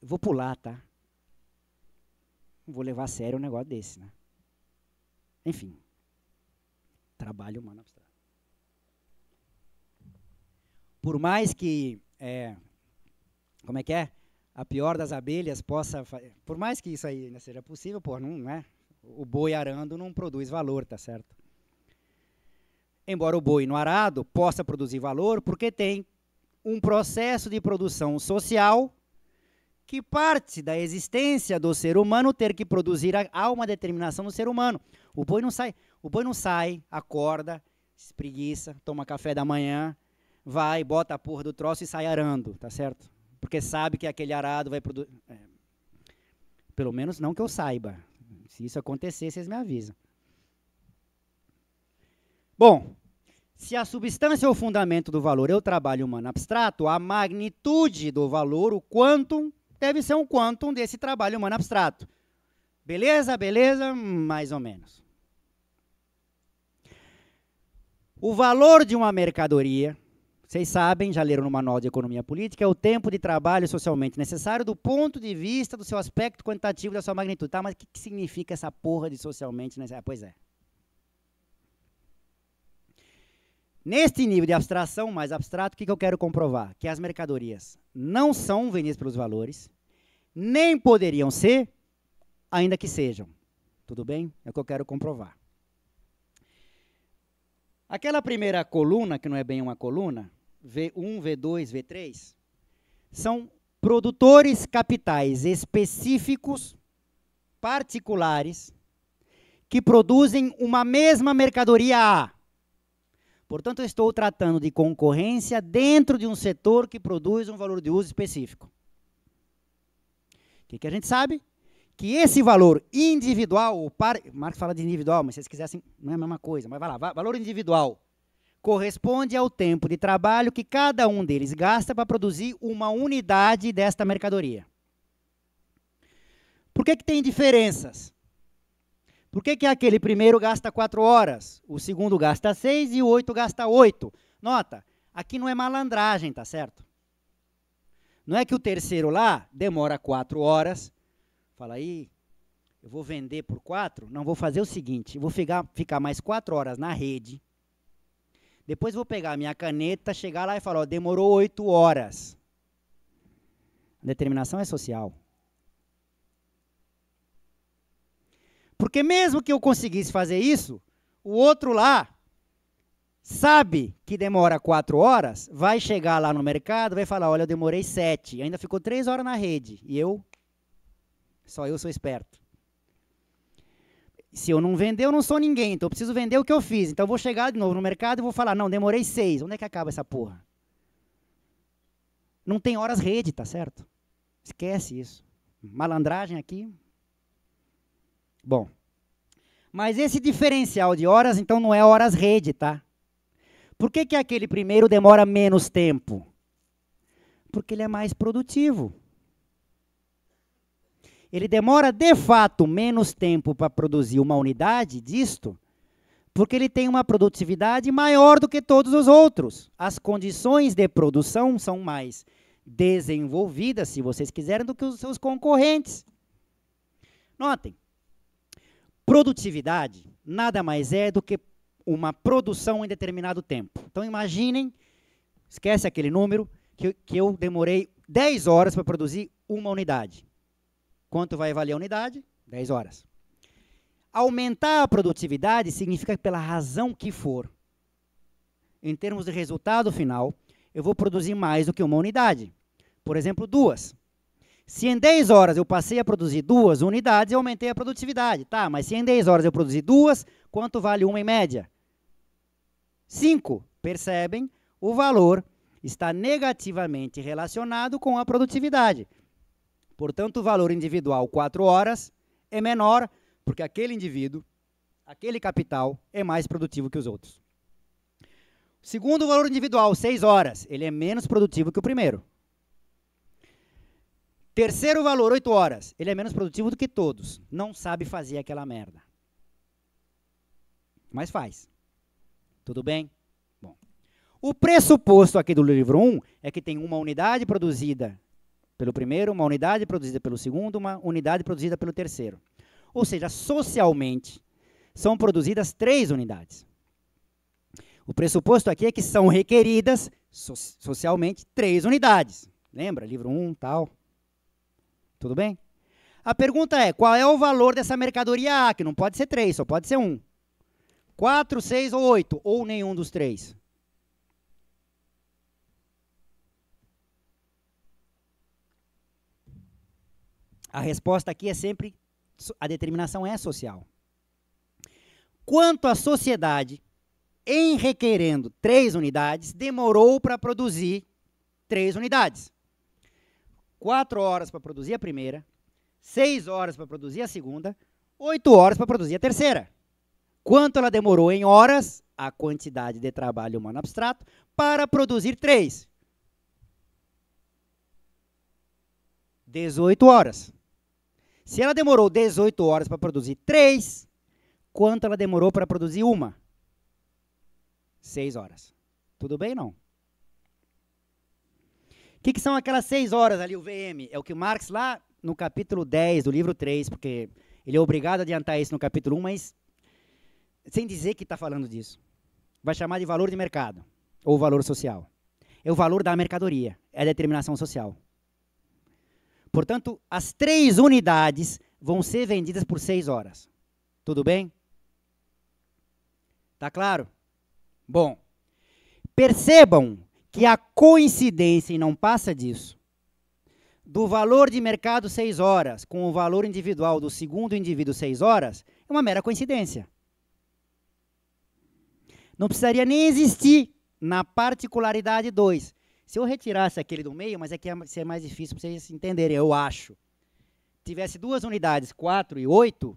vou pular, tá? Não vou levar a sério um negócio desse, né? Enfim. Trabalho humano abstrato. Por mais que. É, como é que é? A pior das abelhas possa. Por mais que isso aí né, seja possível, pô, não, né? O boi arando não produz valor, tá certo? embora o boi no arado possa produzir valor, porque tem um processo de produção social que parte da existência do ser humano ter que produzir a, há uma determinação no ser humano. O boi não sai, o boi não sai, acorda, preguiça, toma café da manhã, vai, bota a porra do troço e sai arando, tá certo? Porque sabe que aquele arado vai produzir. É, pelo menos não que eu saiba. Se isso acontecer, vocês me avisam. Bom, se a substância é ou fundamento do valor é o trabalho humano abstrato, a magnitude do valor, o quantum, deve ser um quantum desse trabalho humano abstrato. Beleza, beleza? Mais ou menos. O valor de uma mercadoria, vocês sabem, já leram no Manual de Economia Política, é o tempo de trabalho socialmente necessário do ponto de vista do seu aspecto quantitativo da sua magnitude. Tá, mas o que, que significa essa porra de socialmente necessário? Ah, pois é. Neste nível de abstração mais abstrato, o que, que eu quero comprovar? Que as mercadorias não são vendidas pelos valores, nem poderiam ser, ainda que sejam. Tudo bem? É o que eu quero comprovar. Aquela primeira coluna, que não é bem uma coluna, V1, V2, V3, são produtores capitais específicos, particulares, que produzem uma mesma mercadoria A. Portanto, eu estou tratando de concorrência dentro de um setor que produz um valor de uso específico. O que, que a gente sabe? Que esse valor individual, o par, Marx fala de individual, mas se vocês quisessem, não é a mesma coisa, mas vai lá, valor individual corresponde ao tempo de trabalho que cada um deles gasta para produzir uma unidade desta mercadoria. Por que, que tem diferenças? Por que, que é aquele primeiro gasta quatro horas, o segundo gasta seis e o oito gasta oito? Nota, aqui não é malandragem, tá certo? Não é que o terceiro lá demora quatro horas, fala aí, eu vou vender por quatro? Não, vou fazer o seguinte, vou ficar, ficar mais quatro horas na rede, depois vou pegar a minha caneta, chegar lá e falar, ó, demorou oito horas. A determinação é social. Porque mesmo que eu conseguisse fazer isso, o outro lá sabe que demora quatro horas, vai chegar lá no mercado, vai falar, olha, eu demorei sete, ainda ficou três horas na rede. E eu, só eu sou esperto. Se eu não vender, eu não sou ninguém, então eu preciso vender o que eu fiz. Então eu vou chegar de novo no mercado e vou falar, não, demorei seis, onde é que acaba essa porra? Não tem horas rede, tá certo? Esquece isso. Malandragem aqui, Bom, mas esse diferencial de horas, então, não é horas rede, tá? Por que, que aquele primeiro demora menos tempo? Porque ele é mais produtivo. Ele demora, de fato, menos tempo para produzir uma unidade disto, porque ele tem uma produtividade maior do que todos os outros. As condições de produção são mais desenvolvidas, se vocês quiserem, do que os seus concorrentes. Notem, Produtividade nada mais é do que uma produção em determinado tempo. Então imaginem, esquece aquele número, que, que eu demorei 10 horas para produzir uma unidade. Quanto vai valer a unidade? 10 horas. Aumentar a produtividade significa que, pela razão que for, em termos de resultado final, eu vou produzir mais do que uma unidade. Por exemplo, duas. Se em 10 horas eu passei a produzir duas unidades, eu aumentei a produtividade. Tá, mas se em 10 horas eu produzi duas, quanto vale uma em média? 5. Percebem? O valor está negativamente relacionado com a produtividade. Portanto, o valor individual 4 horas é menor, porque aquele indivíduo, aquele capital, é mais produtivo que os outros. Segundo o valor individual, 6 horas, ele é menos produtivo que o primeiro. Terceiro valor, 8 horas. Ele é menos produtivo do que todos. Não sabe fazer aquela merda. Mas faz. Tudo bem? Bom. O pressuposto aqui do livro 1 é que tem uma unidade produzida pelo primeiro, uma unidade produzida pelo segundo, uma unidade produzida pelo terceiro. Ou seja, socialmente são produzidas três unidades. O pressuposto aqui é que são requeridas so socialmente três unidades. Lembra? Livro 1, tal. Tudo bem? A pergunta é: qual é o valor dessa mercadoria A? Que não pode ser 3, só pode ser 1. 4, 6 ou 8, ou nenhum dos três. A resposta aqui é sempre a determinação é social. Quanto a sociedade, em requerendo três unidades, demorou para produzir três unidades quatro horas para produzir a primeira, seis horas para produzir a segunda, oito horas para produzir a terceira. Quanto ela demorou em horas, a quantidade de trabalho humano abstrato, para produzir três? 18 horas. Se ela demorou 18 horas para produzir três, quanto ela demorou para produzir uma? Seis horas. Tudo bem, não? O que, que, são aquelas seis horas ali, o VM? É o que Marx, lá no capítulo 10 do livro 3, porque ele é obrigado a adiantar isso no capítulo 1, mas sem dizer que está falando disso. Vai chamar de valor de mercado, ou valor social. É o valor da mercadoria, é a determinação social. Portanto, as três unidades vão ser vendidas por seis horas. Tudo bem? Tá claro? Bom, percebam que a coincidência, e não passa disso, do valor de mercado 6 horas com o valor individual do segundo indivíduo 6 horas é uma mera coincidência. Não precisaria nem existir na particularidade 2. Se eu retirasse aquele do meio, mas é que é, ser é mais difícil para vocês entenderem, eu acho. Tivesse duas unidades, 4 e 8,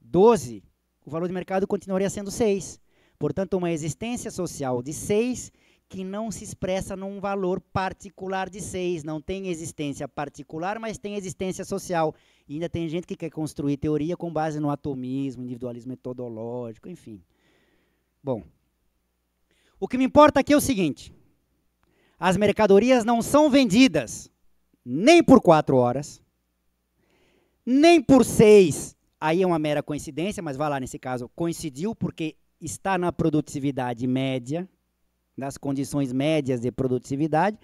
12, o valor de mercado continuaria sendo 6. Portanto, uma existência social de 6 que não se expressa num valor particular de seis. Não tem existência particular, mas tem existência social. E ainda tem gente que quer construir teoria com base no atomismo, individualismo metodológico, enfim. Bom, o que me importa aqui é o seguinte: as mercadorias não são vendidas nem por quatro horas, nem por seis. Aí é uma mera coincidência, mas vai lá nesse caso, coincidiu porque está na produtividade média nas condições médias de produtividade,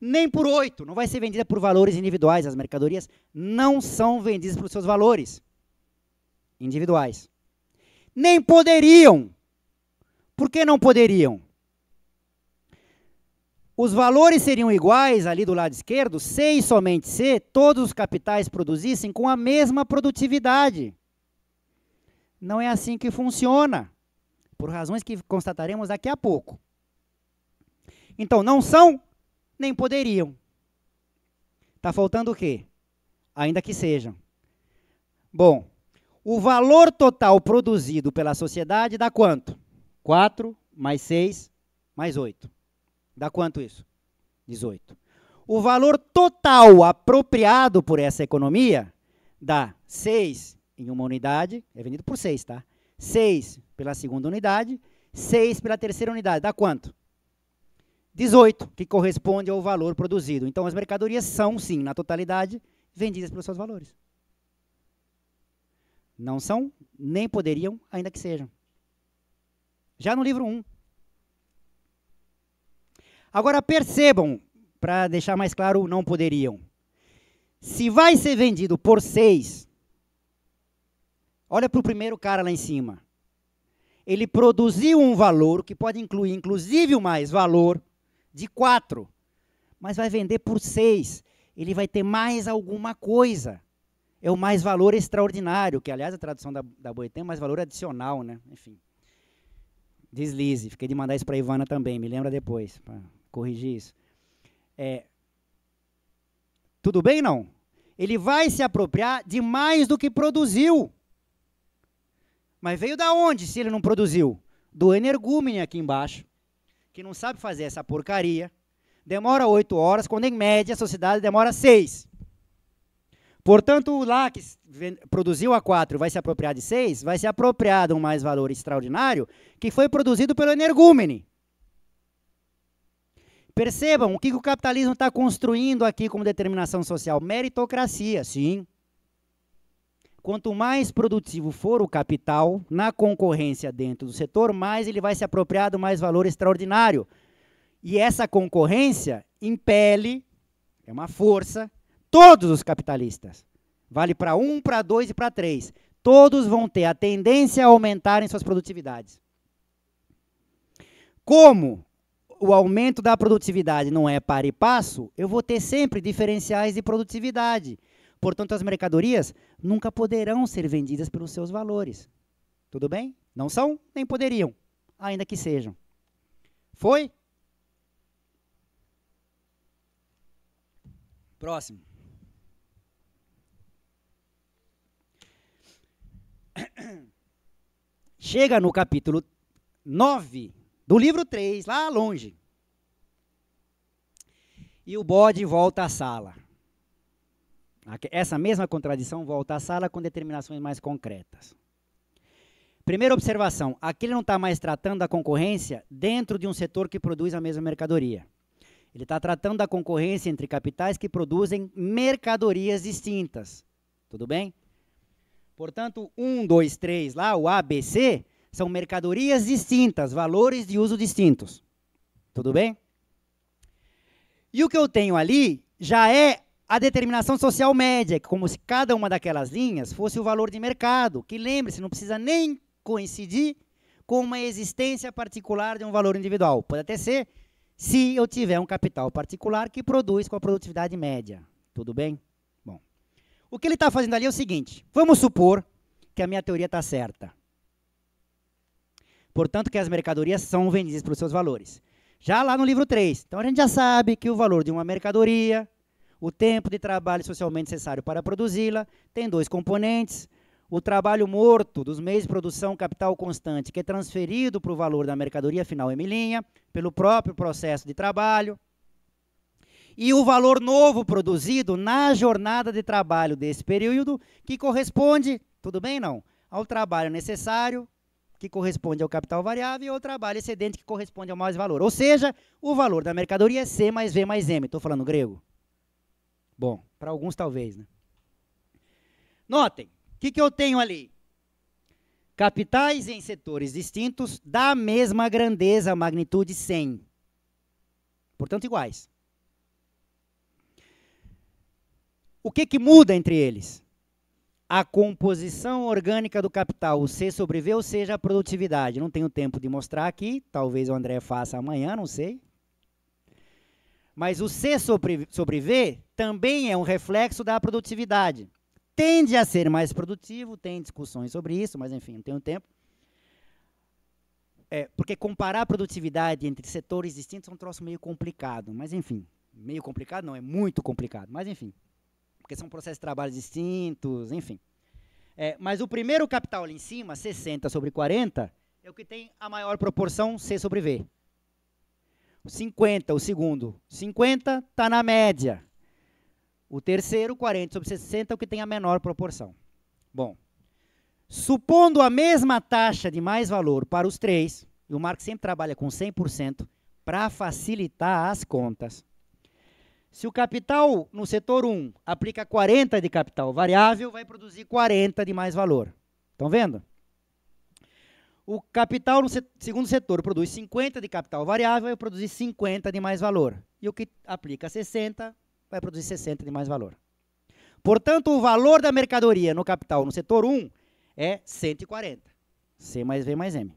nem por oito. Não vai ser vendida por valores individuais. As mercadorias não são vendidas por seus valores individuais. Nem poderiam. Por que não poderiam? Os valores seriam iguais ali do lado esquerdo se e somente se todos os capitais produzissem com a mesma produtividade. Não é assim que funciona, por razões que constataremos daqui a pouco. Então, não são, nem poderiam. Está faltando o quê? Ainda que sejam. Bom, o valor total produzido pela sociedade dá quanto? 4 mais 6 mais 8. Dá quanto isso? 18. O valor total apropriado por essa economia dá 6 em uma unidade, é vendido por 6, tá? 6 pela segunda unidade, 6 pela terceira unidade, dá quanto? 18, que corresponde ao valor produzido. Então, as mercadorias são, sim, na totalidade, vendidas pelos seus valores. Não são, nem poderiam, ainda que sejam. Já no livro 1. Agora percebam, para deixar mais claro, não poderiam. Se vai ser vendido por 6, olha para o primeiro cara lá em cima. Ele produziu um valor, que pode incluir inclusive o mais valor, de quatro, mas vai vender por seis. Ele vai ter mais alguma coisa. É o mais valor extraordinário, que aliás a tradução da, da Boitem é mais valor adicional, né? Enfim. Deslize. Fiquei de mandar isso para Ivana também, me lembra depois, para corrigir isso. É, tudo bem, não? Ele vai se apropriar de mais do que produziu. Mas veio da onde se ele não produziu? Do energúmeno aqui embaixo que não sabe fazer essa porcaria, demora oito horas, quando em média a sociedade demora seis. Portanto, lá que produziu a quatro vai se apropriar de seis, vai se apropriar de um mais valor extraordinário que foi produzido pelo energúmene. Percebam o que o capitalismo está construindo aqui como determinação social: meritocracia, sim. Quanto mais produtivo for o capital na concorrência dentro do setor, mais ele vai se apropriar do mais valor extraordinário. E essa concorrência impele, é uma força, todos os capitalistas. Vale para um, para dois e para três. Todos vão ter a tendência a aumentarem suas produtividades. Como o aumento da produtividade não é para e passo, eu vou ter sempre diferenciais de produtividade. Portanto, as mercadorias nunca poderão ser vendidas pelos seus valores. Tudo bem? Não são, nem poderiam, ainda que sejam. Foi? Próximo. Chega no capítulo 9 do livro 3, lá longe. E o bode volta à sala. Essa mesma contradição volta à sala com determinações mais concretas. Primeira observação: aqui ele não está mais tratando da concorrência dentro de um setor que produz a mesma mercadoria. Ele está tratando da concorrência entre capitais que produzem mercadorias distintas. Tudo bem? Portanto, 1, 2, 3 lá, o ABC, são mercadorias distintas, valores de uso distintos. Tudo bem? E o que eu tenho ali já é a determinação social média, como se cada uma daquelas linhas fosse o valor de mercado, que lembre-se, não precisa nem coincidir com uma existência particular de um valor individual. Pode até ser se eu tiver um capital particular que produz com a produtividade média. Tudo bem? Bom. O que ele está fazendo ali é o seguinte: vamos supor que a minha teoria está certa. Portanto, que as mercadorias são vendidas pelos seus valores. Já lá no livro 3. Então a gente já sabe que o valor de uma mercadoria o tempo de trabalho é socialmente necessário para produzi-la tem dois componentes. O trabalho morto dos meios de produção capital constante, que é transferido para o valor da mercadoria final em linha pelo próprio processo de trabalho. E o valor novo produzido na jornada de trabalho desse período, que corresponde, tudo bem não? Ao trabalho necessário, que corresponde ao capital variável, e ao trabalho excedente, que corresponde ao mais valor. Ou seja, o valor da mercadoria é C mais V mais M. Estou falando grego. Bom, para alguns talvez, né? Notem, o que, que eu tenho ali? Capitais em setores distintos da mesma grandeza, magnitude 100. Portanto, iguais. O que, que muda entre eles? A composição orgânica do capital, o C sobre V, ou seja, a produtividade. Não tenho tempo de mostrar aqui, talvez o André faça amanhã, não sei. Mas o C sobre, sobre V também é um reflexo da produtividade. Tende a ser mais produtivo, tem discussões sobre isso, mas enfim, não tenho tempo. É, porque comparar a produtividade entre setores distintos é um troço meio complicado, mas enfim, meio complicado não, é muito complicado, mas enfim, porque são processos de trabalho distintos, enfim. É, mas o primeiro capital ali em cima, 60 sobre 40, é o que tem a maior proporção C sobre V. 50, o segundo, 50 está na média. O terceiro, 40 sobre 60, é o que tem a menor proporção. Bom, supondo a mesma taxa de mais valor para os três, e o Marx sempre trabalha com 100% para facilitar as contas. Se o capital no setor 1 aplica 40 de capital variável, vai produzir 40 de mais valor. Estão vendo? O capital no setor, segundo setor produz 50 de capital variável, vai produzir 50 de mais valor. E o que aplica 60 vai produzir 60 de mais valor. Portanto, o valor da mercadoria no capital no setor 1 é 140. C mais V mais M.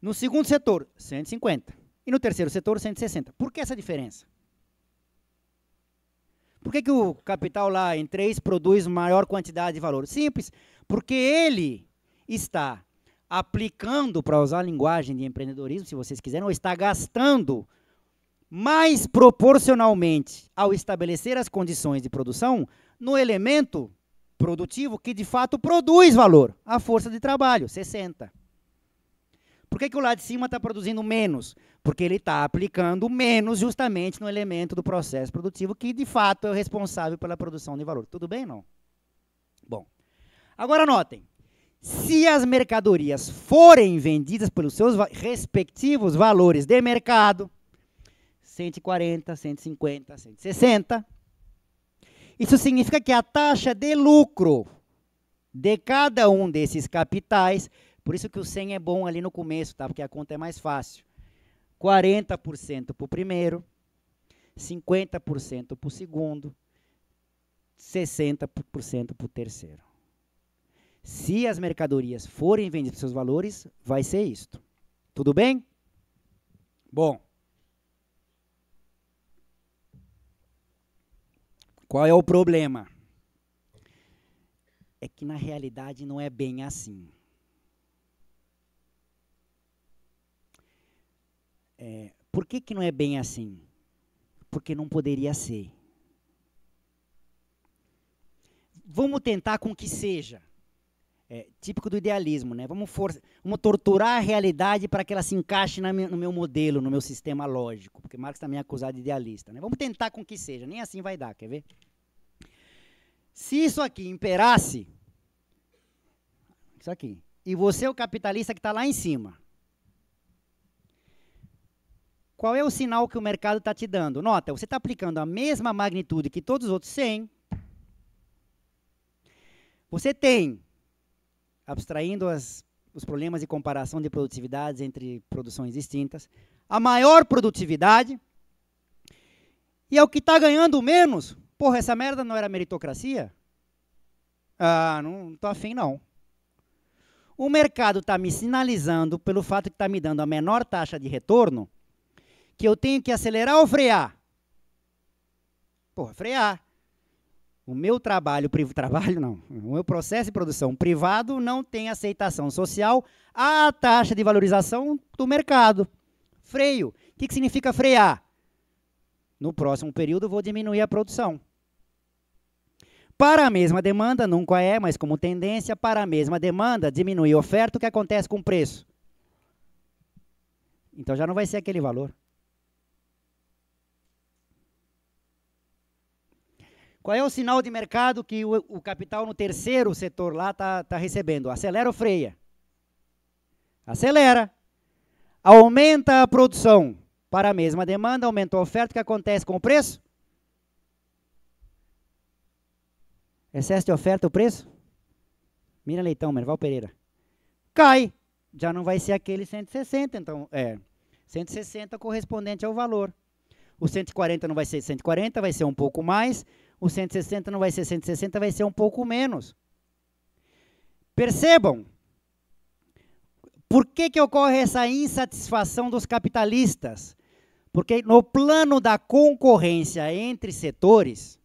No segundo setor, 150. E no terceiro setor, 160. Por que essa diferença? Por que, que o capital lá em 3 produz maior quantidade de valor? Simples, porque ele está aplicando, para usar a linguagem de empreendedorismo, se vocês quiserem, ou está gastando mais proporcionalmente ao estabelecer as condições de produção no elemento produtivo que de fato produz valor, a força de trabalho, 60. Por que, que o lado de cima está produzindo menos? Porque ele está aplicando menos justamente no elemento do processo produtivo que de fato é o responsável pela produção de valor. Tudo bem, não? Bom, agora notem. Se as mercadorias forem vendidas pelos seus respectivos valores de mercado, 140, 150, 160. Isso significa que a taxa de lucro de cada um desses capitais, por isso que o 100 é bom ali no começo, tá? Porque a conta é mais fácil. 40% para o primeiro, 50% para o segundo, 60% para o terceiro. Se as mercadorias forem vendidas seus valores, vai ser isto. Tudo bem? Bom, Qual é o problema? É que na realidade não é bem assim. É, por que, que não é bem assim? Porque não poderia ser. Vamos tentar com que seja é, típico do idealismo, né? Vamos, for, vamos torturar a realidade para que ela se encaixe no meu modelo, no meu sistema lógico, porque Marx também é acusado de idealista, né? Vamos tentar com que seja, nem assim vai dar, quer ver? Se isso aqui imperasse, isso aqui, e você é o capitalista que está lá em cima, qual é o sinal que o mercado está te dando? Nota, você está aplicando a mesma magnitude que todos os outros 100, você tem abstraindo as, os problemas de comparação de produtividades entre produções distintas, a maior produtividade e é o que está ganhando menos. Porra, essa merda não era meritocracia? Ah, não estou afim, não. O mercado está me sinalizando, pelo fato que está me dando a menor taxa de retorno, que eu tenho que acelerar ou frear? Porra, frear. O meu trabalho, privo trabalho não, o meu processo de produção privado não tem aceitação social à taxa de valorização do mercado. Freio. O que, que significa frear? No próximo período vou diminuir a produção. Para a mesma demanda, nunca é, mas como tendência, para a mesma demanda, diminuir a oferta, o que acontece com o preço? Então já não vai ser aquele valor. Qual é o sinal de mercado que o, o capital no terceiro setor lá está tá recebendo? Acelera ou freia? Acelera. Aumenta a produção para a mesma demanda, aumenta a oferta, o que acontece com o preço? Excesso de oferta, o preço? Mira Leitão, Merval Pereira. Cai. Já não vai ser aquele 160, então. É. 160 correspondente ao valor. O 140 não vai ser 140, vai ser um pouco mais o 160 não vai ser 160, vai ser um pouco menos. Percebam, por que, que ocorre essa insatisfação dos capitalistas? Porque no plano da concorrência entre setores,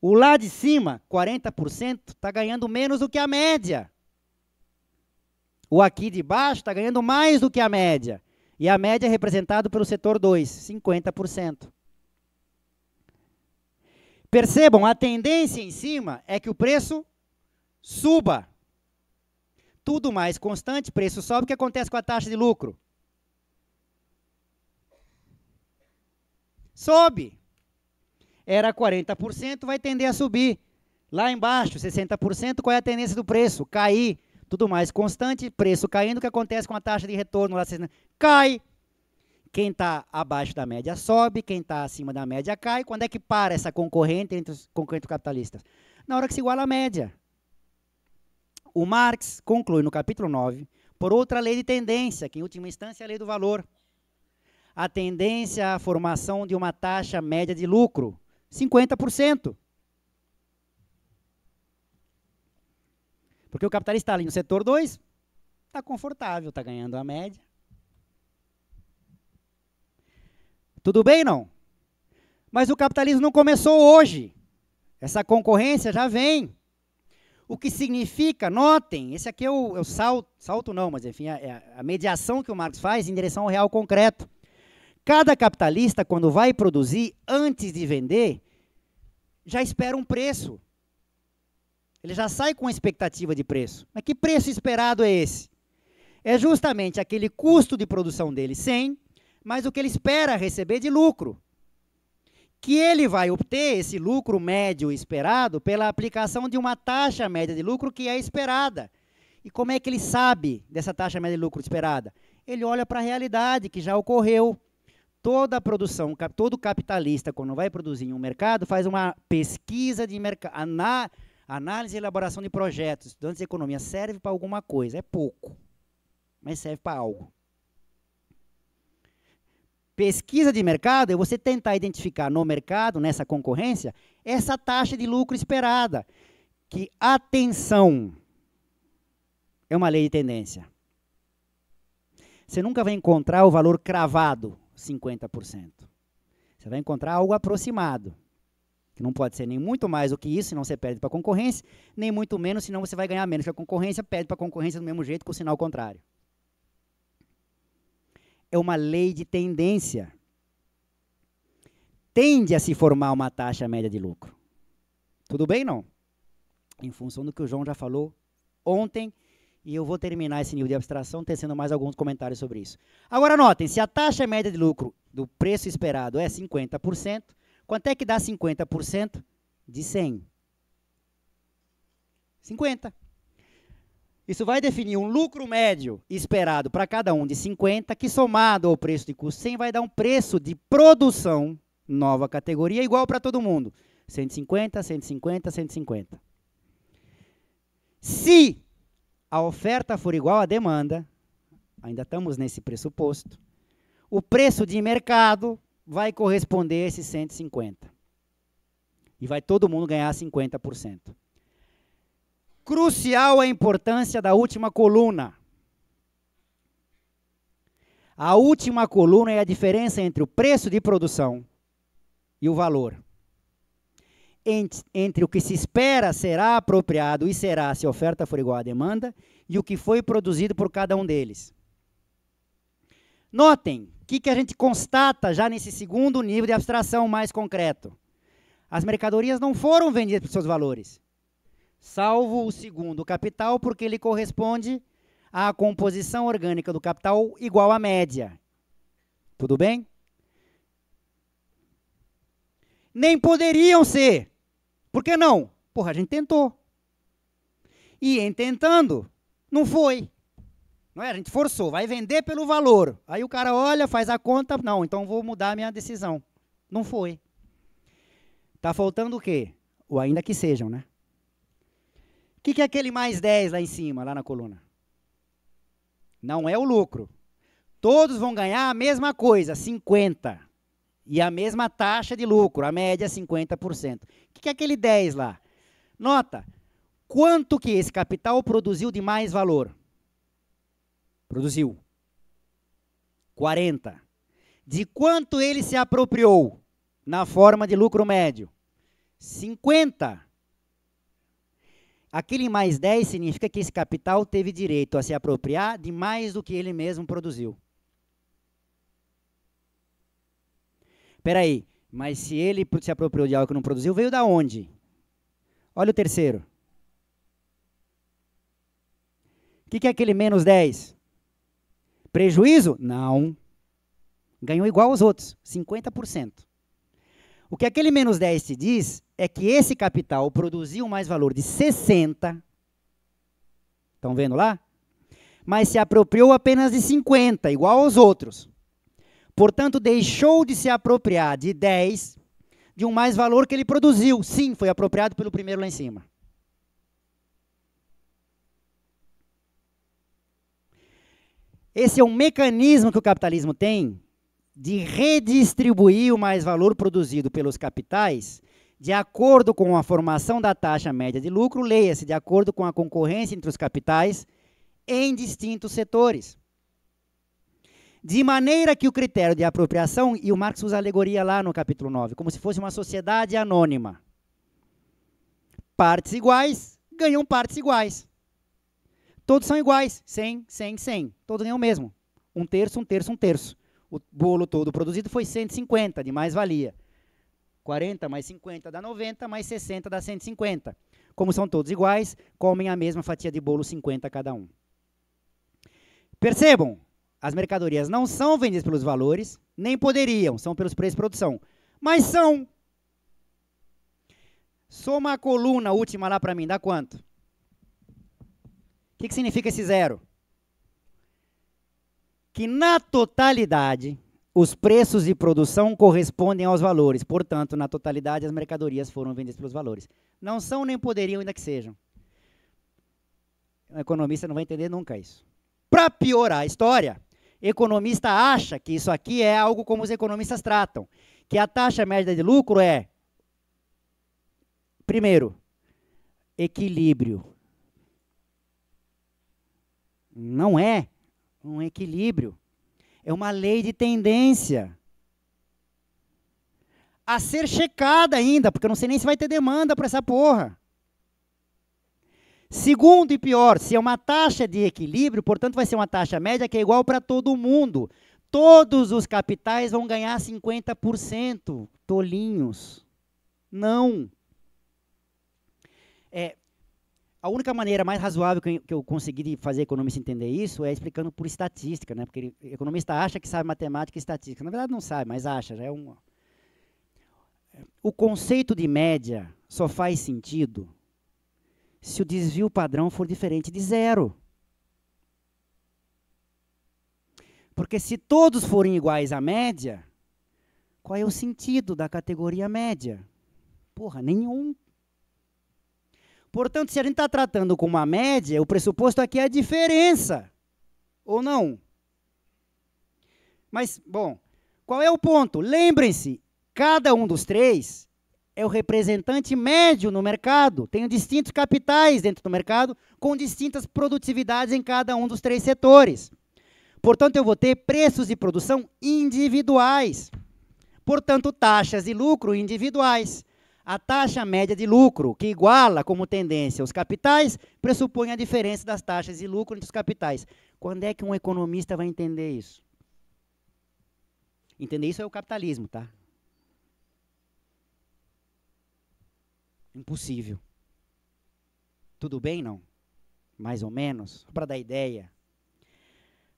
o lá de cima, 40%, está ganhando menos do que a média. O aqui de baixo está ganhando mais do que a média. E a média é representada pelo setor 2, 50%. Percebam, a tendência em cima é que o preço suba. Tudo mais constante, preço sobe, o que acontece com a taxa de lucro? Sobe. Era 40%, vai tender a subir. Lá embaixo, 60%, qual é a tendência do preço? Cair. Tudo mais constante, preço caindo, o que acontece com a taxa de retorno? Lá, cai. Quem está abaixo da média sobe, quem está acima da média cai. Quando é que para essa concorrente entre os concorrentes capitalistas? Na hora que se iguala a média. O Marx conclui no capítulo 9 por outra lei de tendência, que em última instância é a lei do valor. A tendência à é formação de uma taxa média de lucro, 50%. Porque o capitalista está ali no setor 2, está confortável, está ganhando a média. Tudo bem, não? Mas o capitalismo não começou hoje. Essa concorrência já vem. O que significa, notem, esse aqui é o, é o salto, salto não, mas enfim, é, é a, mediação que o Marx faz em direção ao real concreto. Cada capitalista, quando vai produzir, antes de vender, já espera um preço. Ele já sai com a expectativa de preço. Mas que preço esperado é esse? É justamente aquele custo de produção dele sem mas o que ele espera receber de lucro. Que ele vai obter esse lucro médio esperado pela aplicação de uma taxa média de lucro que é esperada. E como é que ele sabe dessa taxa média de lucro esperada? Ele olha para a realidade que já ocorreu. Toda a produção, todo capitalista, quando vai produzir em um mercado, faz uma pesquisa de mercado. Análise e elaboração de projetos. Estudantes de economia serve para alguma coisa. É pouco, mas serve para algo pesquisa de mercado é você tentar identificar no mercado, nessa concorrência, essa taxa de lucro esperada. Que, atenção, é uma lei de tendência. Você nunca vai encontrar o valor cravado, 50%. Você vai encontrar algo aproximado, que não pode ser nem muito mais do que isso, senão você perde para a concorrência, nem muito menos, senão você vai ganhar menos que a concorrência, perde para a concorrência do mesmo jeito, com o sinal contrário é uma lei de tendência. Tende a se formar uma taxa média de lucro. Tudo bem, não? Em função do que o João já falou ontem, e eu vou terminar esse nível de abstração tecendo mais alguns comentários sobre isso. Agora, notem, se a taxa média de lucro do preço esperado é 50%, quanto é que dá 50% de 100? 50. Isso vai definir um lucro médio esperado para cada um de 50, que somado ao preço de custo 100 vai dar um preço de produção nova categoria igual para todo mundo. 150, 150, 150. Se a oferta for igual à demanda, ainda estamos nesse pressuposto, o preço de mercado vai corresponder a esses 150. E vai todo mundo ganhar 50% crucial a importância da última coluna. A última coluna é a diferença entre o preço de produção e o valor. Entre, entre o que se espera será apropriado e será se a oferta for igual à demanda e o que foi produzido por cada um deles. Notem o que, que a gente constata já nesse segundo nível de abstração mais concreto. As mercadorias não foram vendidas por seus valores salvo o segundo capital, porque ele corresponde à composição orgânica do capital igual à média. Tudo bem? Nem poderiam ser. Por que não? Porra, a gente tentou. E em tentando, não foi. Não é? A gente forçou, vai vender pelo valor. Aí o cara olha, faz a conta, não, então vou mudar a minha decisão. Não foi. Tá faltando o quê? Ou ainda que sejam, né? O que, que é aquele mais 10 lá em cima, lá na coluna? Não é o lucro. Todos vão ganhar a mesma coisa, 50. E a mesma taxa de lucro, a média é 50%. O que, que é aquele 10 lá? Nota, quanto que esse capital produziu de mais valor? Produziu. 40. De quanto ele se apropriou na forma de lucro médio? 50. Aquele mais 10 significa que esse capital teve direito a se apropriar de mais do que ele mesmo produziu. Espera aí, mas se ele se apropriou de algo que não produziu, veio da onde? Olha o terceiro. O que, que é aquele menos 10? Prejuízo? Não. Ganhou igual aos outros, 50%. O que aquele menos 10 te diz é que esse capital produziu mais valor de 60, estão vendo lá? Mas se apropriou apenas de 50, igual aos outros. Portanto, deixou de se apropriar de 10 de um mais valor que ele produziu. Sim, foi apropriado pelo primeiro lá em cima. Esse é um mecanismo que o capitalismo tem de redistribuir o mais valor produzido pelos capitais de acordo com a formação da taxa média de lucro, leia-se de acordo com a concorrência entre os capitais em distintos setores. De maneira que o critério de apropriação, e o Marx usa alegoria lá no capítulo 9, como se fosse uma sociedade anônima. Partes iguais ganham partes iguais. Todos são iguais, 100, 100, 100. Todos ganham o mesmo. Um terço, um terço, um terço. O bolo todo produzido foi 150 de mais-valia. 40 mais 50 dá 90, mais 60 dá 150. Como são todos iguais, comem a mesma fatia de bolo, 50 cada um. Percebam, as mercadorias não são vendidas pelos valores, nem poderiam, são pelos preços de produção. Mas são. Soma a coluna última lá para mim, dá quanto? O que, que significa esse zero? Que na totalidade, os preços de produção correspondem aos valores. Portanto, na totalidade, as mercadorias foram vendidas pelos valores. Não são nem poderiam, ainda que sejam. O economista não vai entender nunca isso. Para piorar a história, economista acha que isso aqui é algo como os economistas tratam, que a taxa média de lucro é primeiro, equilíbrio. Não é um equilíbrio. É uma lei de tendência. A ser checada ainda, porque eu não sei nem se vai ter demanda para essa porra. Segundo e pior, se é uma taxa de equilíbrio, portanto vai ser uma taxa média que é igual para todo mundo. Todos os capitais vão ganhar 50%, tolinhos. Não. É, a única maneira mais razoável que eu consegui fazer economista entender isso é explicando por estatística, né? Porque ele, economista acha que sabe matemática e estatística. Na verdade, não sabe, mas acha. Já é um... O conceito de média só faz sentido se o desvio padrão for diferente de zero. Porque se todos forem iguais à média, qual é o sentido da categoria média? Porra, nenhum. Portanto, se a gente está tratando com uma média, o pressuposto aqui é a diferença, ou não? Mas, bom, qual é o ponto? Lembrem-se, cada um dos três é o representante médio no mercado, tem distintos capitais dentro do mercado, com distintas produtividades em cada um dos três setores. Portanto, eu vou ter preços de produção individuais. Portanto, taxas de lucro individuais. A taxa média de lucro, que iguala como tendência os capitais, pressupõe a diferença das taxas de lucro entre os capitais. Quando é que um economista vai entender isso? Entender isso é o capitalismo, tá? Impossível. Tudo bem, não? Mais ou menos, para dar ideia.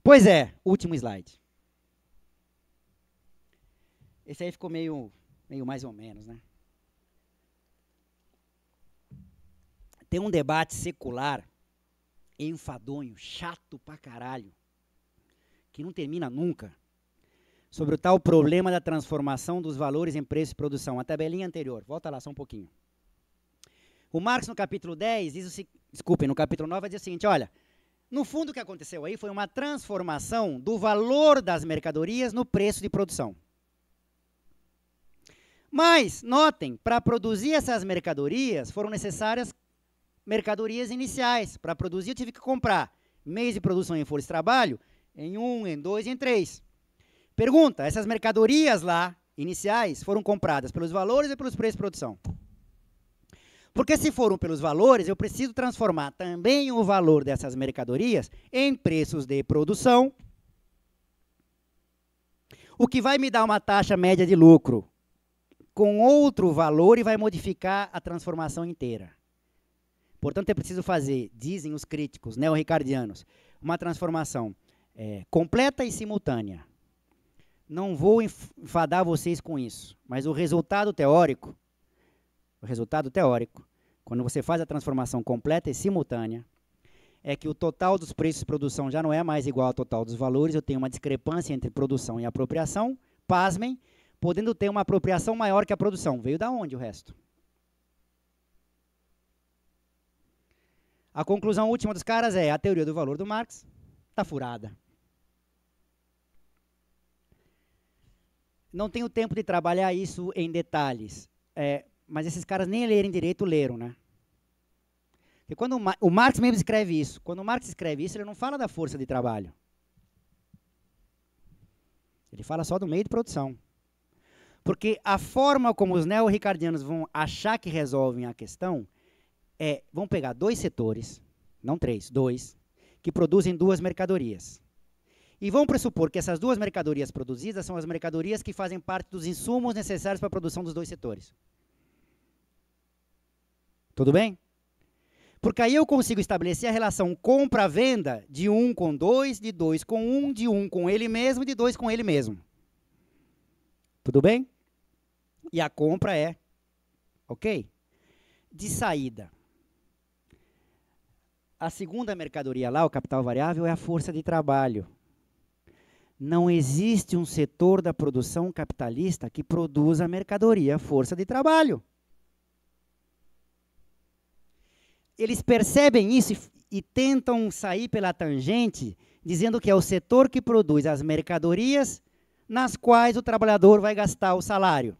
Pois é, último slide. Esse aí ficou meio, meio mais ou menos, né? Tem um debate secular enfadonho, chato pra caralho, que não termina nunca, sobre o tal problema da transformação dos valores em preço e produção. A tabelinha anterior, volta lá só um pouquinho. O Marx, no capítulo 10, diz o seguinte: desculpem, no capítulo 9, diz o seguinte: olha, no fundo o que aconteceu aí foi uma transformação do valor das mercadorias no preço de produção. Mas, notem, para produzir essas mercadorias foram necessárias mercadorias iniciais. Para produzir, eu tive que comprar mês de produção em força de trabalho em um, em dois, em três. Pergunta: essas mercadorias lá iniciais foram compradas pelos valores e pelos preços de produção? Porque se foram pelos valores, eu preciso transformar também o valor dessas mercadorias em preços de produção, o que vai me dar uma taxa média de lucro com outro valor e vai modificar a transformação inteira. Portanto, é preciso fazer, dizem os críticos neo-ricardianos, uma transformação é, completa e simultânea. Não vou enfadar vocês com isso, mas o resultado teórico, o resultado teórico, quando você faz a transformação completa e simultânea, é que o total dos preços de produção já não é mais igual ao total dos valores, eu tenho uma discrepância entre produção e apropriação, pasmem, podendo ter uma apropriação maior que a produção. Veio da onde o resto? A conclusão última dos caras é a teoria do valor do Marx está furada. Não tenho tempo de trabalhar isso em detalhes, é, mas esses caras nem lerem direito leram, né? Porque quando o, Mar o Marx mesmo escreve isso, quando o Marx escreve isso, ele não fala da força de trabalho. Ele fala só do meio de produção. Porque a forma como os neo-ricardianos vão achar que resolvem a questão é, vamos pegar dois setores, não três, dois, que produzem duas mercadorias. E vamos pressupor que essas duas mercadorias produzidas são as mercadorias que fazem parte dos insumos necessários para a produção dos dois setores. Tudo bem? Porque aí eu consigo estabelecer a relação compra-venda de um com dois, de dois com um, de um com ele mesmo, de dois com ele mesmo. Tudo bem? E a compra é, ok? De saída. A segunda mercadoria lá, o capital variável, é a força de trabalho. Não existe um setor da produção capitalista que produza mercadoria, força de trabalho. Eles percebem isso e, e tentam sair pela tangente, dizendo que é o setor que produz as mercadorias nas quais o trabalhador vai gastar o salário.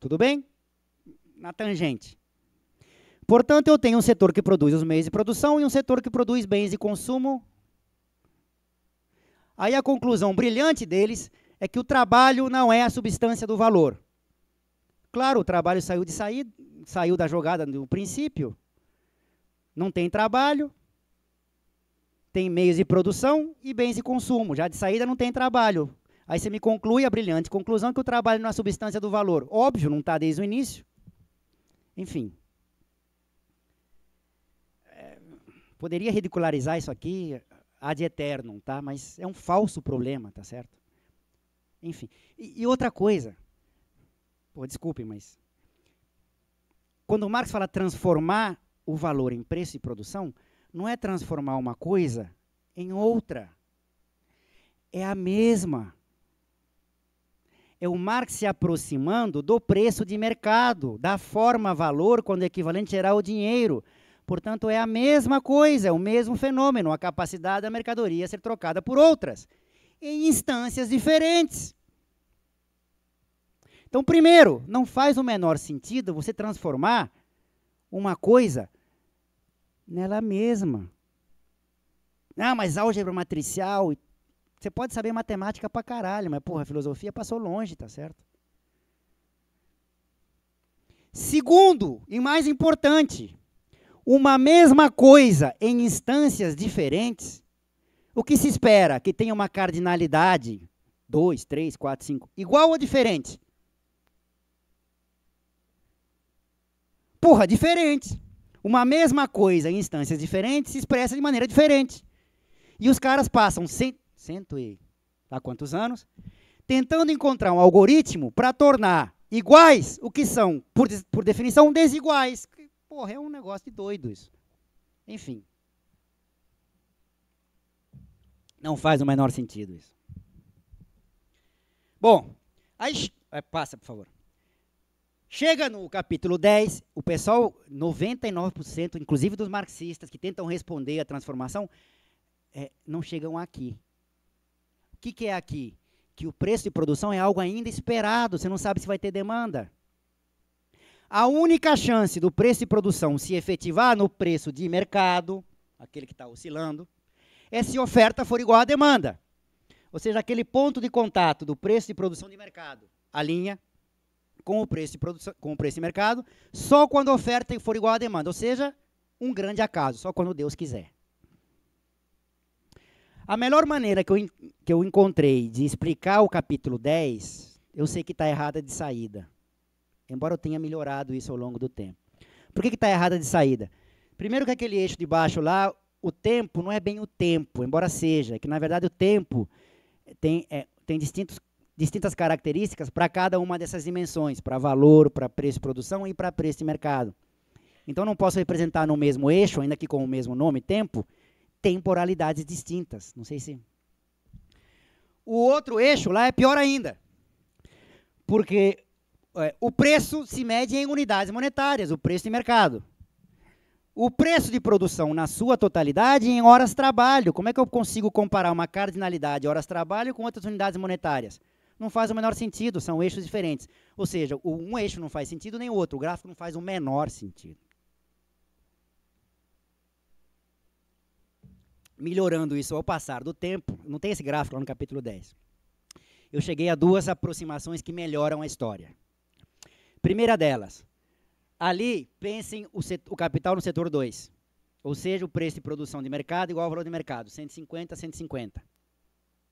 Tudo bem? Na tangente. Portanto, eu tenho um setor que produz os meios de produção e um setor que produz bens de consumo. Aí a conclusão brilhante deles é que o trabalho não é a substância do valor. Claro, o trabalho saiu de sair, saiu da jogada no princípio. Não tem trabalho, tem meios de produção e bens de consumo. Já de saída não tem trabalho. Aí você me conclui a brilhante conclusão que o trabalho não é a substância do valor. Óbvio, não está desde o início. Enfim. poderia ridicularizar isso aqui ad eternum, tá? Mas é um falso problema, tá certo? Enfim. E, e outra coisa, pô, desculpe, mas quando Marx fala transformar o valor em preço e produção, não é transformar uma coisa em outra. É a mesma. É o Marx se aproximando do preço de mercado, da forma valor, quando o equivalente era o dinheiro. Portanto, é a mesma coisa, é o mesmo fenômeno, a capacidade da mercadoria ser trocada por outras, em instâncias diferentes. Então, primeiro, não faz o menor sentido você transformar uma coisa nela mesma. Ah, mas álgebra matricial. Você pode saber matemática pra caralho, mas porra, a filosofia passou longe, tá certo? Segundo, e mais importante, uma mesma coisa em instâncias diferentes, o que se espera? Que tenha uma cardinalidade 2, 3, 4, 5, igual ou diferente? Porra, diferente. Uma mesma coisa em instâncias diferentes se expressa de maneira diferente. E os caras passam cento, cento e há quantos anos tentando encontrar um algoritmo para tornar iguais o que são, por, por definição, desiguais. Porra, é um negócio de doido isso. Enfim. Não faz o menor sentido isso. Bom, aí, é, passa, por favor. Chega no capítulo 10, o pessoal, 99%, inclusive dos marxistas que tentam responder a transformação, é, não chegam aqui. O que, que é aqui? Que o preço de produção é algo ainda esperado, você não sabe se vai ter demanda. A única chance do preço de produção se efetivar no preço de mercado, aquele que está oscilando, é se oferta for igual à demanda. Ou seja, aquele ponto de contato do preço de produção de mercado, a linha, com o preço de, produção, com o preço de mercado, só quando a oferta for igual à demanda. Ou seja, um grande acaso, só quando Deus quiser. A melhor maneira que eu, que eu encontrei de explicar o capítulo 10, eu sei que está errada de saída, Embora eu tenha melhorado isso ao longo do tempo. Por que está errada de saída? Primeiro que aquele eixo de baixo lá, o tempo não é bem o tempo, embora seja, é que na verdade o tempo tem, é, tem distintos, distintas características para cada uma dessas dimensões, para valor, para preço de produção e para preço de mercado. Então não posso representar no mesmo eixo, ainda que com o mesmo nome, tempo, temporalidades distintas. Não sei se. O outro eixo lá é pior ainda. Porque é, o preço se mede em unidades monetárias, o preço de mercado. O preço de produção na sua totalidade em horas trabalho. Como é que eu consigo comparar uma cardinalidade horas trabalho com outras unidades monetárias? Não faz o menor sentido, são eixos diferentes. Ou seja, um eixo não faz sentido nem o outro, o gráfico não faz o menor sentido. Melhorando isso ao passar do tempo, não tem esse gráfico lá no capítulo 10. Eu cheguei a duas aproximações que melhoram a história. Primeira delas, ali pensem o, setor, o capital no setor 2, ou seja, o preço de produção de mercado igual ao valor de mercado, 150 150.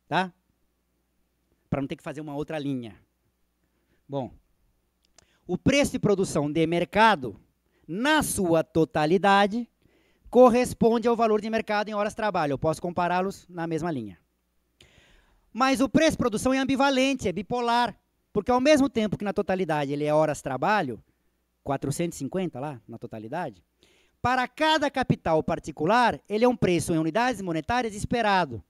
Tá? Para não ter que fazer uma outra linha. Bom, o preço de produção de mercado, na sua totalidade, corresponde ao valor de mercado em horas de trabalho. Eu posso compará-los na mesma linha. Mas o preço de produção é ambivalente, é bipolar. Porque ao mesmo tempo que na totalidade ele é horas trabalho, 450 lá na totalidade, para cada capital particular, ele é um preço em unidades monetárias esperado.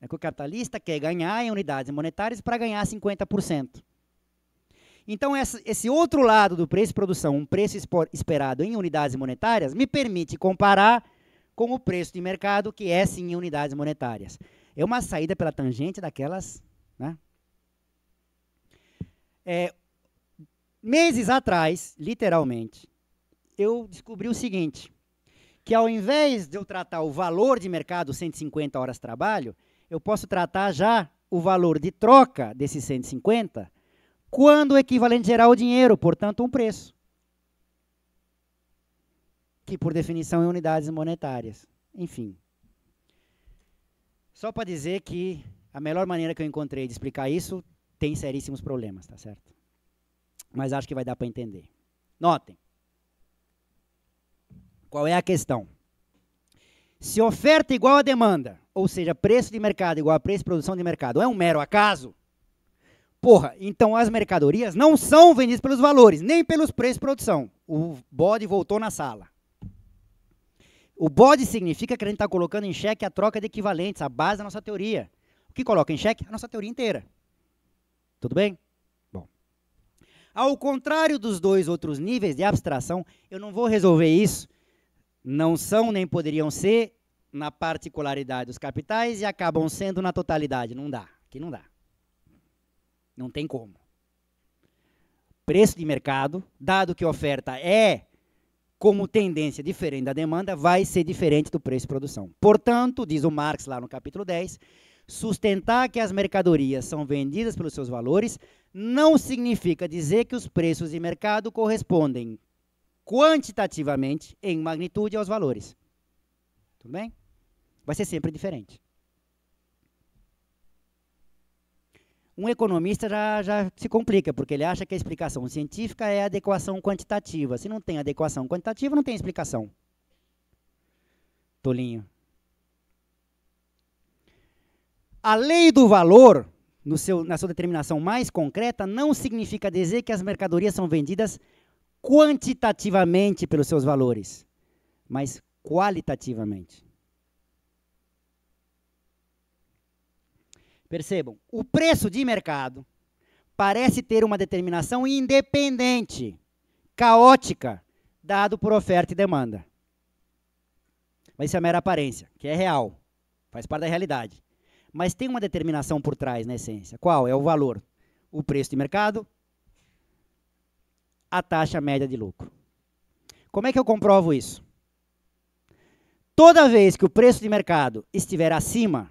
É que o capitalista quer ganhar em unidades monetárias para ganhar 50%. Então, esse outro lado do preço de produção, um preço esperado em unidades monetárias, me permite comparar com o preço de mercado, que é sim em unidades monetárias. É uma saída pela tangente daquelas né, é, meses atrás, literalmente, eu descobri o seguinte: que ao invés de eu tratar o valor de mercado 150 horas de trabalho, eu posso tratar já o valor de troca desses 150 quando o equivalente geral é o dinheiro, portanto, um preço. Que por definição é unidades monetárias. Enfim. Só para dizer que a melhor maneira que eu encontrei de explicar isso tem seríssimos problemas, tá certo? Mas acho que vai dar para entender. Notem. Qual é a questão? Se oferta igual a demanda, ou seja, preço de mercado igual a preço de produção de mercado, é um mero acaso? Porra, então as mercadorias não são vendidas pelos valores, nem pelos preços de produção. O bode voltou na sala. O bode significa que a gente está colocando em xeque a troca de equivalentes, a base da nossa teoria. O que coloca em xeque? A nossa teoria inteira. Tudo bem? Bom. Ao contrário dos dois outros níveis de abstração, eu não vou resolver isso. Não são nem poderiam ser na particularidade dos capitais e acabam sendo na totalidade. Não dá. Aqui não dá. Não tem como. Preço de mercado, dado que a oferta é como tendência diferente da demanda, vai ser diferente do preço de produção. Portanto, diz o Marx lá no capítulo 10, Sustentar que as mercadorias são vendidas pelos seus valores não significa dizer que os preços de mercado correspondem quantitativamente em magnitude aos valores. Tudo bem? Vai ser sempre diferente. Um economista já, já se complica, porque ele acha que a explicação científica é adequação quantitativa. Se não tem adequação quantitativa, não tem explicação. Tolinho. A lei do valor, seu, na sua determinação mais concreta, não significa dizer que as mercadorias são vendidas quantitativamente pelos seus valores, mas qualitativamente. Percebam, o preço de mercado parece ter uma determinação independente, caótica, dado por oferta e demanda. Mas isso é mera aparência, que é real, faz parte da realidade. Mas tem uma determinação por trás na né, essência. Qual? É o valor, o preço de mercado, a taxa média de lucro. Como é que eu comprovo isso? Toda vez que o preço de mercado estiver acima,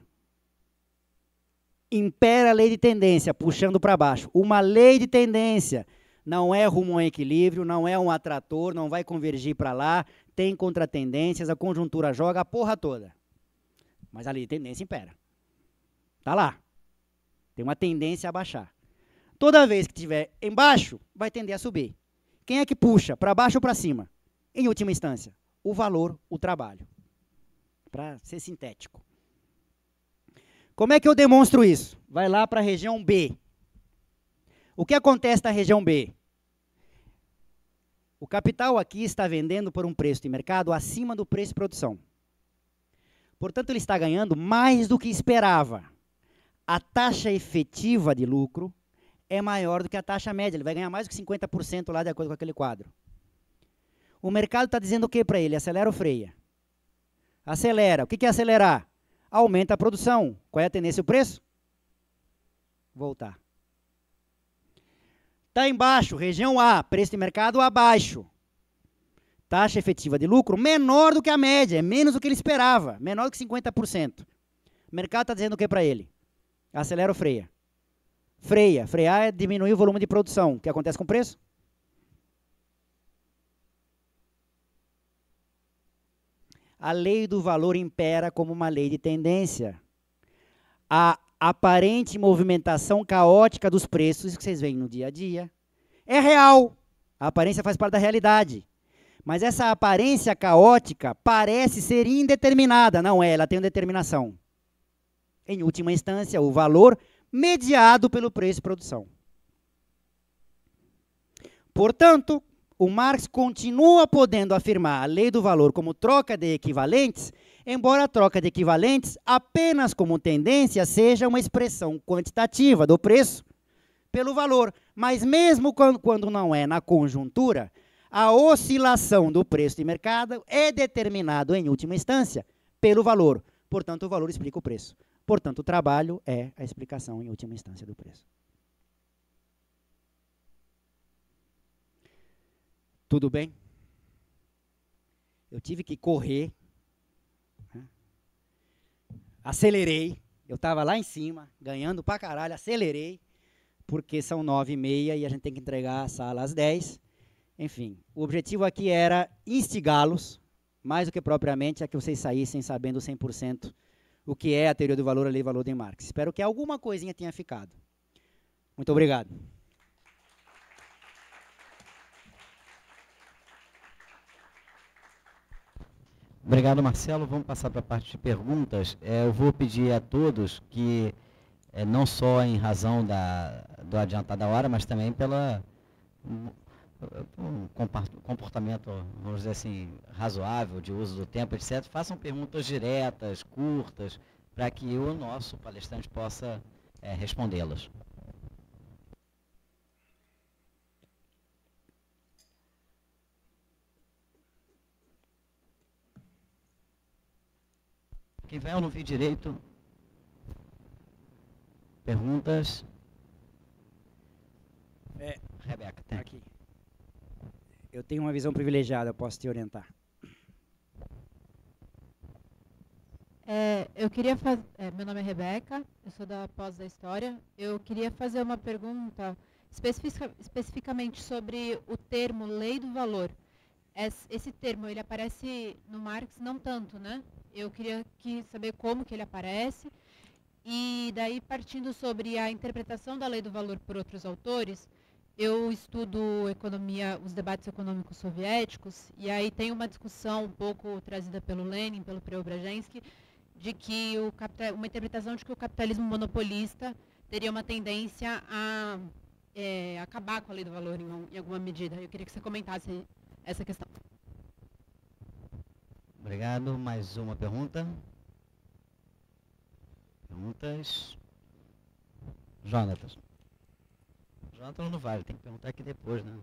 impera a lei de tendência, puxando para baixo. Uma lei de tendência não é rumo ao equilíbrio, não é um atrator, não vai convergir para lá, tem contratendências, a conjuntura joga a porra toda. Mas a lei de tendência impera. Está lá. Tem uma tendência a baixar. Toda vez que estiver embaixo, vai tender a subir. Quem é que puxa? Para baixo ou para cima? Em última instância, o valor, o trabalho. Para ser sintético. Como é que eu demonstro isso? Vai lá para a região B. O que acontece na região B? O capital aqui está vendendo por um preço de mercado acima do preço de produção. Portanto, ele está ganhando mais do que esperava a taxa efetiva de lucro é maior do que a taxa média. Ele vai ganhar mais do que 50% lá de acordo com aquele quadro. O mercado está dizendo o que para ele? Acelera ou freia? Acelera. O que, que é acelerar? Aumenta a produção. Qual é a tendência? O preço? Voltar. Está embaixo, região A, preço de mercado abaixo. Taxa efetiva de lucro menor do que a média, é menos do que ele esperava, menor do que 50%. O mercado está dizendo o que para ele? acelera ou freia? Freia. Frear é diminuir o volume de produção. O que acontece com o preço? A lei do valor impera como uma lei de tendência. A aparente movimentação caótica dos preços que vocês veem no dia a dia é real. A aparência faz parte da realidade. Mas essa aparência caótica parece ser indeterminada. Não é, ela tem uma determinação em última instância, o valor mediado pelo preço de produção. Portanto, o Marx continua podendo afirmar a lei do valor como troca de equivalentes, embora a troca de equivalentes apenas como tendência seja uma expressão quantitativa do preço pelo valor, mas mesmo quando não é na conjuntura, a oscilação do preço de mercado é determinado em última instância pelo valor. Portanto, o valor explica o preço. Portanto, o trabalho é a explicação, em última instância, do preço. Tudo bem? Eu tive que correr, né? acelerei, eu estava lá em cima, ganhando pra caralho, acelerei, porque são nove e meia e a gente tem que entregar a sala às dez. Enfim, o objetivo aqui era instigá-los, mais do que propriamente a que vocês saíssem sabendo 100% o que é a teoria do valor, a lei do valor de Marx. Espero que alguma coisinha tenha ficado. Muito obrigado. Obrigado, Marcelo. Vamos passar para a parte de perguntas. É, eu vou pedir a todos que, é, não só em razão da, do adiantar da hora, mas também pela um comportamento, vamos dizer assim, razoável de uso do tempo, etc., façam perguntas diretas, curtas, para que o nosso palestrante possa é, respondê-las. Quem vai, eu não vi direito. Perguntas? É, Rebeca, tem aqui eu tenho uma visão privilegiada, eu posso te orientar. É, eu queria fazer. É, meu nome é Rebeca, eu sou da pós da história. Eu queria fazer uma pergunta especifica, especificamente sobre o termo lei do valor. Esse, esse termo ele aparece no Marx não tanto, né? Eu queria que, saber como que ele aparece e daí partindo sobre a interpretação da lei do valor por outros autores, eu estudo economia, os debates econômicos soviéticos, e aí tem uma discussão um pouco trazida pelo Lenin, pelo Preobrazhensky, de que o capital, uma interpretação de que o capitalismo monopolista teria uma tendência a é, acabar com a lei do valor em, em alguma medida. Eu queria que você comentasse essa questão. Obrigado. Mais uma pergunta? Perguntas? Jonathan. Antônio ou não vale? Tem que perguntar aqui depois, né?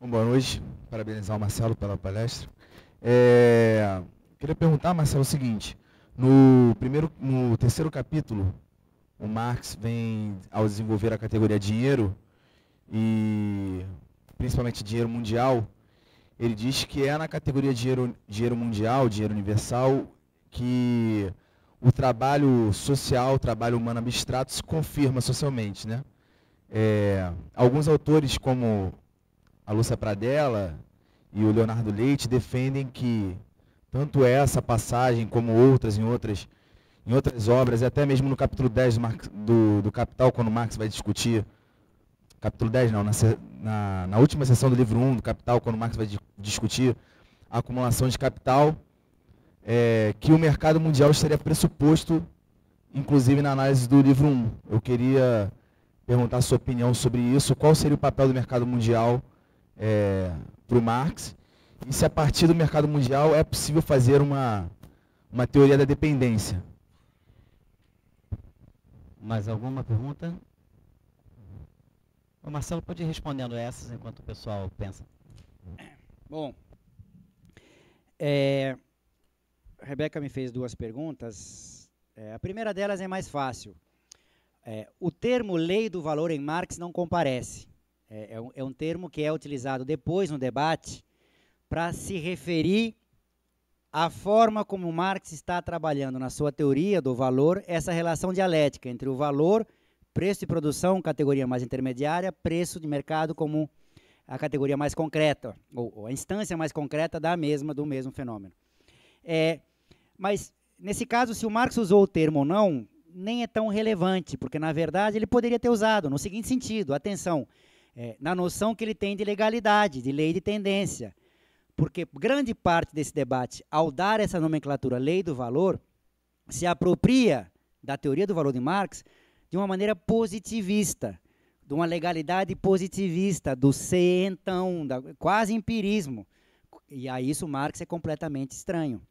Bom, boa noite. Parabenizar o Marcelo pela palestra. É, queria perguntar, Marcelo, o seguinte. No, primeiro, no terceiro capítulo, o Marx vem ao desenvolver a categoria dinheiro e principalmente dinheiro mundial, ele diz que é na categoria dinheiro, dinheiro mundial, dinheiro universal, que o trabalho social, o trabalho humano abstrato se confirma socialmente. Né? É, alguns autores, como a Lúcia Pradella e o Leonardo Leite, defendem que tanto essa passagem como outras em outras, em outras obras, e até mesmo no capítulo 10 do, Marx, do, do Capital, quando Marx vai discutir, capítulo 10 não, na, na, na última sessão do livro 1 do Capital, quando Marx vai discutir a acumulação de capital, é, que o mercado mundial estaria pressuposto, inclusive na análise do livro 1. Eu queria perguntar a sua opinião sobre isso, qual seria o papel do mercado mundial é, para o Marx, e se a partir do mercado mundial é possível fazer uma, uma teoria da dependência. Mais alguma pergunta? O Marcelo pode ir respondendo essas enquanto o pessoal pensa. Bom, é, Rebeca me fez duas perguntas. É, a primeira delas é mais fácil. É, o termo lei do valor em Marx não comparece. É, é um, é, um, termo que é utilizado depois no debate para se referir à forma como Marx está trabalhando na sua teoria do valor essa relação dialética entre o valor, preço de produção, categoria mais intermediária, preço de mercado como a categoria mais concreta, ou, ou a instância mais concreta da mesma, do mesmo fenômeno. É, mas, nesse caso, se o Marx usou o termo ou não, nem é tão relevante, porque, na verdade, ele poderia ter usado, no seguinte sentido, atenção, é, na noção que ele tem de legalidade, de lei de tendência. Porque grande parte desse debate, ao dar essa nomenclatura lei do valor, se apropria da teoria do valor de Marx de uma maneira positivista, de uma legalidade positivista, do ser então, da, quase empirismo. E a isso Marx é completamente estranho.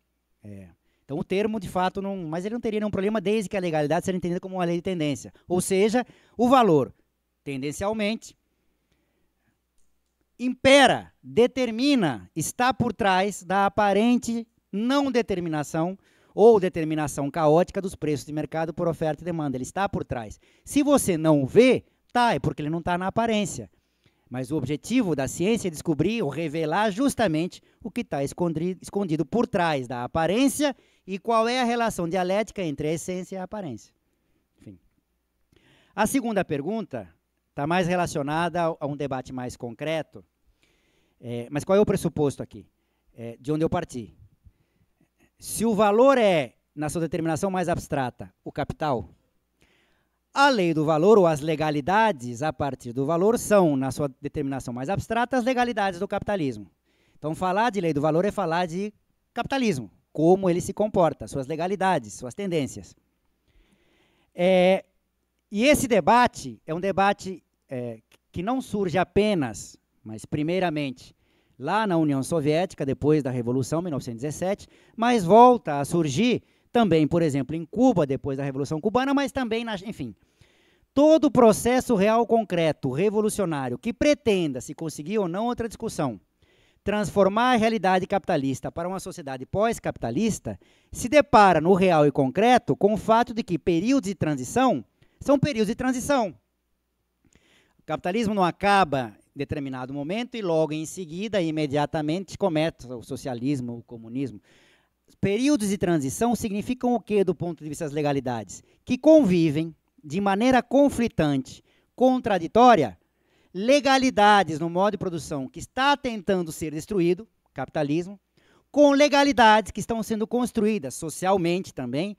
É. Então o termo, de fato, não. Mas ele não teria nenhum problema desde que a legalidade seja entendida como uma lei de tendência. Ou seja, o valor, tendencialmente, impera, determina, está por trás da aparente não determinação ou determinação caótica dos preços de mercado por oferta e demanda. Ele está por trás. Se você não vê, tá, é porque ele não está na aparência. Mas o objetivo da ciência é descobrir ou revelar justamente o que está escondido por trás da aparência e qual é a relação dialética entre a essência e a aparência. Enfim. A segunda pergunta está mais relacionada a um debate mais concreto. É, mas qual é o pressuposto aqui? É, de onde eu parti? Se o valor é, na sua determinação mais abstrata, o capital, a lei do valor ou as legalidades a partir do valor são, na sua determinação mais abstrata, as legalidades do capitalismo. Então, falar de lei do valor é falar de capitalismo, como ele se comporta, suas legalidades, suas tendências. É, e esse debate é um debate é, que não surge apenas, mas primeiramente, lá na União Soviética, depois da Revolução, 1917, mas volta a surgir também, por exemplo, em Cuba, depois da Revolução Cubana, mas também, na, enfim, Todo processo real concreto, revolucionário, que pretenda, se conseguir ou não, outra discussão, transformar a realidade capitalista para uma sociedade pós-capitalista, se depara no real e concreto com o fato de que períodos de transição são períodos de transição. O capitalismo não acaba em determinado momento e logo em seguida, imediatamente, começa o socialismo, o comunismo. Períodos de transição significam o que do ponto de vista das legalidades? Que convivem de maneira conflitante, contraditória, legalidades no modo de produção que está tentando ser destruído, capitalismo, com legalidades que estão sendo construídas socialmente também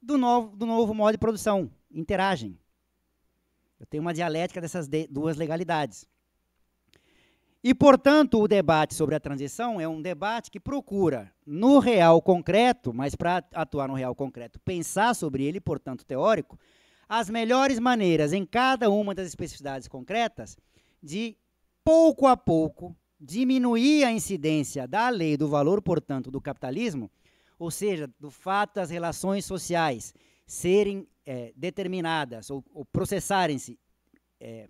do novo, do novo modo de produção, interagem. Eu tenho uma dialética dessas de, duas legalidades. E, portanto, o debate sobre a transição é um debate que procura, no real concreto, mas para atuar no real concreto, pensar sobre ele, portanto, teórico, as melhores maneiras, em cada uma das especificidades concretas, de pouco a pouco diminuir a incidência da lei do valor, portanto, do capitalismo, ou seja, do fato das relações sociais serem é, determinadas ou, ou processarem-se é,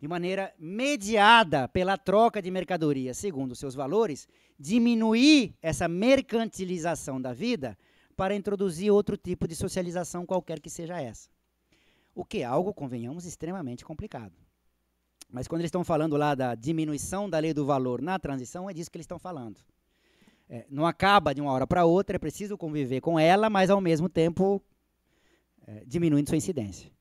de maneira mediada pela troca de mercadorias segundo seus valores, diminuir essa mercantilização da vida para introduzir outro tipo de socialização qualquer que seja essa o que é algo, convenhamos, extremamente complicado. Mas quando eles estão falando lá da diminuição da lei do valor na transição, é disso que eles estão falando. É, não acaba de uma hora para outra, é preciso conviver com ela, mas ao mesmo tempo é, diminuindo sua incidência.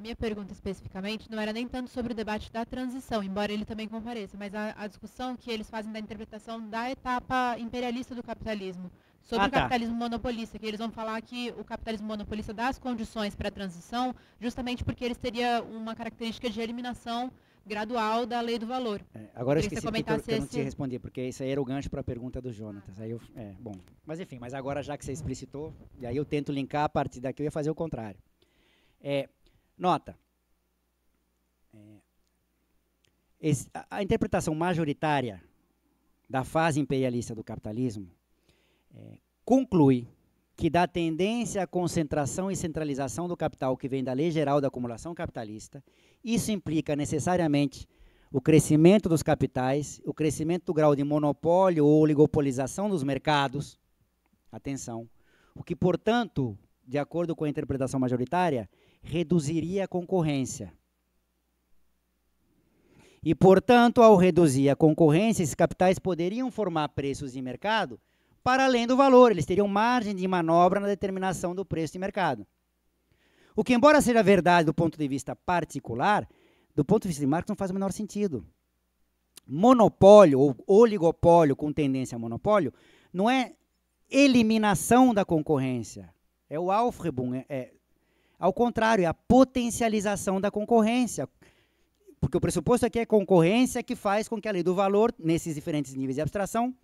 a minha pergunta especificamente não era nem tanto sobre o debate da transição, embora ele também compareça, mas a, a discussão que eles fazem da interpretação da etapa imperialista do capitalismo, sobre ah, o tá. capitalismo monopolista, que eles vão falar que o capitalismo monopolista dá as condições para a transição, justamente porque eles teria uma característica de eliminação gradual da lei do valor. É, agora eu esqueci que, que, eu, que eu não te respondi, porque isso aí era o gancho para a pergunta do Jonatas. Ah. Aí eu, é, bom, mas enfim, mas agora já que você explicitou, e aí eu tento linkar a partir daqui, eu ia fazer o contrário. É, Nota. É, esse, a, a, interpretação majoritária da fase imperialista do capitalismo é, conclui que da tendência à concentração e centralização do capital que vem da lei geral da acumulação capitalista, isso implica necessariamente o crescimento dos capitais, o crescimento do grau de monopólio ou oligopolização dos mercados, atenção, o que, portanto, de acordo com a interpretação majoritária, reduziria a concorrência. E, portanto, ao reduzir a concorrência, esses capitais poderiam formar preços de mercado para além do valor, eles teriam margem de manobra na determinação do preço de mercado. O que, embora seja verdade do ponto de vista particular, do ponto de vista de Marx não faz o menor sentido. Monopólio ou oligopólio com tendência a monopólio não é eliminação da concorrência. É o Aufhebung, é, é ao contrário, é a potencialização da concorrência. Porque o pressuposto aqui é concorrência que faz com que a lei do valor, nesses diferentes níveis de abstração,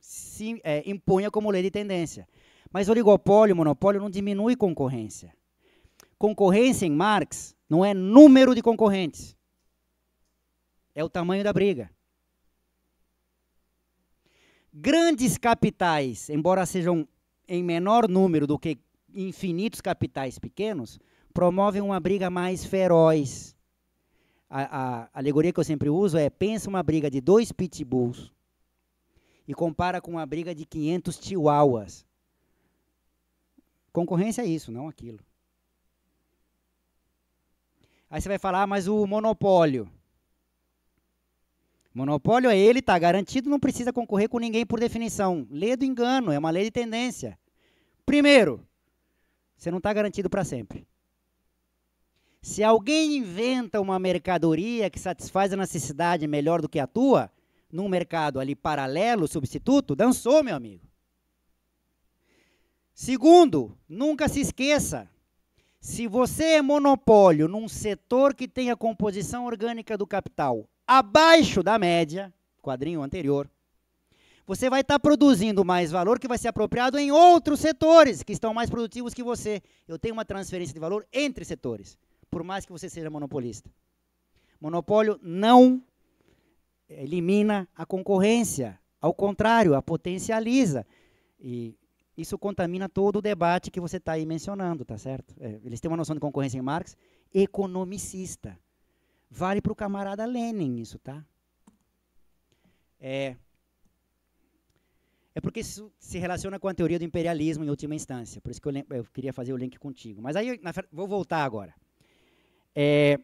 se é, imponha como lei de tendência. Mas oligopólio, monopólio não diminui concorrência. Concorrência em Marx não é número de concorrentes, é o tamanho da briga. Grandes capitais, embora sejam em menor número do que infinitos capitais pequenos promovem uma briga mais feroz. A, a, alegoria que eu sempre uso é: pensa uma briga de dois pitbulls e compara com uma briga de 500 chihuahuas. Concorrência é isso, não aquilo. Aí você vai falar, ah, mas o monopólio. Monopólio é ele, está garantido, não precisa concorrer com ninguém por definição. Lei do engano, é uma lei de tendência. Primeiro, você não está garantido para sempre. Se alguém inventa uma mercadoria que satisfaz a necessidade melhor do que a tua, num mercado ali paralelo, substituto, dançou, meu amigo. Segundo, nunca se esqueça. Se você é monopólio num setor que tem a composição orgânica do capital abaixo da média, quadrinho anterior, você vai estar tá produzindo mais valor que vai ser apropriado em outros setores que estão mais produtivos que você. Eu tenho uma transferência de valor entre setores, por mais que você seja monopolista. Monopólio não eh, elimina a concorrência, ao contrário, a potencializa. E isso contamina todo o debate que você está aí mencionando, tá certo? É, eles têm uma noção de concorrência em Marx economicista. Vale para o camarada Lenin isso, tá? É, é porque isso se relaciona com a teoria do imperialismo em última instância. Por isso que eu, eu queria fazer o link contigo. Mas aí, na, vou voltar agora. É,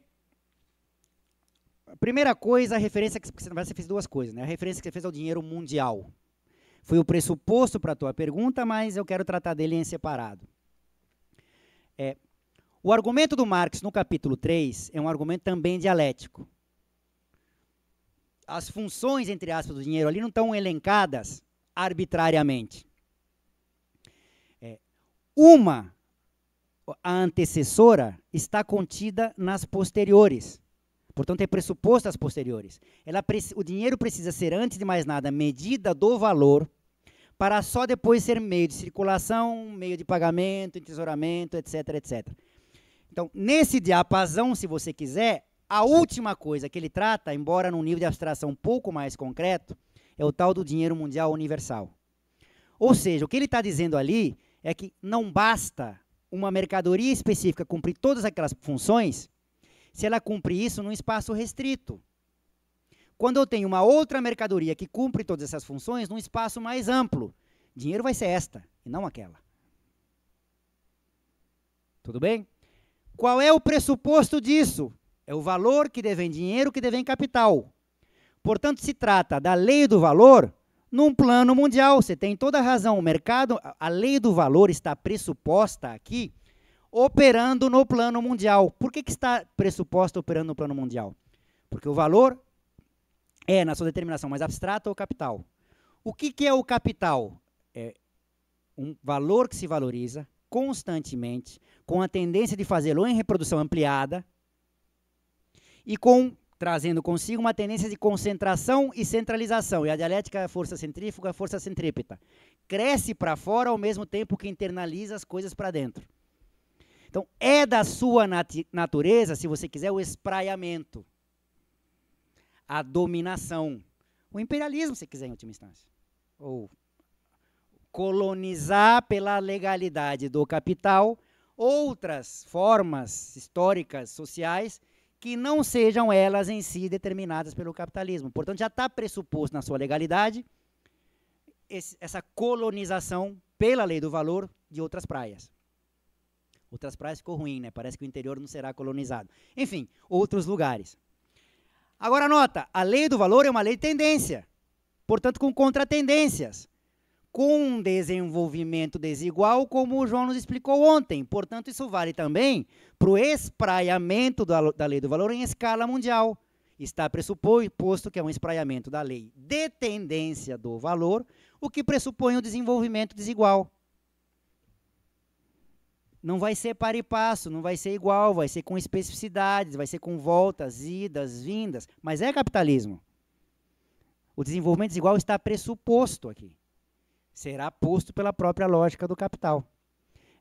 a primeira coisa, a referência que você, você fez duas coisas, né? A referência que você fez ao dinheiro mundial. Foi o pressuposto para a tua pergunta, mas eu quero tratar dele em separado. É, o argumento do Marx no capítulo 3 é um argumento também dialético. As funções, entre aspas, do dinheiro ali não estão elencadas arbitrariamente. É, uma, a antecessora, está contida nas posteriores. Portanto, é pressuposto as posteriores. Ela, o dinheiro precisa ser, antes de mais nada, medida do valor, para só depois ser meio de circulação, meio de pagamento, entesouramento, etc, etc. Então, nesse diapasão, se você quiser, a última coisa que ele trata, embora num nível de abstração um pouco mais concreto, é o tal do dinheiro mundial universal. Ou seja, o que ele está dizendo ali é que não basta uma mercadoria específica cumprir todas aquelas funções se ela cumpre isso num espaço restrito. Quando eu tenho uma outra mercadoria que cumpre todas essas funções num espaço mais amplo, dinheiro vai ser esta e não aquela. Tudo bem? Qual é o pressuposto disso? É o valor que devem dinheiro que devem capital. Portanto, se trata da lei do valor num plano mundial. Você tem toda a razão. O mercado, a lei do valor está pressuposta aqui operando no plano mundial. Por que, que está pressuposta operando no plano mundial? Porque o valor é, na sua determinação mais abstrata, o capital. O que, que é o capital? É um valor que se valoriza constantemente, com a tendência de fazê-lo em reprodução ampliada e com trazendo consigo uma tendência de concentração e centralização. E a dialética é força centrífuga, força centrípeta. Cresce para fora ao mesmo tempo que internaliza as coisas para dentro. Então, é da sua nat natureza, se você quiser, o espraiamento, a dominação, o imperialismo, se quiser, em última instância. Ou colonizar pela legalidade do capital outras formas históricas, sociais, que não sejam elas em si determinadas pelo capitalismo. Portanto, já está pressuposto na sua legalidade esse, essa colonização pela lei do valor de outras praias. Outras praias ficou ruim, né? Parece que o interior não será colonizado. Enfim, outros lugares. Agora, nota: a lei do valor é uma lei de tendência, portanto, com contratendências com um desenvolvimento desigual, como o João nos explicou ontem. Portanto, isso vale também para o espraiamento da, lei do valor em escala mundial. Está pressuposto que é um espraiamento da lei de tendência do valor, o que pressupõe o um desenvolvimento desigual. Não vai ser par e passo, não vai ser igual, vai ser com especificidades, vai ser com voltas, idas, vindas, mas é capitalismo. O desenvolvimento desigual está pressuposto aqui será posto pela própria lógica do capital.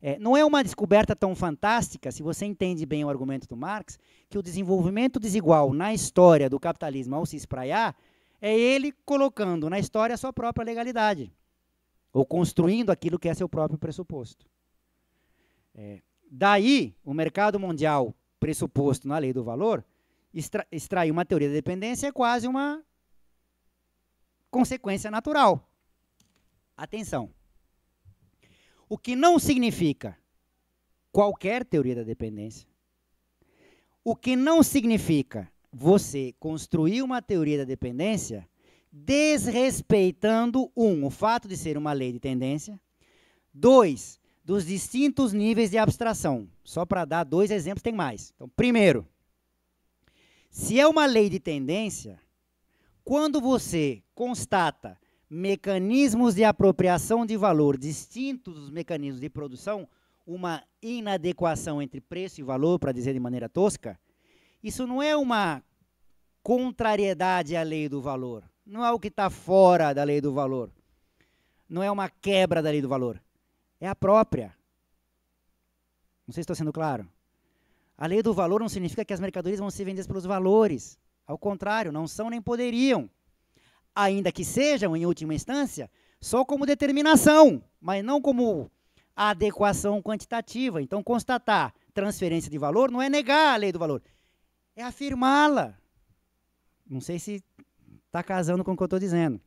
É, não é uma descoberta tão fantástica, se você entende bem o argumento do Marx, que o desenvolvimento desigual na história do capitalismo ao se espraiar é ele colocando na história a sua própria legalidade, ou construindo aquilo que é seu próprio pressuposto. É, daí, o mercado mundial pressuposto na lei do valor, extra, extrair uma teoria da dependência é quase uma consequência natural. Atenção. O que não significa qualquer teoria da dependência. O que não significa você construir uma teoria da dependência desrespeitando, um, o fato de ser uma lei de tendência, dois, dos distintos níveis de abstração. Só para dar dois exemplos, tem mais. Então, primeiro, se é uma lei de tendência, quando você constata mecanismos de apropriação de valor distintos dos mecanismos de produção, uma inadequação entre preço e valor, para dizer de maneira tosca, isso não é uma contrariedade à lei do valor. Não é o que está fora da lei do valor. Não é uma quebra da lei do valor. É a própria. Não sei se estou sendo claro. A lei do valor não significa que as mercadorias vão ser vendidas pelos valores. Ao contrário, não são nem poderiam ainda que sejam, em última instância, só como determinação, mas não como adequação quantitativa. Então, constatar transferência de valor não é negar a lei do valor, é afirmá-la. Não sei se está casando com o que eu estou dizendo.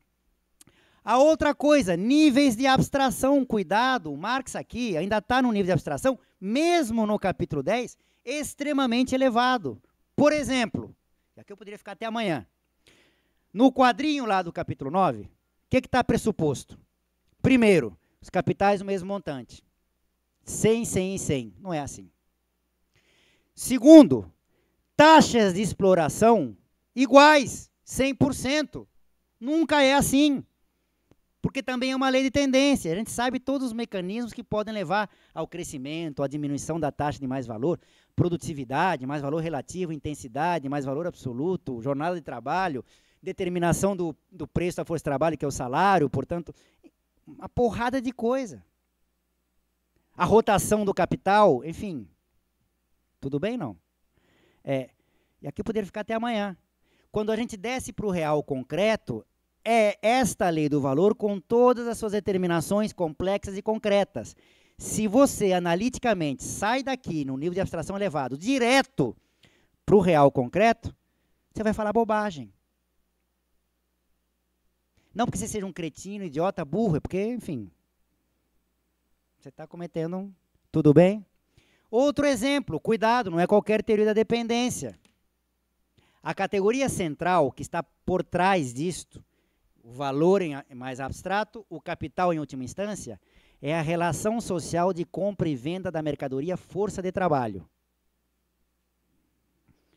A outra coisa, níveis de abstração, cuidado, Marx aqui ainda está num nível de abstração, mesmo no capítulo 10, extremamente elevado. Por exemplo, aqui eu poderia ficar até amanhã, no quadrinho lá do capítulo 9, o que está pressuposto? Primeiro, os capitais no mesmo montante. 100, 100 e 100. Não é assim. Segundo, taxas de exploração iguais, 100%. Nunca é assim. Porque também é uma lei de tendência. A gente sabe todos os mecanismos que podem levar ao crescimento, à diminuição da taxa de mais valor, produtividade, mais valor relativo, intensidade, mais valor absoluto, jornada de trabalho, determinação do, do preço da força de trabalho, que é o salário, portanto, uma porrada de coisa. A rotação do capital, enfim. Tudo bem, não? É, e aqui poderia ficar até amanhã. Quando a gente desce para o real concreto, é esta lei do valor com todas as suas determinações complexas e concretas. Se você analiticamente sai daqui no nível de abstração elevado direto para o real concreto, você vai falar bobagem. Não porque você seja um cretino, idiota, burro, é porque, enfim, você está cometendo um. Tudo bem? Outro exemplo, cuidado, não é qualquer teoria da dependência. A categoria central que está por trás disto, o valor em, mais abstrato, o capital em última instância, é a relação social de compra e venda da mercadoria força de trabalho.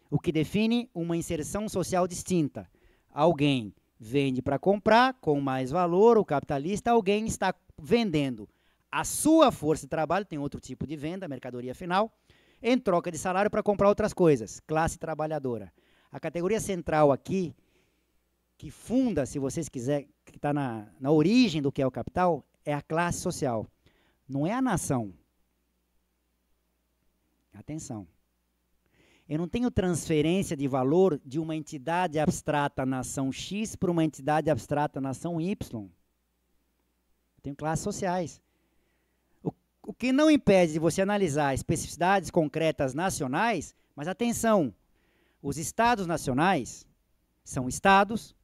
O que define uma inserção social distinta. Alguém vende para comprar com mais valor, o capitalista, alguém está vendendo a sua força de trabalho, tem outro tipo de venda, mercadoria final, em troca de salário para comprar outras coisas, classe trabalhadora. A categoria central aqui, que funda, se vocês quiserem, que está na, na origem do que é o capital, é a classe social. Não é a nação. Atenção. Eu não tenho transferência de valor de uma entidade abstrata nação X para uma entidade abstrata nação Y. Eu tenho classes sociais. O, o que não impede de você analisar especificidades concretas nacionais, mas atenção, os estados nacionais são estados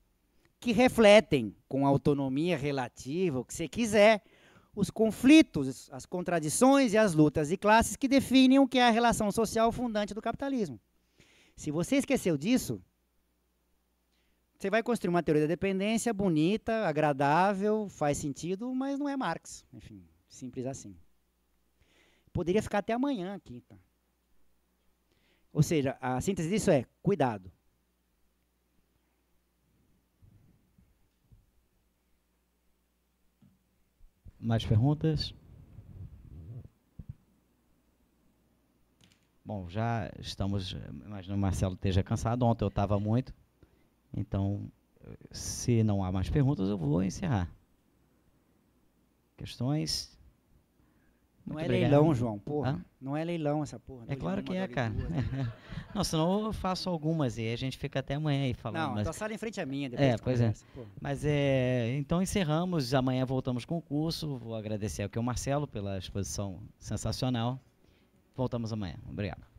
que refletem, com autonomia relativa, o que você quiser, os conflitos, as contradições e as lutas de classes que definem o que é a relação social fundante do capitalismo. Se você esqueceu disso, você vai construir uma teoria da dependência bonita, agradável, faz sentido, mas não é Marx. Enfim, simples assim. Poderia ficar até amanhã aqui. Tá? Ou seja, a síntese disso é cuidado. Mais perguntas? Bom, já estamos. Imagino o Marcelo esteja cansado. Ontem eu estava muito. Então, se não há mais perguntas, eu vou encerrar. Questões? Não Muito é obrigado. leilão, João, porra. Hã? Não é leilão essa porra. É claro que é, cara. Né? não, senão eu faço algumas e a gente fica até amanhã aí falando. Não, mas... a então sala em frente é minha. Depois é, pois é. conversa, é. Porra. Mas é, então encerramos, amanhã voltamos com o curso. Vou agradecer aqui ao Marcelo pela exposição sensacional. Voltamos amanhã. Obrigado.